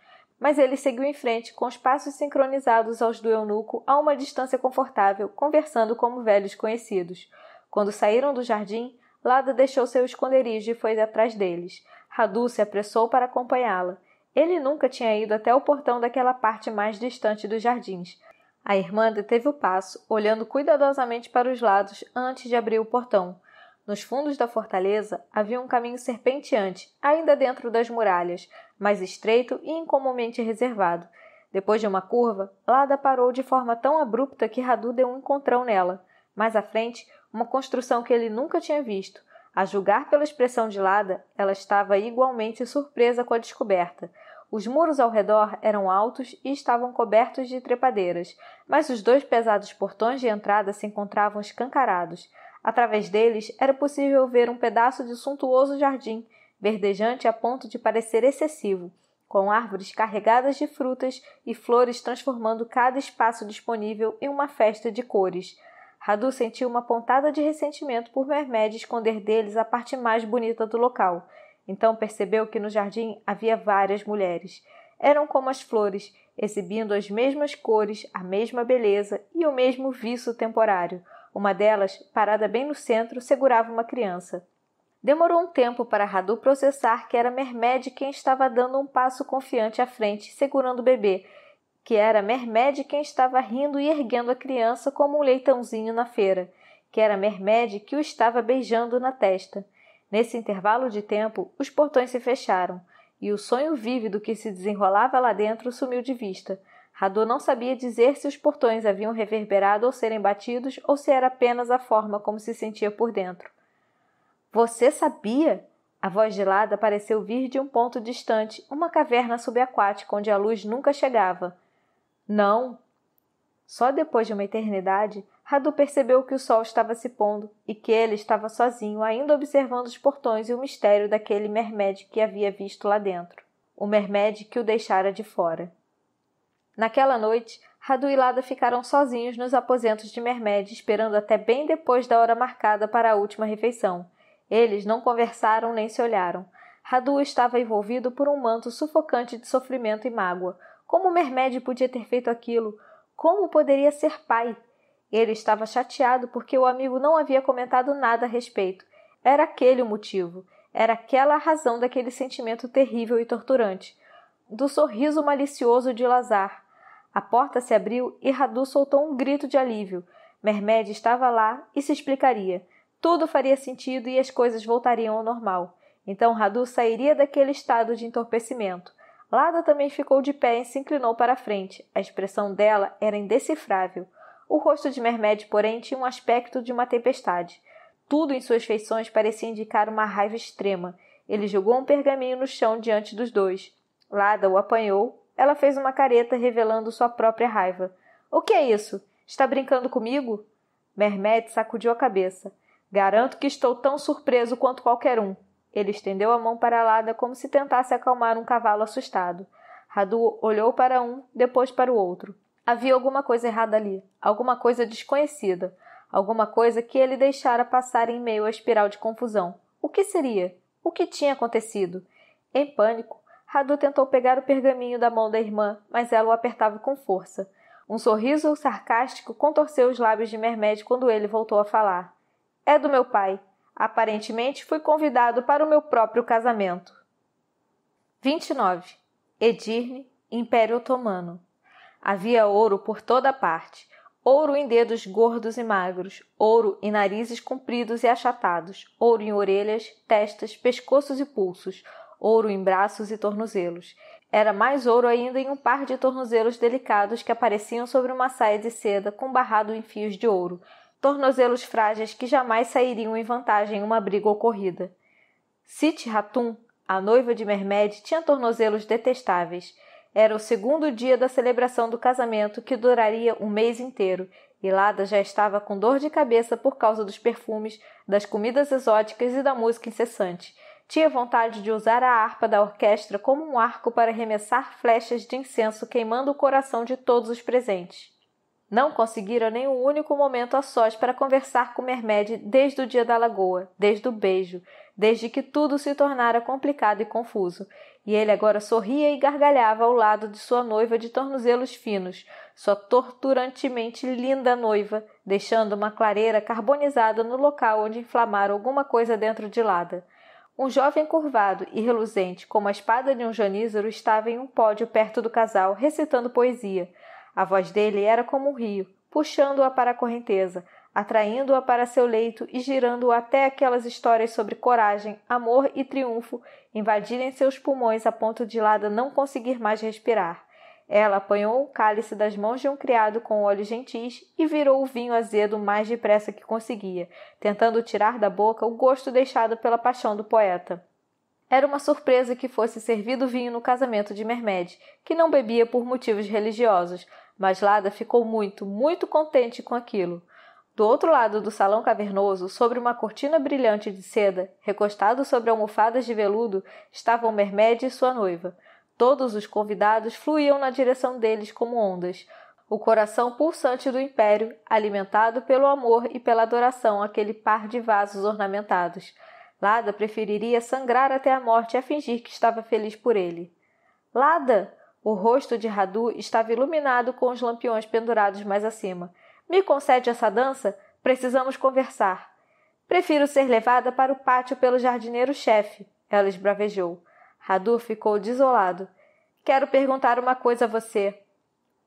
mas ele seguiu em frente com os passos sincronizados aos do eunuco a uma distância confortável, conversando como velhos conhecidos. Quando saíram do jardim, Lada deixou seu esconderijo e foi atrás deles. Radu se apressou para acompanhá-la. Ele nunca tinha ido até o portão daquela parte mais distante dos jardins. A irmã deteve o passo, olhando cuidadosamente para os lados antes de abrir o portão. Nos fundos da fortaleza havia um caminho serpenteante, ainda dentro das muralhas, mas estreito e incomumente reservado. Depois de uma curva, Lada parou de forma tão abrupta que Radu deu um encontrão nela. Mais à frente, uma construção que ele nunca tinha visto. A julgar pela expressão de Lada, ela estava igualmente surpresa com a descoberta. Os muros ao redor eram altos e estavam cobertos de trepadeiras, mas os dois pesados portões de entrada se encontravam escancarados. Através deles era possível ver um pedaço de suntuoso jardim, verdejante a ponto de parecer excessivo, com árvores carregadas de frutas e flores transformando cada espaço disponível em uma festa de cores. Radu sentiu uma pontada de ressentimento por Mermed esconder deles a parte mais bonita do local. Então percebeu que no jardim havia várias mulheres. Eram como as flores, exibindo as mesmas cores, a mesma beleza e o mesmo viço temporário. Uma delas, parada bem no centro, segurava uma criança. Demorou um tempo para Radu processar que era Mermed quem estava dando um passo confiante à frente, segurando o bebê, que era Mermed quem estava rindo e erguendo a criança como um leitãozinho na feira, que era Mermed que o estava beijando na testa. Nesse intervalo de tempo, os portões se fecharam e o sonho vívido que se desenrolava lá dentro sumiu de vista. Radu não sabia dizer se os portões haviam reverberado ou serem batidos ou se era apenas a forma como se sentia por dentro. Você sabia? A voz gelada pareceu vir de um ponto distante, uma caverna subaquática onde a luz nunca chegava. Não. Só depois de uma eternidade, Radu percebeu que o sol estava se pondo e que ele estava sozinho, ainda observando os portões e o mistério daquele mermed que havia visto lá dentro. O mermed que o deixara de fora. Naquela noite, Radu e Lada ficaram sozinhos nos aposentos de Mermed, esperando até bem depois da hora marcada para a última refeição. Eles não conversaram nem se olharam. Radu estava envolvido por um manto sufocante de sofrimento e mágoa. Como Mermed podia ter feito aquilo? Como poderia ser pai? Ele estava chateado porque o amigo não havia comentado nada a respeito. Era aquele o motivo. Era aquela a razão daquele sentimento terrível e torturante. Do sorriso malicioso de Lazar, a porta se abriu e Radu soltou um grito de alívio. Mermed estava lá e se explicaria. Tudo faria sentido e as coisas voltariam ao normal. Então Radu sairia daquele estado de entorpecimento. Lada também ficou de pé e se inclinou para a frente. A expressão dela era indecifrável. O rosto de Mermed, porém, tinha um aspecto de uma tempestade. Tudo em suas feições parecia indicar uma raiva extrema. Ele jogou um pergaminho no chão diante dos dois. Lada o apanhou ela fez uma careta revelando sua própria raiva. O que é isso? Está brincando comigo? Mermet sacudiu a cabeça. Garanto que estou tão surpreso quanto qualquer um. Ele estendeu a mão para Lada como se tentasse acalmar um cavalo assustado. Radu olhou para um, depois para o outro. Havia alguma coisa errada ali, alguma coisa desconhecida, alguma coisa que ele deixara passar em meio à espiral de confusão. O que seria? O que tinha acontecido? Em pânico, Radu tentou pegar o pergaminho da mão da irmã, mas ela o apertava com força. Um sorriso sarcástico contorceu os lábios de Mermed quando ele voltou a falar. É do meu pai. Aparentemente fui convidado para o meu próprio casamento. 29. Edirne, Império Otomano. Havia ouro por toda parte, ouro em dedos gordos e magros, ouro em narizes compridos e achatados, ouro em orelhas, testas, pescoços e pulsos, ouro em braços e tornozelos. Era mais ouro ainda em um par de tornozelos delicados que apareciam sobre uma saia de seda com barrado em fios de ouro, tornozelos frágeis que jamais sairiam em vantagem em uma briga ocorrida. Siti Hatun, a noiva de Mermed, tinha tornozelos detestáveis. Era o segundo dia da celebração do casamento, que duraria um mês inteiro, e Lada já estava com dor de cabeça por causa dos perfumes, das comidas exóticas e da música incessante. Tinha vontade de usar a harpa da orquestra como um arco para arremessar flechas de incenso queimando o coração de todos os presentes. Não conseguira um único momento a sós para conversar com Mermed desde o dia da lagoa, desde o beijo, desde que tudo se tornara complicado e confuso, e ele agora sorria e gargalhava ao lado de sua noiva de tornozelos finos, sua torturantemente linda noiva, deixando uma clareira carbonizada no local onde inflamara alguma coisa dentro de Lada. Um jovem curvado e reluzente como a espada de um janízaro estava em um pódio perto do casal, recitando poesia. A voz dele era como um rio, puxando-a para a correnteza, atraindo-a para seu leito e girando-a até aquelas histórias sobre coragem, amor e triunfo invadirem seus pulmões a ponto de Lada não conseguir mais respirar. Ela apanhou o cálice das mãos de um criado com olhos gentis e virou o vinho azedo mais depressa que conseguia, tentando tirar da boca o gosto deixado pela paixão do poeta. Era uma surpresa que fosse servido vinho no casamento de Mermed, que não bebia por motivos religiosos, mas Lada ficou muito, muito contente com aquilo. Do outro lado do salão cavernoso, sobre uma cortina brilhante de seda, recostado sobre almofadas de veludo, estavam Mermed e sua noiva. Todos os convidados fluíam na direção deles como ondas, o coração pulsante do império, alimentado pelo amor e pela adoração àquele par de vasos ornamentados. Lada preferiria sangrar até a morte a fingir que estava feliz por ele. Lada! O rosto de Radu estava iluminado com os lampiões pendurados mais acima. Me concede essa dança? Precisamos conversar. Prefiro ser levada para o pátio pelo jardineiro-chefe, ela esbravejou. Radu ficou desolado. Quero perguntar uma coisa a você.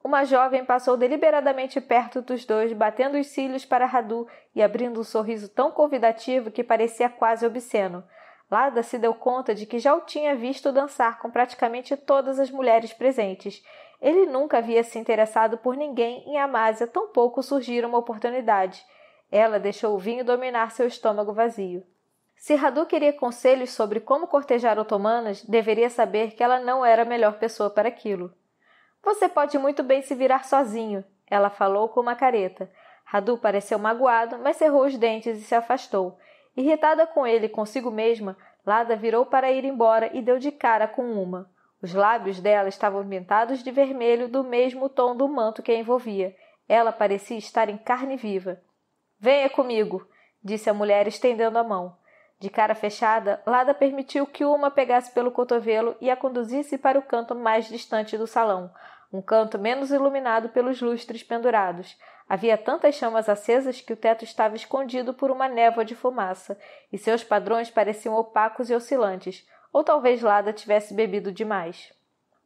Uma jovem passou deliberadamente perto dos dois, batendo os cílios para Radu e abrindo um sorriso tão convidativo que parecia quase obsceno. Lada se deu conta de que já o tinha visto dançar com praticamente todas as mulheres presentes. Ele nunca havia se interessado por ninguém e Amásia tampouco surgira uma oportunidade. Ela deixou o vinho dominar seu estômago vazio. Se Radu queria conselhos sobre como cortejar otomanas, deveria saber que ela não era a melhor pessoa para aquilo. Você pode muito bem se virar sozinho, ela falou com uma careta. Radu pareceu magoado, mas cerrou os dentes e se afastou. Irritada com ele e consigo mesma, Lada virou para ir embora e deu de cara com uma. Os lábios dela estavam pintados de vermelho do mesmo tom do manto que a envolvia. Ela parecia estar em carne viva. Venha comigo, disse a mulher estendendo a mão. De cara fechada, Lada permitiu que uma pegasse pelo cotovelo e a conduzisse para o canto mais distante do salão, um canto menos iluminado pelos lustres pendurados. Havia tantas chamas acesas que o teto estava escondido por uma névoa de fumaça, e seus padrões pareciam opacos e oscilantes, ou talvez Lada tivesse bebido demais.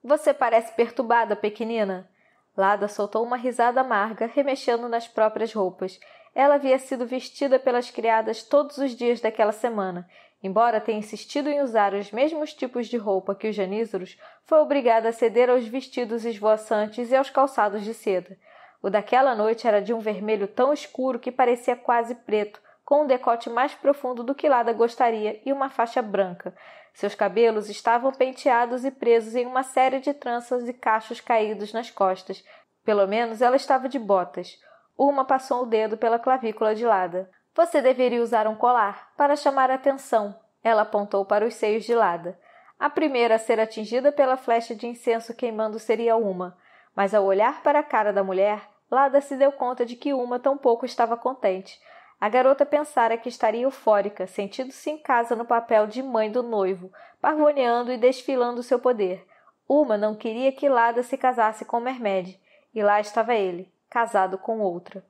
Você parece perturbada, pequenina. Lada soltou uma risada amarga, remexendo nas próprias roupas, ela havia sido vestida pelas criadas todos os dias daquela semana. Embora tenha insistido em usar os mesmos tipos de roupa que os janízaros, foi obrigada a ceder aos vestidos esvoaçantes e aos calçados de seda. O daquela noite era de um vermelho tão escuro que parecia quase preto, com um decote mais profundo do que Lada gostaria e uma faixa branca. Seus cabelos estavam penteados e presos em uma série de tranças e cachos caídos nas costas. Pelo menos ela estava de botas. Uma passou o dedo pela clavícula de Lada. Você deveria usar um colar para chamar a atenção. Ela apontou para os seios de Lada. A primeira a ser atingida pela flecha de incenso queimando seria Uma, mas ao olhar para a cara da mulher, Lada se deu conta de que Uma tampouco estava contente. A garota pensara que estaria eufórica, sentindo-se em casa no papel de mãe do noivo, parvoneando e desfilando seu poder. Uma não queria que Lada se casasse com Mermed, e lá estava ele, casado com outra.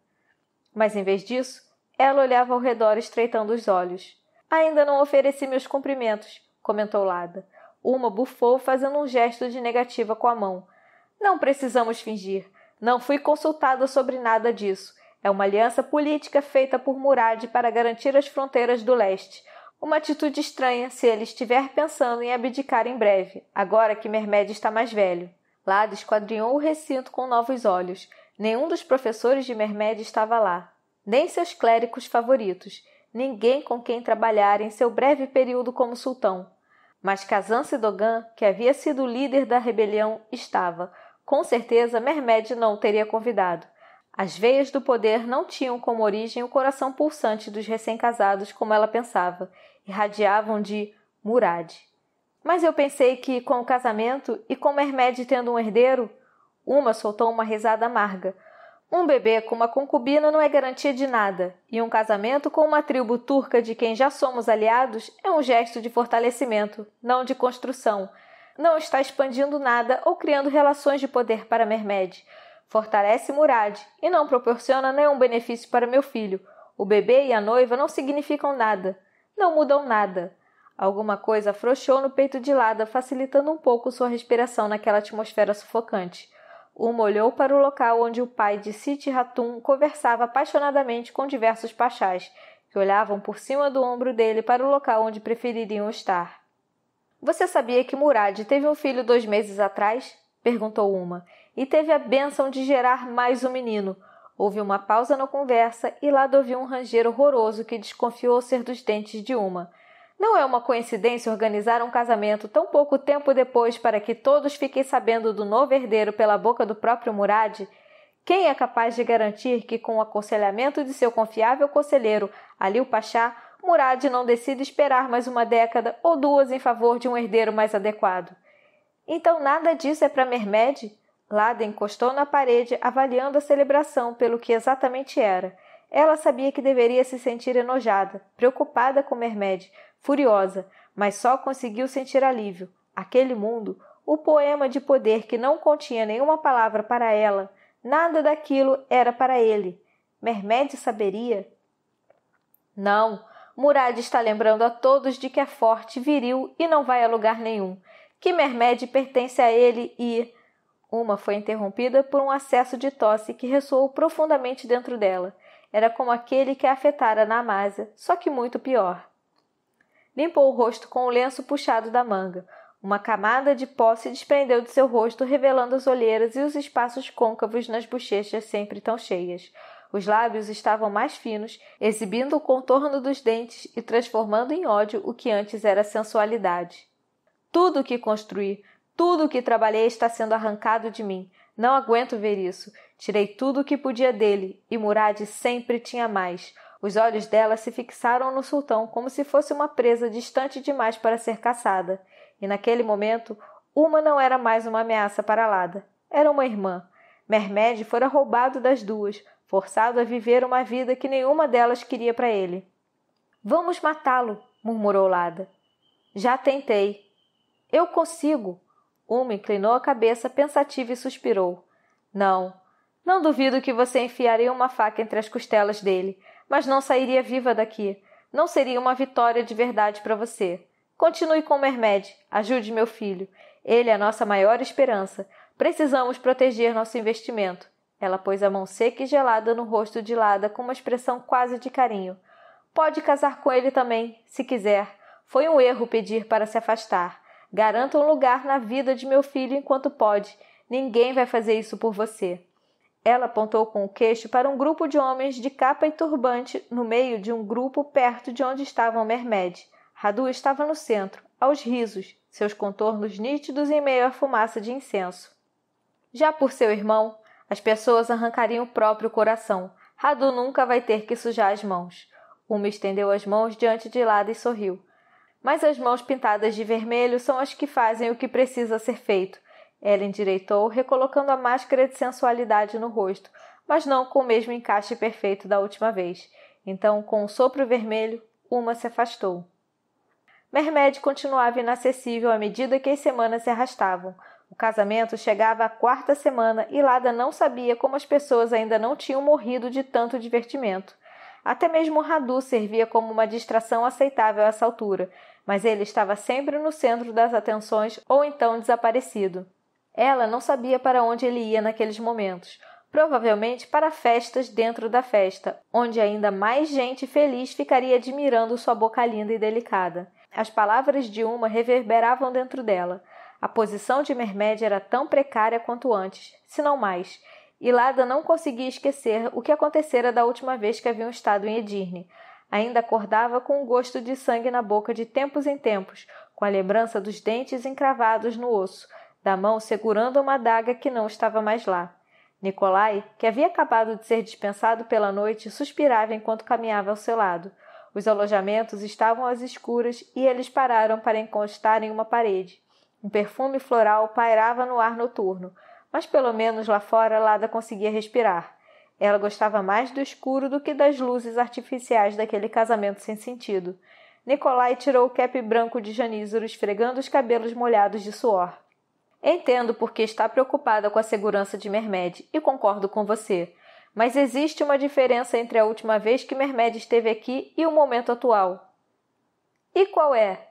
Mas em vez disso, ela olhava ao redor estreitando os olhos. Ainda não ofereci meus cumprimentos, comentou Lada. Uma bufou fazendo um gesto de negativa com a mão. Não precisamos fingir. Não fui consultada sobre nada disso. É uma aliança política feita por Murad para garantir as fronteiras do leste. Uma atitude estranha se ele estiver pensando em abdicar em breve, agora que Mermed está mais velho. Lada esquadrinhou o recinto com novos olhos, Nenhum dos professores de Mermed estava lá, nem seus clérigos favoritos, ninguém com quem trabalhar em seu breve período como sultão. Mas Kazan Sidogan, que havia sido líder da rebelião, estava. Com certeza, Mermed não o teria convidado. As veias do poder não tinham como origem o coração pulsante dos recém-casados, como ela pensava, irradiavam de Murad. Mas eu pensei que, com o casamento e com Mermed tendo um herdeiro, uma soltou uma risada amarga. Um bebê com uma concubina não é garantia de nada, e um casamento com uma tribo turca de quem já somos aliados é um gesto de fortalecimento, não de construção. Não está expandindo nada ou criando relações de poder para Mermed. Fortalece Murad e não proporciona nenhum benefício para meu filho. O bebê e a noiva não significam nada, não mudam nada. Alguma coisa afrouxou no peito de Lada, facilitando um pouco sua respiração naquela atmosfera sufocante. Uma olhou para o local onde o pai de Siti Ratum conversava apaixonadamente com diversos pachás, que olhavam por cima do ombro dele para o local onde prefeririam estar. Você sabia que Murad teve um filho dois meses atrás? perguntou uma, e teve a bênção de gerar mais um menino. Houve uma pausa na conversa e Lado ouviu um ranger horroroso que desconfiou ser dos dentes de uma. Não é uma coincidência organizar um casamento tão pouco tempo depois para que todos fiquem sabendo do novo herdeiro pela boca do próprio Murad? Quem é capaz de garantir que, com o aconselhamento de seu confiável conselheiro, Ali Pachá, Murad não decide esperar mais uma década ou duas em favor de um herdeiro mais adequado? Então nada disso é para Mermed? Lada encostou na parede, avaliando a celebração pelo que exatamente era. Ela sabia que deveria se sentir enojada, preocupada com Mermed, furiosa, mas só conseguiu sentir alívio. Aquele mundo, o poema de poder que não continha nenhuma palavra para ela, nada daquilo era para ele. Mermed saberia? Não, Murad está lembrando a todos de que é forte, viril e não vai a lugar nenhum, que Mermed pertence a ele e. Uma foi interrompida por um acesso de tosse que ressoou profundamente dentro dela. Era como aquele que a afetara na Amásia, só que muito pior. Limpou o rosto com o lenço puxado da manga. Uma camada de pó se desprendeu de seu rosto, revelando as olheiras e os espaços côncavos nas bochechas sempre tão cheias. Os lábios estavam mais finos, exibindo o contorno dos dentes e transformando em ódio o que antes era sensualidade. Tudo o que construí, tudo o que trabalhei está sendo arrancado de mim. Não aguento ver isso. Tirei tudo o que podia dele e Murad sempre tinha mais. Os olhos dela se fixaram no sultão como se fosse uma presa distante demais para ser caçada, e naquele momento uma não era mais uma ameaça para Lada, era uma irmã. Mermed fora roubado das duas, forçado a viver uma vida que nenhuma delas queria para ele. Vamos matá-lo, murmurou Lada. Já tentei. Eu consigo. Uma inclinou a cabeça pensativa e suspirou. Não, não duvido que você enfiaria uma faca entre as costelas dele, mas não sairia viva daqui. Não seria uma vitória de verdade para você. Continue com o Mermed, ajude meu filho. Ele é a nossa maior esperança. Precisamos proteger nosso investimento. Ela pôs a mão seca e gelada no rosto de Lada com uma expressão quase de carinho. Pode casar com ele também, se quiser. Foi um erro pedir para se afastar. Garanta um lugar na vida de meu filho enquanto pode. Ninguém vai fazer isso por você. Ela apontou com o queixo para um grupo de homens de capa e turbante no meio de um grupo perto de onde estavam Mermed. Radu estava no centro, aos risos, seus contornos nítidos em meio à fumaça de incenso. Já por seu irmão, as pessoas arrancariam o próprio coração. Radu nunca vai ter que sujar as mãos. Uma estendeu as mãos diante de lado e sorriu. Mas as mãos pintadas de vermelho são as que fazem o que precisa ser feito. Ela endireitou, recolocando a máscara de sensualidade no rosto, mas não com o mesmo encaixe perfeito da última vez. Então, com um sopro vermelho, uma se afastou. Mermed continuava inacessível à medida que as semanas se arrastavam. O casamento chegava à quarta semana e Lada não sabia como as pessoas ainda não tinham morrido de tanto divertimento. Até mesmo Radu servia como uma distração aceitável a essa altura, mas ele estava sempre no centro das atenções ou então desaparecido. Ela não sabia para onde ele ia naqueles momentos. Provavelmente para festas dentro da festa, onde ainda mais gente feliz ficaria admirando sua boca linda e delicada. As palavras de uma reverberavam dentro dela. A posição de Mermédia era tão precária quanto antes, se não mais, e Lada não conseguia esquecer o que acontecera da última vez que haviam estado em Edirne. Ainda acordava com um gosto de sangue na boca de tempos em tempos, com a lembrança dos dentes encravados no osso, da mão segurando uma adaga que não estava mais lá. Nicolai, que havia acabado de ser dispensado pela noite, suspirava enquanto caminhava ao seu lado. Os alojamentos estavam às escuras e eles pararam para encostar em uma parede. Um perfume floral pairava no ar noturno, mas pelo menos lá fora Lada conseguia respirar. Ela gostava mais do escuro do que das luzes artificiais daquele casamento sem sentido. Nicolai tirou o cap branco de Janízaro, esfregando os cabelos molhados de suor. Entendo porque está preocupada com a segurança de Mermed e concordo com você. Mas existe uma diferença entre a última vez que Mermed esteve aqui e o momento atual. E qual é?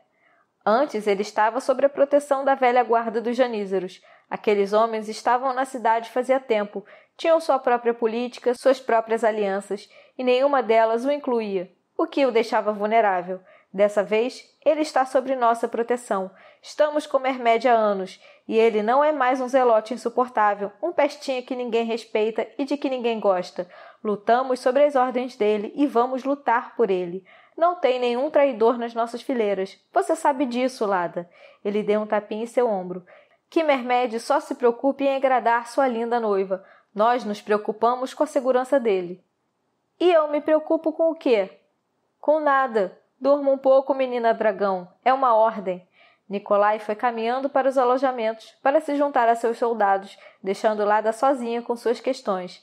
Antes ele estava sob a proteção da velha guarda dos janízaros. Aqueles homens estavam na cidade fazia tempo, tinham sua própria política, suas próprias alianças, e nenhuma delas o incluía, o que o deixava vulnerável. Dessa vez, ele está sob nossa proteção. Estamos com Mermed há anos e ele não é mais um zelote insuportável, um pestinha que ninguém respeita e de que ninguém gosta. Lutamos sobre as ordens dele e vamos lutar por ele. Não tem nenhum traidor nas nossas fileiras. Você sabe disso, Lada. Ele deu um tapinha em seu ombro. Que Mermed só se preocupe em agradar sua linda noiva. Nós nos preocupamos com a segurança dele. E eu me preocupo com o quê? Com nada. Durma um pouco, menina dragão. É uma ordem. Nicolai foi caminhando para os alojamentos para se juntar a seus soldados, deixando Lada sozinha com suas questões.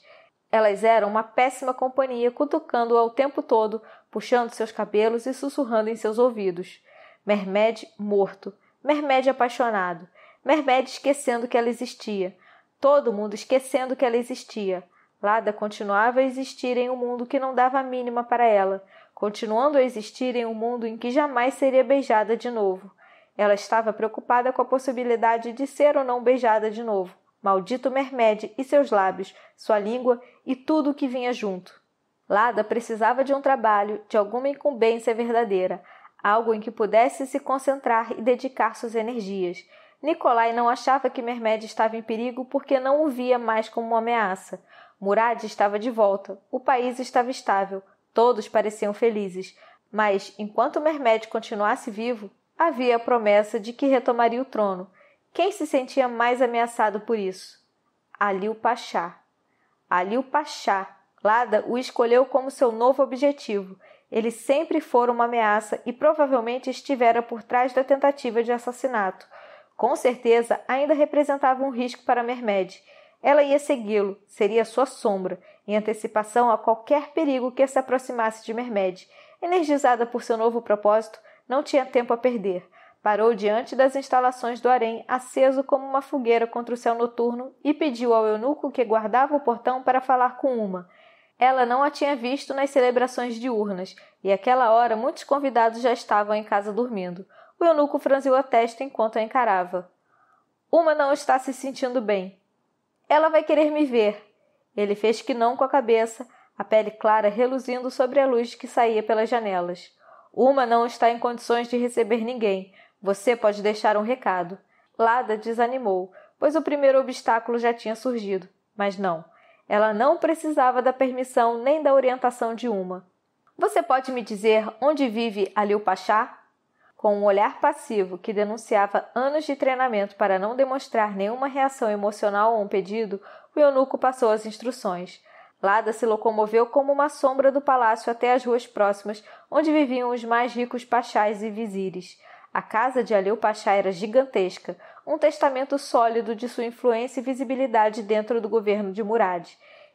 Elas eram uma péssima companhia, cutucando-a o tempo todo, puxando seus cabelos e sussurrando em seus ouvidos. Mermed morto, Mermed apaixonado, Mermed esquecendo que ela existia, todo mundo esquecendo que ela existia. Lada continuava a existir em um mundo que não dava a mínima para ela, continuando a existir em um mundo em que jamais seria beijada de novo. Ela estava preocupada com a possibilidade de ser ou não beijada de novo. Maldito Mermed e seus lábios, sua língua e tudo o que vinha junto. Lada precisava de um trabalho, de alguma incumbência verdadeira, algo em que pudesse se concentrar e dedicar suas energias. Nicolai não achava que Mermed estava em perigo porque não o via mais como uma ameaça. Murad estava de volta, o país estava estável, todos pareciam felizes. Mas, enquanto Mermed continuasse vivo, havia a promessa de que retomaria o trono. Quem se sentia mais ameaçado por isso? Ali o Pachá. Ali o Pachá. Lada o escolheu como seu novo objetivo. Ele sempre fora uma ameaça e provavelmente estivera por trás da tentativa de assassinato. Com certeza, ainda representava um risco para Mermed. Ela ia segui-lo, seria sua sombra, em antecipação a qualquer perigo que se aproximasse de Mermed. Energizada por seu novo propósito, não tinha tempo a perder. Parou diante das instalações do harém, aceso como uma fogueira contra o céu noturno, e pediu ao eunuco que guardava o portão para falar com uma. Ela não a tinha visto nas celebrações diurnas, e àquela hora muitos convidados já estavam em casa dormindo. O eunuco franziu a testa enquanto a encarava. Uma não está se sentindo bem. Ela vai querer me ver. Ele fez que não com a cabeça, a pele clara reluzindo sobre a luz que saía pelas janelas. Uma não está em condições de receber ninguém. Você pode deixar um recado. Lada desanimou, pois o primeiro obstáculo já tinha surgido. Mas não. Ela não precisava da permissão nem da orientação de uma. Você pode me dizer onde vive Alil Pachá? Com um olhar passivo que denunciava anos de treinamento para não demonstrar nenhuma reação emocional a um pedido, o eunuco passou as instruções. Lada se locomoveu como uma sombra do palácio até as ruas próximas, onde viviam os mais ricos pachás e vizires. A casa de Alil Pachá era gigantesca, um testamento sólido de sua influência e visibilidade dentro do governo de Murad.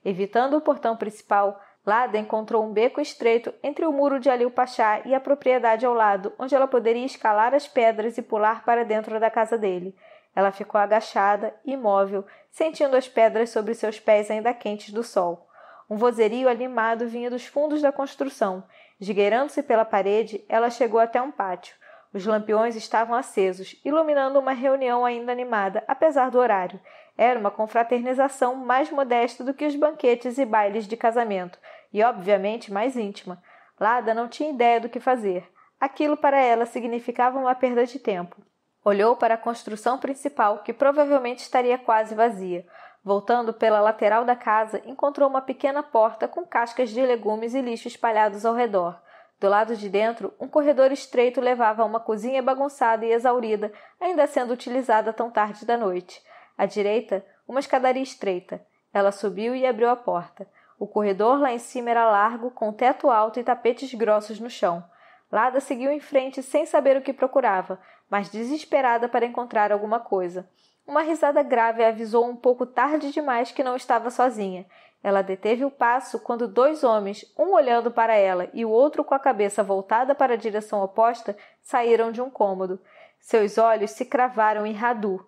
Evitando o portão principal, Lada encontrou um beco estreito entre o muro de Alil Pachá e a propriedade ao lado, onde ela poderia escalar as pedras e pular para dentro da casa dele. Ela ficou agachada, imóvel, sentindo as pedras sobre seus pés ainda quentes do sol. Um vozerio animado vinha dos fundos da construção. Esgueirando-se pela parede, ela chegou até um pátio. Os lampiões estavam acesos, iluminando uma reunião ainda animada, apesar do horário. Era uma confraternização mais modesta do que os banquetes e bailes de casamento, e obviamente mais íntima. Lada não tinha ideia do que fazer. Aquilo para ela significava uma perda de tempo. Olhou para a construção principal, que provavelmente estaria quase vazia. Voltando pela lateral da casa, encontrou uma pequena porta com cascas de legumes e lixo espalhados ao redor. Do lado de dentro, um corredor estreito levava a uma cozinha bagunçada e exaurida, ainda sendo utilizada tão tarde da noite. À direita, uma escadaria estreita. Ela subiu e abriu a porta. O corredor lá em cima era largo, com teto alto e tapetes grossos no chão. Lada seguiu em frente sem saber o que procurava, mas desesperada para encontrar alguma coisa. Uma risada grave avisou um pouco tarde demais que não estava sozinha. Ela deteve o passo quando dois homens, um olhando para ela e o outro com a cabeça voltada para a direção oposta, saíram de um cômodo. Seus olhos se cravaram em Radu.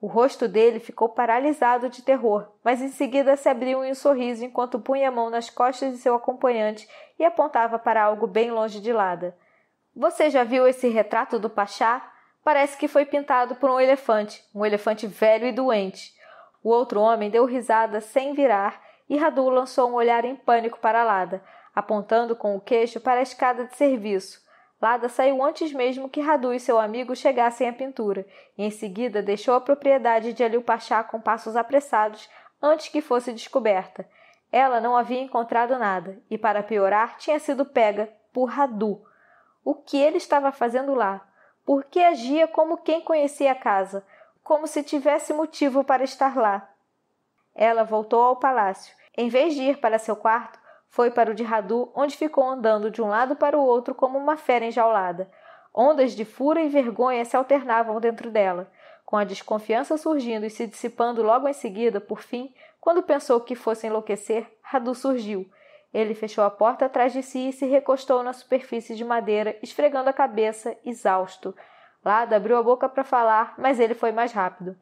O rosto dele ficou paralisado de terror, mas em seguida se abriu em um sorriso enquanto punha a mão nas costas de seu acompanhante e apontava para algo bem longe de Lada. Você já viu esse retrato do Pachá? Parece que foi pintado por um elefante, um elefante velho e doente. O outro homem deu risada sem virar e Radu lançou um olhar em pânico para Lada, apontando com o queixo para a escada de serviço. Lada saiu antes mesmo que Radu e seu amigo chegassem à pintura, e em seguida deixou a propriedade de Alil Pachá com passos apressados antes que fosse descoberta. Ela não havia encontrado nada, e para piorar, tinha sido pega por Radu. O que ele estava fazendo lá? porque agia como quem conhecia a casa, como se tivesse motivo para estar lá. Ela voltou ao palácio. Em vez de ir para seu quarto, foi para o de Radu, onde ficou andando de um lado para o outro como uma fera enjaulada. Ondas de fúria e vergonha se alternavam dentro dela, com a desconfiança surgindo e se dissipando logo em seguida, por fim, quando pensou que fosse enlouquecer, Radu surgiu ele fechou a porta atrás de si e se recostou na superfície de madeira, esfregando a cabeça, exausto. Lada abriu a boca para falar, mas ele foi mais rápido.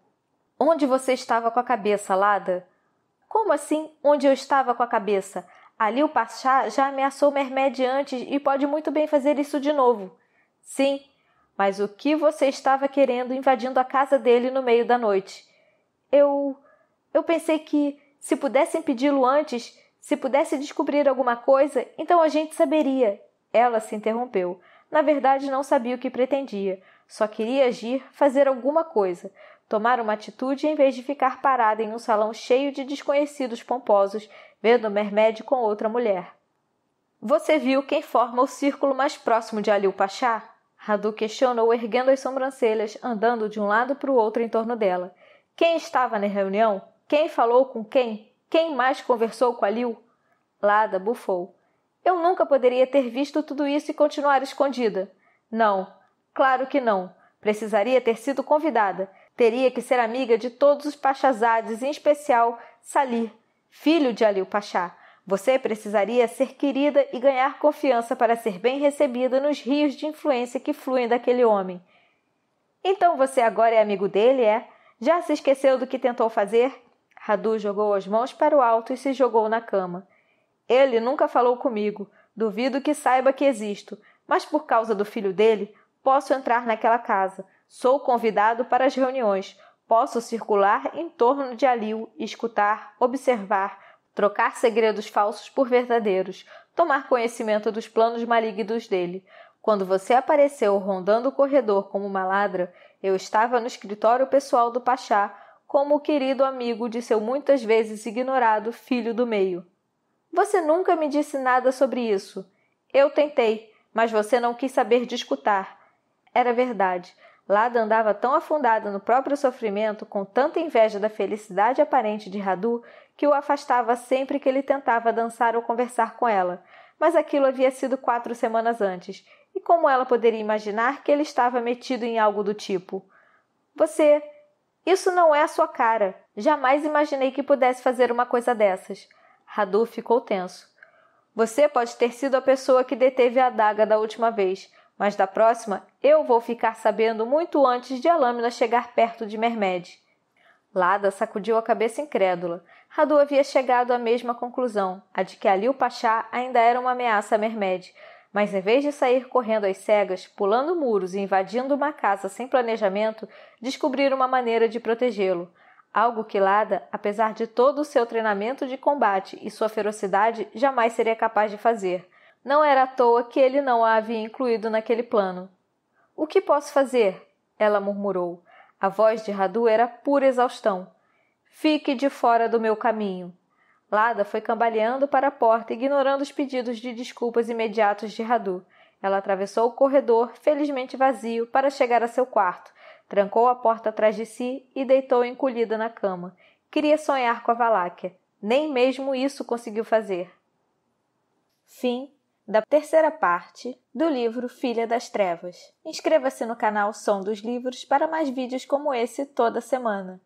Onde você estava com a cabeça, Lada? Como assim, onde eu estava com a cabeça? Ali o Pachá já ameaçou Mermed antes e pode muito bem fazer isso de novo. Sim, mas o que você estava querendo invadindo a casa dele no meio da noite? Eu. Eu pensei que, se pudesse impedi-lo antes, se pudesse descobrir alguma coisa, então a gente saberia. Ela se interrompeu. Na verdade, não sabia o que pretendia. Só queria agir, fazer alguma coisa, tomar uma atitude em vez de ficar parada em um salão cheio de desconhecidos pomposos, vendo Mermed com outra mulher. Você viu quem forma o círculo mais próximo de Aliu Pachá? Radu questionou, erguendo as sobrancelhas, andando de um lado para o outro em torno dela. Quem estava na reunião? Quem falou com quem? Quem mais conversou com a Liu? Lada bufou. Eu nunca poderia ter visto tudo isso e continuar escondida. Não, claro que não. Precisaria ter sido convidada. Teria que ser amiga de todos os Pachazades, em especial Salir, filho de Aliu Pachá. Você precisaria ser querida e ganhar confiança para ser bem recebida nos rios de influência que fluem daquele homem. Então você agora é amigo dele, é? Já se esqueceu do que tentou fazer? Radu jogou as mãos para o alto e se jogou na cama. Ele nunca falou comigo, duvido que saiba que existo, mas por causa do filho dele, posso entrar naquela casa. Sou convidado para as reuniões. Posso circular em torno de Alil, escutar, observar, trocar segredos falsos por verdadeiros, tomar conhecimento dos planos malignos dele. Quando você apareceu rondando o corredor como uma ladra, eu estava no escritório pessoal do Pachá, como o querido amigo de seu muitas vezes ignorado filho do meio. Você nunca me disse nada sobre isso. Eu tentei, mas você não quis saber de escutar. Era verdade. Lada andava tão afundada no próprio sofrimento, com tanta inveja da felicidade aparente de Radu, que o afastava sempre que ele tentava dançar ou conversar com ela. Mas aquilo havia sido quatro semanas antes, e como ela poderia imaginar que ele estava metido em algo do tipo? Você isso não é a sua cara. Jamais imaginei que pudesse fazer uma coisa dessas. Radu ficou tenso. Você pode ter sido a pessoa que deteve a adaga da última vez, mas da próxima eu vou ficar sabendo muito antes de a lâmina chegar perto de Mermed. Lada sacudiu a cabeça incrédula. Radu havia chegado à mesma conclusão, a de que Aliu Pachá ainda era uma ameaça a Mermed, mas em vez de sair correndo às cegas, pulando muros e invadindo uma casa sem planejamento, descobriram uma maneira de protegê-lo. Algo que Lada, apesar de todo o seu treinamento de combate e sua ferocidade, jamais seria capaz de fazer. Não era à toa que ele não a havia incluído naquele plano. O que posso fazer? Ela murmurou. A voz de Radu era pura exaustão. Fique de fora do meu caminho. Lada foi cambaleando para a porta, ignorando os pedidos de desculpas imediatos de Radu. Ela atravessou o corredor, felizmente vazio, para chegar a seu quarto. Trancou a porta atrás de si e deitou encolhida na cama. Queria sonhar com a Valáquia. Nem mesmo isso conseguiu fazer. Fim da terceira parte do livro Filha das Trevas. Inscreva-se no canal Som dos Livros para mais vídeos como esse toda semana.